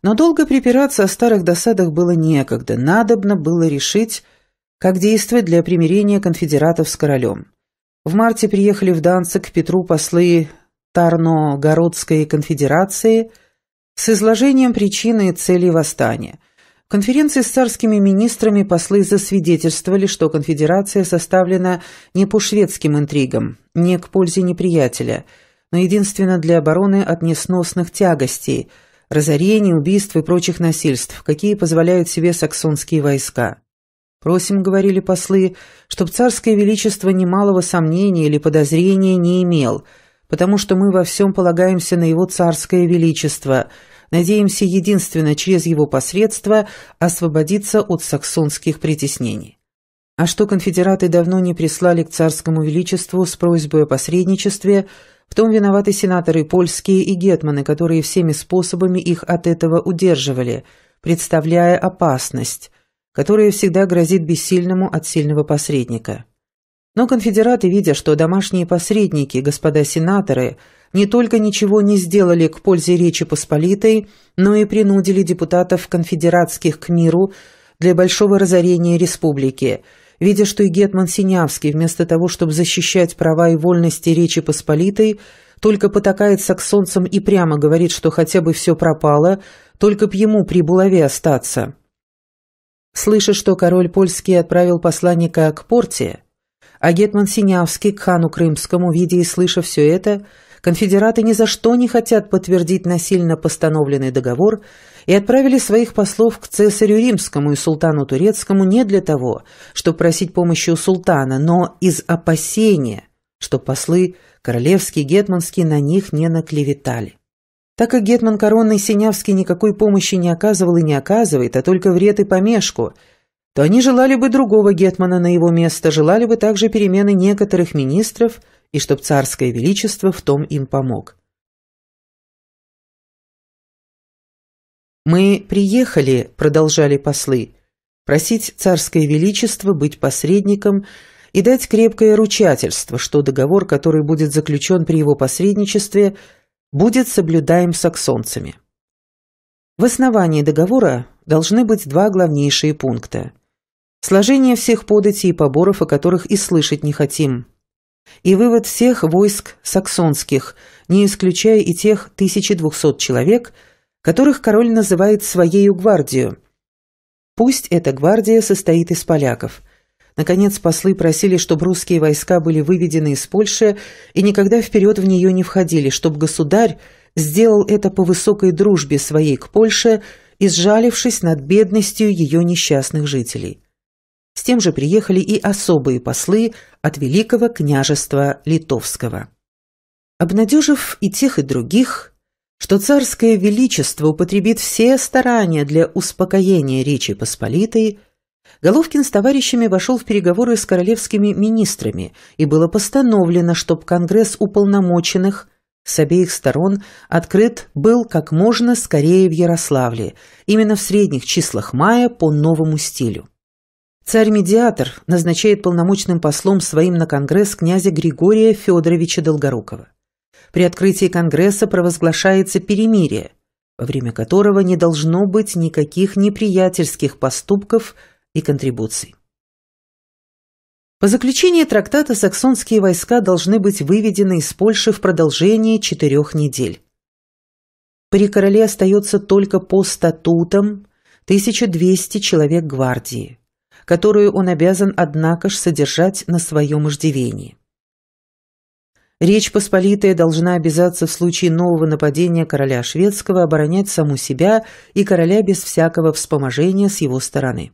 Но долго припираться о старых досадах было некогда, надобно было решить, как действовать для примирения конфедератов с королем. В марте приехали в Данцик к Петру послы Тарно-Городской конфедерации с изложением причины и целей восстания – конференции с царскими министрами послы засвидетельствовали, что конфедерация составлена не по шведским интригам, не к пользе неприятеля, но единственно для обороны от несносных тягостей, разорений, убийств и прочих насильств, какие позволяют себе саксонские войска. «Просим», — говорили послы, — «чтоб царское величество немалого сомнения или подозрения не имел, потому что мы во всем полагаемся на его царское величество», надеемся, единственно через его посредство освободиться от саксонских притеснений. А что конфедераты давно не прислали к царскому величеству с просьбой о посредничестве, в том виноваты сенаторы польские и гетманы, которые всеми способами их от этого удерживали, представляя опасность, которая всегда грозит бессильному от сильного посредника. Но конфедераты, видя, что домашние посредники, господа сенаторы, не только ничего не сделали к пользе Речи Посполитой, но и принудили депутатов конфедератских к миру для большого разорения республики, видя, что и Гетман Синявский, вместо того, чтобы защищать права и вольности Речи Посполитой, только потакает саксонцам и прямо говорит, что хотя бы все пропало, только б ему при булаве остаться. Слыша, что король польский отправил посланника к порте, а гетман Синявский к хану Крымскому, видя и слыша все это, конфедераты ни за что не хотят подтвердить насильно постановленный договор и отправили своих послов к цесарю римскому и султану турецкому не для того, чтобы просить помощи у султана, но из опасения, что послы королевские гетманские на них не наклеветали. Так как гетман коронный Синявский никакой помощи не оказывал и не оказывает, а только вред и помешку – то они желали бы другого гетмана на его место, желали бы также перемены некоторых министров и чтоб царское величество в том им помог. «Мы приехали», — продолжали послы, — «просить царское величество быть посредником и дать крепкое ручательство, что договор, который будет заключен при его посредничестве, будет соблюдаем саксонцами». В основании договора должны быть два главнейшие пункта сложение всех податей и поборов, о которых и слышать не хотим. И вывод всех войск саксонских, не исключая и тех 1200 человек, которых король называет «своею гвардию». Пусть эта гвардия состоит из поляков. Наконец, послы просили, чтобы русские войска были выведены из Польши и никогда вперед в нее не входили, чтобы государь сделал это по высокой дружбе своей к Польше, изжалившись над бедностью ее несчастных жителей. С тем же приехали и особые послы от Великого княжества Литовского. Обнадежив и тех, и других, что царское величество употребит все старания для успокоения Речи Посполитой, Головкин с товарищами вошел в переговоры с королевскими министрами, и было постановлено, чтобы Конгресс уполномоченных с обеих сторон открыт был как можно скорее в Ярославле, именно в средних числах мая по новому стилю. Царь-медиатор назначает полномочным послом своим на Конгресс князя Григория Федоровича Долгорукова. При открытии Конгресса провозглашается перемирие, во время которого не должно быть никаких неприятельских поступков и контрибуций. По заключении трактата саксонские войска должны быть выведены из Польши в продолжение четырех недель. При короле остается только по статутам 1200 человек гвардии которую он обязан, однако ж, содержать на своем иждивении. Речь Посполитая должна обязаться в случае нового нападения короля шведского оборонять саму себя и короля без всякого вспоможения с его стороны.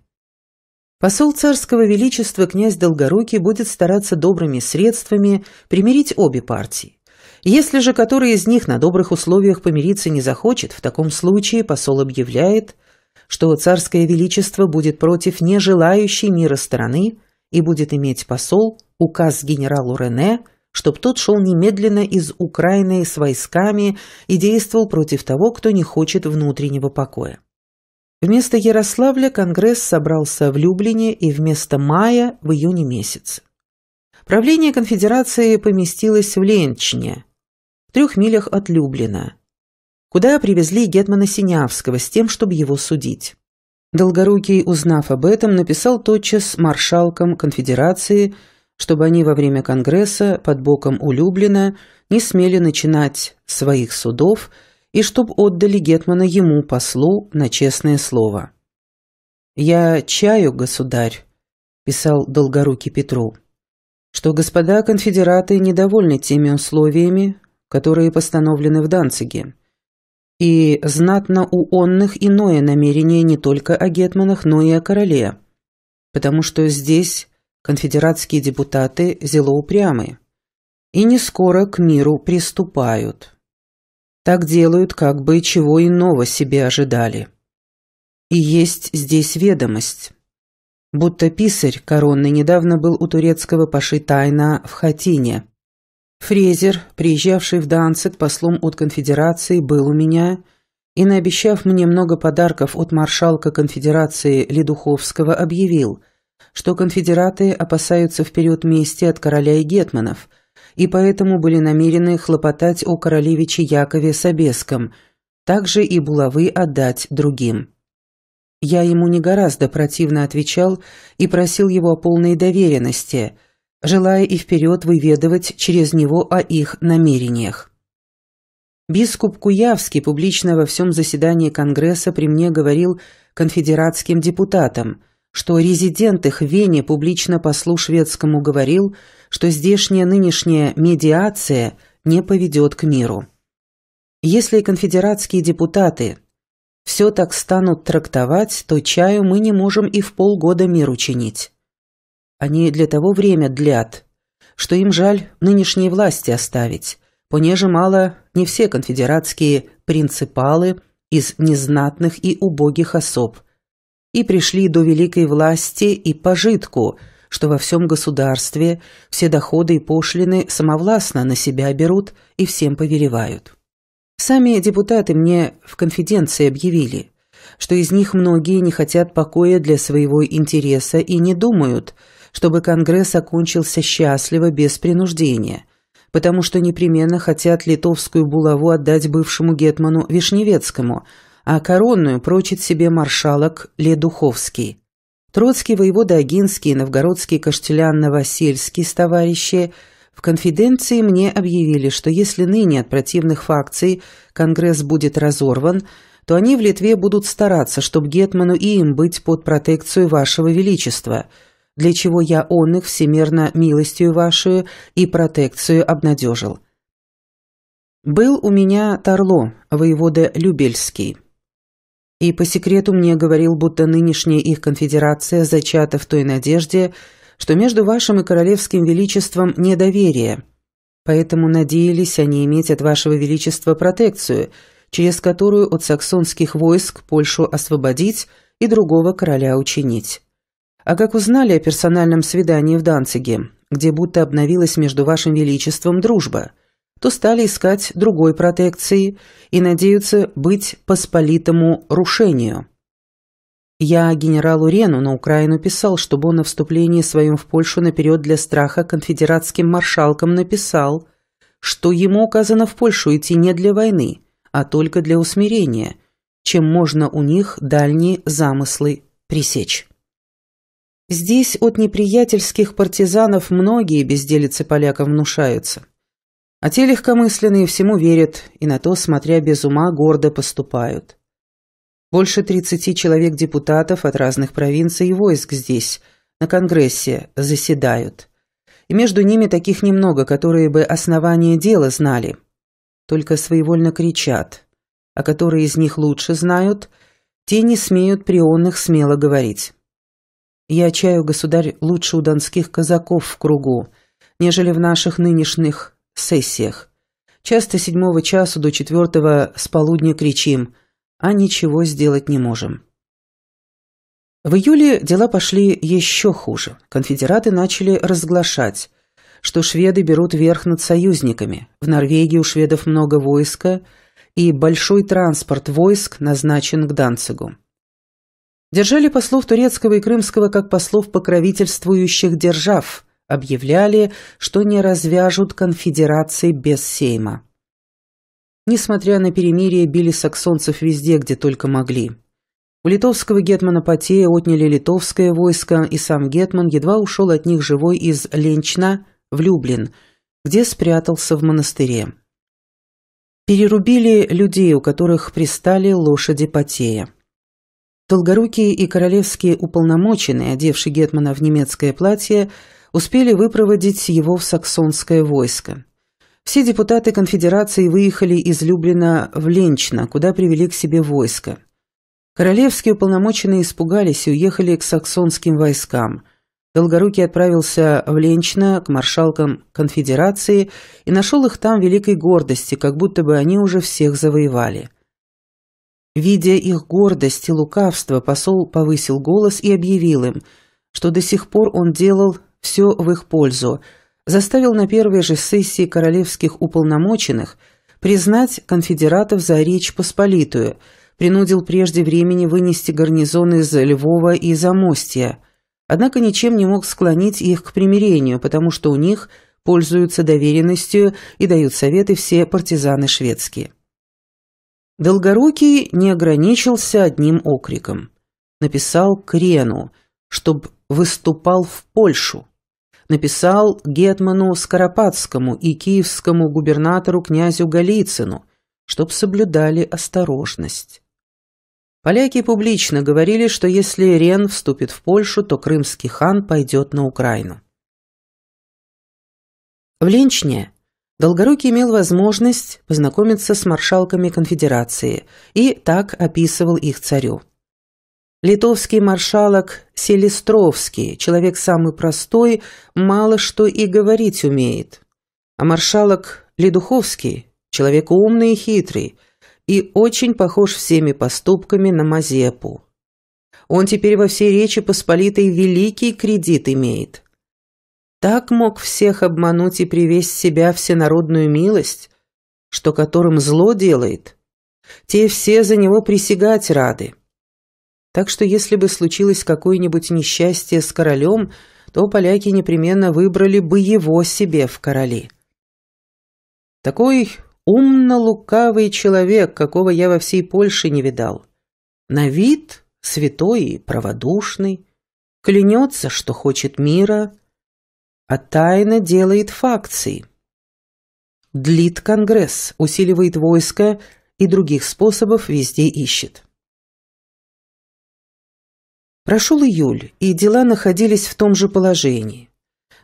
Посол царского величества князь Долгорукий будет стараться добрыми средствами примирить обе партии. Если же который из них на добрых условиях помириться не захочет, в таком случае посол объявляет, что царское величество будет против нежелающей мира стороны и будет иметь посол указ генералу Рене, чтоб тот шел немедленно из Украины с войсками и действовал против того, кто не хочет внутреннего покоя. Вместо Ярославля Конгресс собрался в Люблине и вместо мая в июне месяц. Правление конфедерации поместилось в Ленчне, в трех милях от Люблина, куда привезли Гетмана Синявского с тем, чтобы его судить. Долгорукий, узнав об этом, написал тотчас маршалкам конфедерации, чтобы они во время Конгресса под боком у Люблина не смели начинать своих судов и чтоб отдали Гетмана ему, послу, на честное слово. «Я чаю, государь», – писал Долгорукий Петру, – «что господа конфедераты недовольны теми условиями, которые постановлены в Данциге» И знатно у онных иное намерение не только о гетманах, но и о короле. Потому что здесь конфедератские депутаты зело упрямы и не скоро к миру приступают. Так делают, как бы чего иного себе ожидали. И есть здесь ведомость. Будто писарь коронный недавно был у турецкого паши Тайна в Хатине. Фрезер, приезжавший в Данцет послом от конфедерации, был у меня и, наобещав мне много подарков от маршалка конфедерации Ледуховского, объявил, что конфедераты опасаются вперед мести от короля и гетманов, и поэтому были намерены хлопотать о королевиче Якове Собеском, также и булавы отдать другим. Я ему не гораздо противно отвечал и просил его о полной доверенности – желая и вперед выведывать через него о их намерениях. Бискуп Куявский публично во всем заседании Конгресса при мне говорил конфедератским депутатам, что резидент их в Вене публично послу шведскому говорил, что здешняя нынешняя медиация не поведет к миру. Если конфедератские депутаты все так станут трактовать, то чаю мы не можем и в полгода мир учинить. Они для того время длят, что им жаль нынешние власти оставить, понеже мало не все конфедератские принципалы из незнатных и убогих особ, и пришли до великой власти и пожитку, что во всем государстве все доходы и пошлины самовластно на себя берут и всем повелевают. Сами депутаты мне в конфиденции объявили, что из них многие не хотят покоя для своего интереса и не думают – чтобы Конгресс окончился счастливо, без принуждения, потому что непременно хотят литовскую булаву отдать бывшему гетману Вишневецкому, а коронную прочит себе маршалок Ледуховский. Троцкий, воевода Агинский и новгородский Каштелян Новосельский с товарищи в конфиденции мне объявили, что если ныне от противных факций Конгресс будет разорван, то они в Литве будут стараться, чтобы Гетману и им быть под протекцию Вашего Величества – для чего я он их всемирно милостью вашу и протекцию обнадежил. Был у меня Тарло, воевода Любельский. И по секрету мне говорил, будто нынешняя их конфедерация зачата в той надежде, что между вашим и королевским величеством недоверие. Поэтому надеялись они иметь от вашего величества протекцию, через которую от саксонских войск Польшу освободить и другого короля учинить. А как узнали о персональном свидании в Данциге, где будто обновилась между вашим величеством дружба, то стали искать другой протекции и надеются быть посполитому рушению. Я генералу Рену на Украину писал, чтобы он о вступлении своем в Польшу наперед для страха конфедератским маршалкам написал, что ему указано в Польшу идти не для войны, а только для усмирения, чем можно у них дальние замыслы пресечь. Здесь от неприятельских партизанов многие безделицы полякам внушаются. А те легкомысленные всему верят и на то, смотря без ума, гордо поступают. Больше 30 человек-депутатов от разных провинций и войск здесь, на Конгрессе, заседают. И между ними таких немного, которые бы основание дела знали. Только своевольно кричат. А которые из них лучше знают, те не смеют при онных смело говорить. Я чаю, государь, лучше у донских казаков в кругу, нежели в наших нынешних сессиях. Часто седьмого часу до четвертого с полудня кричим, а ничего сделать не можем. В июле дела пошли еще хуже. Конфедераты начали разглашать, что шведы берут верх над союзниками. В Норвегии у шведов много войска, и большой транспорт войск назначен к Данцигу держали послов турецкого и крымского как послов покровительствующих держав, объявляли, что не развяжут конфедерации без Сейма. Несмотря на перемирие, били саксонцев везде, где только могли. У литовского гетмана Потея отняли литовское войско, и сам гетман едва ушел от них живой из Ленчна в Люблин, где спрятался в монастыре. Перерубили людей, у которых пристали лошади Потея. Долгорукие и королевские уполномоченные, одевшие Гетмана в немецкое платье, успели выпроводить его в саксонское войско. Все депутаты конфедерации выехали из Люблина в Ленчно, куда привели к себе войско. Королевские уполномоченные испугались и уехали к саксонским войскам. Долгорукий отправился в Ленчно к маршалкам конфедерации и нашел их там великой гордости, как будто бы они уже всех завоевали. Видя их гордость и лукавство, посол повысил голос и объявил им, что до сих пор он делал все в их пользу, заставил на первой же сессии королевских уполномоченных признать конфедератов за Речь Посполитую, принудил прежде времени вынести гарнизоны из Львова и Замостья, однако ничем не мог склонить их к примирению, потому что у них пользуются доверенностью и дают советы все партизаны шведские. Долгорукий не ограничился одним окриком. Написал Крену, чтоб выступал в Польшу. Написал Гетману Скоропадскому и киевскому губернатору князю Голицыну, чтоб соблюдали осторожность. Поляки публично говорили, что если Рен вступит в Польшу, то крымский хан пойдет на Украину. В Ленчне Долгорукий имел возможность познакомиться с маршалками конфедерации и так описывал их царю. Литовский маршалок Селестровский, человек самый простой, мало что и говорить умеет. А маршалок Ледуховский, человек умный и хитрый, и очень похож всеми поступками на Мазепу. Он теперь во всей Речи Посполитой великий кредит имеет так мог всех обмануть и привесть себя всенародную милость, что которым зло делает, те все за него присягать рады. Так что если бы случилось какое-нибудь несчастье с королем, то поляки непременно выбрали бы его себе в короли. Такой умно-лукавый человек, какого я во всей Польше не видал. На вид святой и праводушный, клянется, что хочет мира, а тайно делает факции. Длит Конгресс, усиливает войско и других способов везде ищет. Прошел июль, и дела находились в том же положении.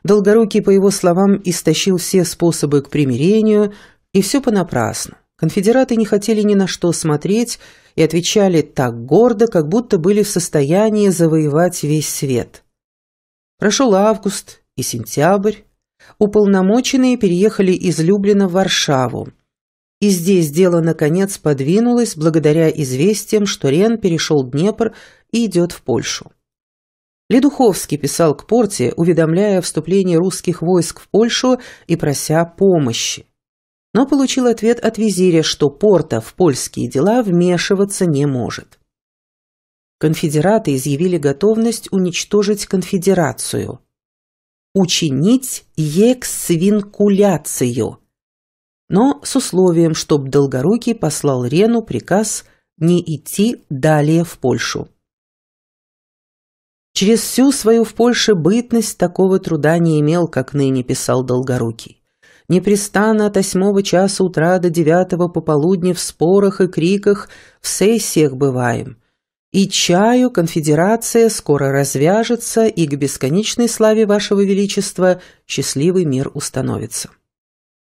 Долгорукий, по его словам, истощил все способы к примирению, и все понапрасну. Конфедераты не хотели ни на что смотреть и отвечали так гордо, как будто были в состоянии завоевать весь свет. Прошел август, и сентябрь, уполномоченные переехали из Люблина в Варшаву. И здесь дело, наконец, подвинулось благодаря известиям, что Рен перешел Днепр и идет в Польшу. Ледуховский писал к Порте, уведомляя о вступлении русских войск в Польшу и прося помощи. Но получил ответ от визиря, что Порта в польские дела вмешиваться не может. Конфедераты изъявили готовность уничтожить конфедерацию – учинить ексвинкуляцию, но с условием, чтоб Долгорукий послал Рену приказ не идти далее в Польшу. Через всю свою в Польше бытность такого труда не имел, как ныне писал Долгорукий. Непрестанно от восьмого часа утра до девятого пополудни в спорах и криках в сессиях бываем – и чаю конфедерация скоро развяжется, и к бесконечной славе вашего величества счастливый мир установится.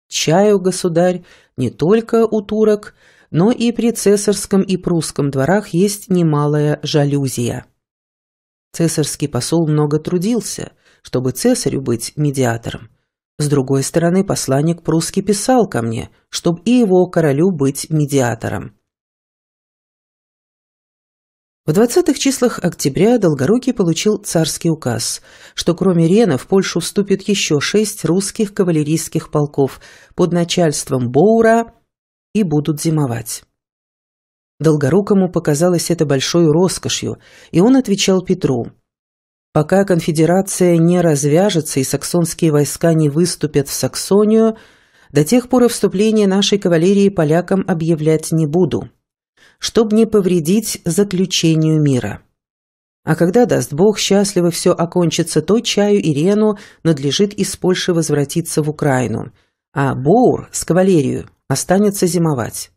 Чаю, государь, не только у турок, но и при цесарском и прусском дворах есть немалая жалюзия. Цесарский посол много трудился, чтобы цесарю быть медиатором. С другой стороны, посланник прусский писал ко мне, чтобы и его королю быть медиатором. В 20-х числах октября Долгорукий получил царский указ, что кроме Рена в Польшу вступит еще шесть русских кавалерийских полков под начальством Боура и будут зимовать. Долгорукому показалось это большой роскошью, и он отвечал Петру. «Пока конфедерация не развяжется и саксонские войска не выступят в Саксонию, до тех пор и вступление нашей кавалерии полякам объявлять не буду» чтобы не повредить заключению мира. А когда, даст Бог, счастливо все окончится, то Чаю и Рену надлежит из Польши возвратиться в Украину, а Боур с кавалерию останется зимовать.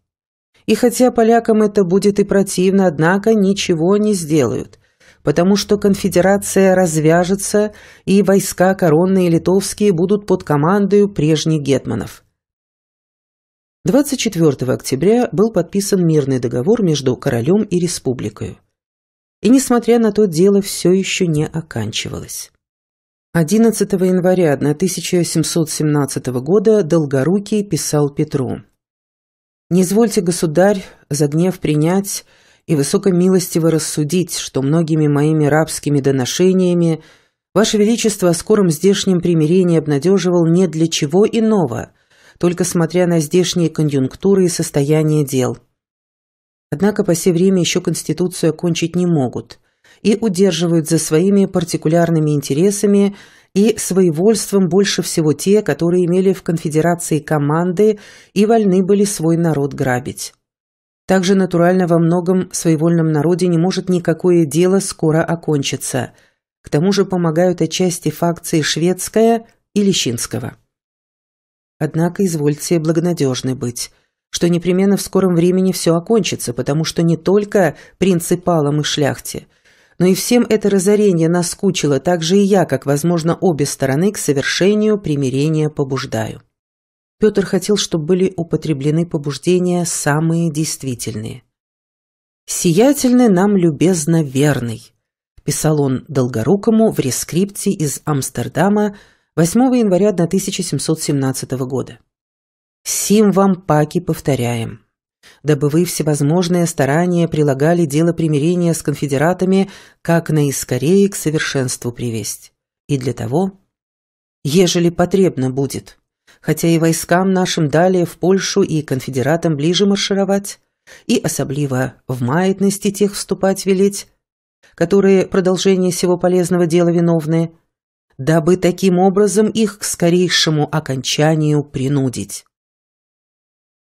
И хотя полякам это будет и противно, однако ничего не сделают, потому что конфедерация развяжется, и войска коронные литовские будут под командою прежних гетманов – 24 октября был подписан мирный договор между королем и республикой. И, несмотря на то, дело все еще не оканчивалось. 11 января 1717 года Долгорукий писал Петру «Не извольте, государь, загнев принять и высокомилостиво рассудить, что многими моими рабскими доношениями Ваше Величество о скором здешнем примирении обнадеживал не для чего иного, только смотря на здешние конъюнктуры и состояние дел. Однако по сей время еще Конституцию окончить не могут и удерживают за своими партикулярными интересами и своевольством больше всего те, которые имели в конфедерации команды и вольны были свой народ грабить. Также натурально во многом своевольном народе не может никакое дело скоро окончиться. К тому же помогают отчасти факции шведская и лещинского. Однако извольте благонадежны быть, что непременно в скором времени все окончится, потому что не только принципалам и шляхте, но и всем это разорение наскучило, так же и я, как, возможно, обе стороны к совершению примирения побуждаю». Петр хотел, чтобы были употреблены побуждения самые действительные. «Сиятельный нам любезно верный», – писал он Долгорукому в рескрипте из Амстердама – 8 января 1717 года. Сим вам паки повторяем, дабы вы всевозможные старания прилагали дело примирения с конфедератами как наискорее к совершенству привесть. И для того, ежели потребно будет, хотя и войскам нашим далее в Польшу и конфедератам ближе маршировать, и особливо в маятности тех вступать велеть, которые продолжение сего полезного дела виновны – дабы таким образом их к скорейшему окончанию принудить.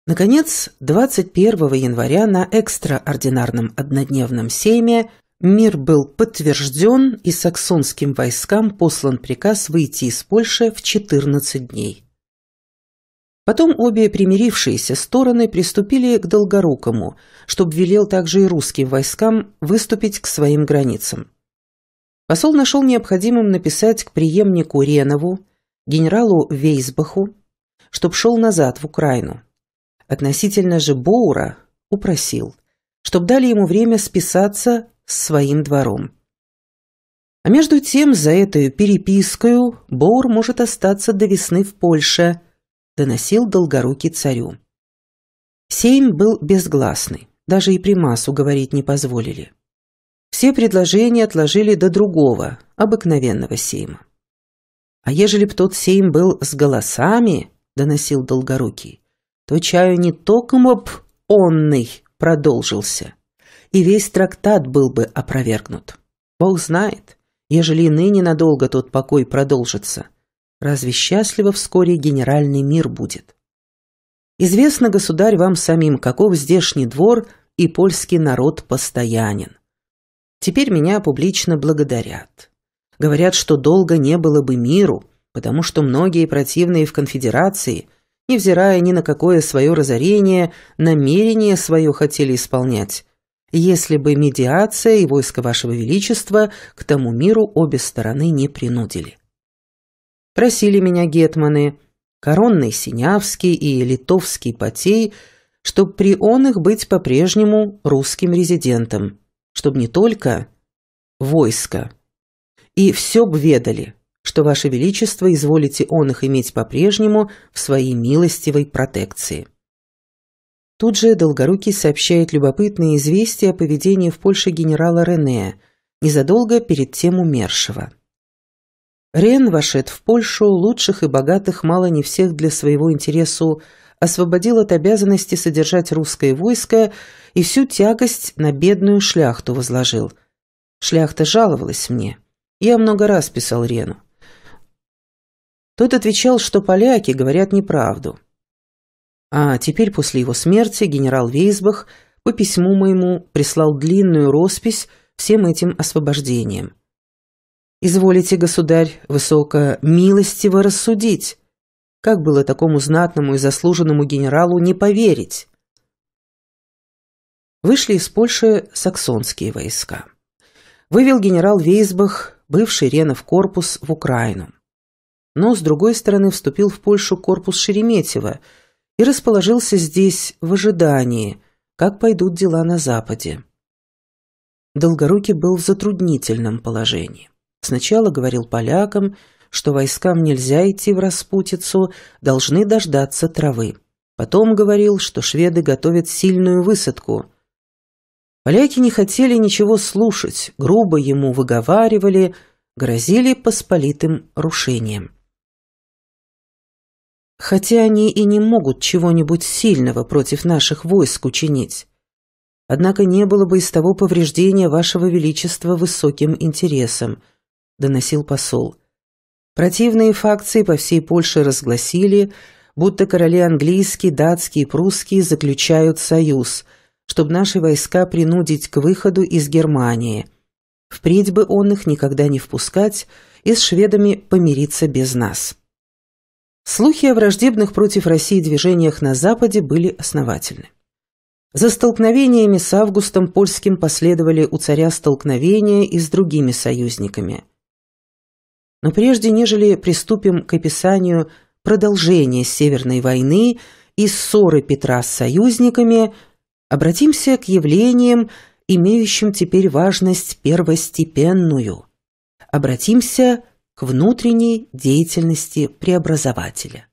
Наконец, 21 января на экстраординарном однодневном сейме мир был подтвержден и саксонским войскам послан приказ выйти из Польши в 14 дней. Потом обе примирившиеся стороны приступили к Долгорукому, чтобы велел также и русским войскам выступить к своим границам. Посол нашел необходимым написать к преемнику Ренову, генералу Вейсбаху, чтоб шел назад в Украину. Относительно же Боура упросил, чтоб дали ему время списаться с своим двором. А между тем, за эту перепискою Боур может остаться до весны в Польше, доносил долгорукий царю. Сейм был безгласный, даже и примасу говорить не позволили все предложения отложили до другого, обыкновенного сейма. А ежели б тот сейм был с голосами, доносил Долгорукий, то чаю не током об онный продолжился, и весь трактат был бы опровергнут. Бог знает, ежели и ныне надолго тот покой продолжится, разве счастливо вскоре генеральный мир будет? Известно, государь, вам самим, каков здешний двор и польский народ постоянен. Теперь меня публично благодарят. Говорят, что долго не было бы миру, потому что многие противные в конфедерации, невзирая ни на какое свое разорение, намерение свое хотели исполнять, если бы медиация и войско вашего величества к тому миру обе стороны не принудили. Просили меня гетманы, коронный Синявский и литовский Потей, чтоб при он их быть по-прежнему русским резидентом – чтобы не только войско. И все б ведали, что Ваше Величество изволите он их иметь по-прежнему в своей милостивой протекции. Тут же Долгорукий сообщает любопытные известия о поведении в Польше генерала Рене, незадолго перед тем умершего. Рен вошед в Польшу, лучших и богатых мало не всех для своего интересу, освободил от обязанности содержать русское войско и всю тягость на бедную шляхту возложил. Шляхта жаловалась мне. Я много раз писал Рену. Тот отвечал, что поляки говорят неправду. А теперь после его смерти генерал Вейсбах по письму моему прислал длинную роспись всем этим освобождением. «Изволите, государь, высоко милостиво рассудить. Как было такому знатному и заслуженному генералу не поверить?» вышли из Польши саксонские войска. Вывел генерал Вейсбах бывший Ренов корпус в Украину. Но, с другой стороны, вступил в Польшу корпус Шереметьева и расположился здесь в ожидании, как пойдут дела на Западе. Долгорукий был в затруднительном положении. Сначала говорил полякам, что войскам нельзя идти в распутицу, должны дождаться травы. Потом говорил, что шведы готовят сильную высадку, Поляки не хотели ничего слушать, грубо ему выговаривали, грозили посполитым рушением. Хотя они и не могут чего-нибудь сильного против наших войск учинить. Однако не было бы из того повреждения вашего величества высоким интересом, доносил посол. Противные факции по всей Польше разгласили, будто короли английский, датский и прусский заключают союз – чтобы наши войска принудить к выходу из Германии. Впредь бы он их никогда не впускать и с шведами помириться без нас. Слухи о враждебных против России движениях на Западе были основательны. За столкновениями с августом польским последовали у царя столкновения и с другими союзниками. Но прежде нежели приступим к описанию продолжения Северной войны и ссоры Петра с союзниками – обратимся к явлениям, имеющим теперь важность первостепенную. Обратимся к внутренней деятельности преобразователя.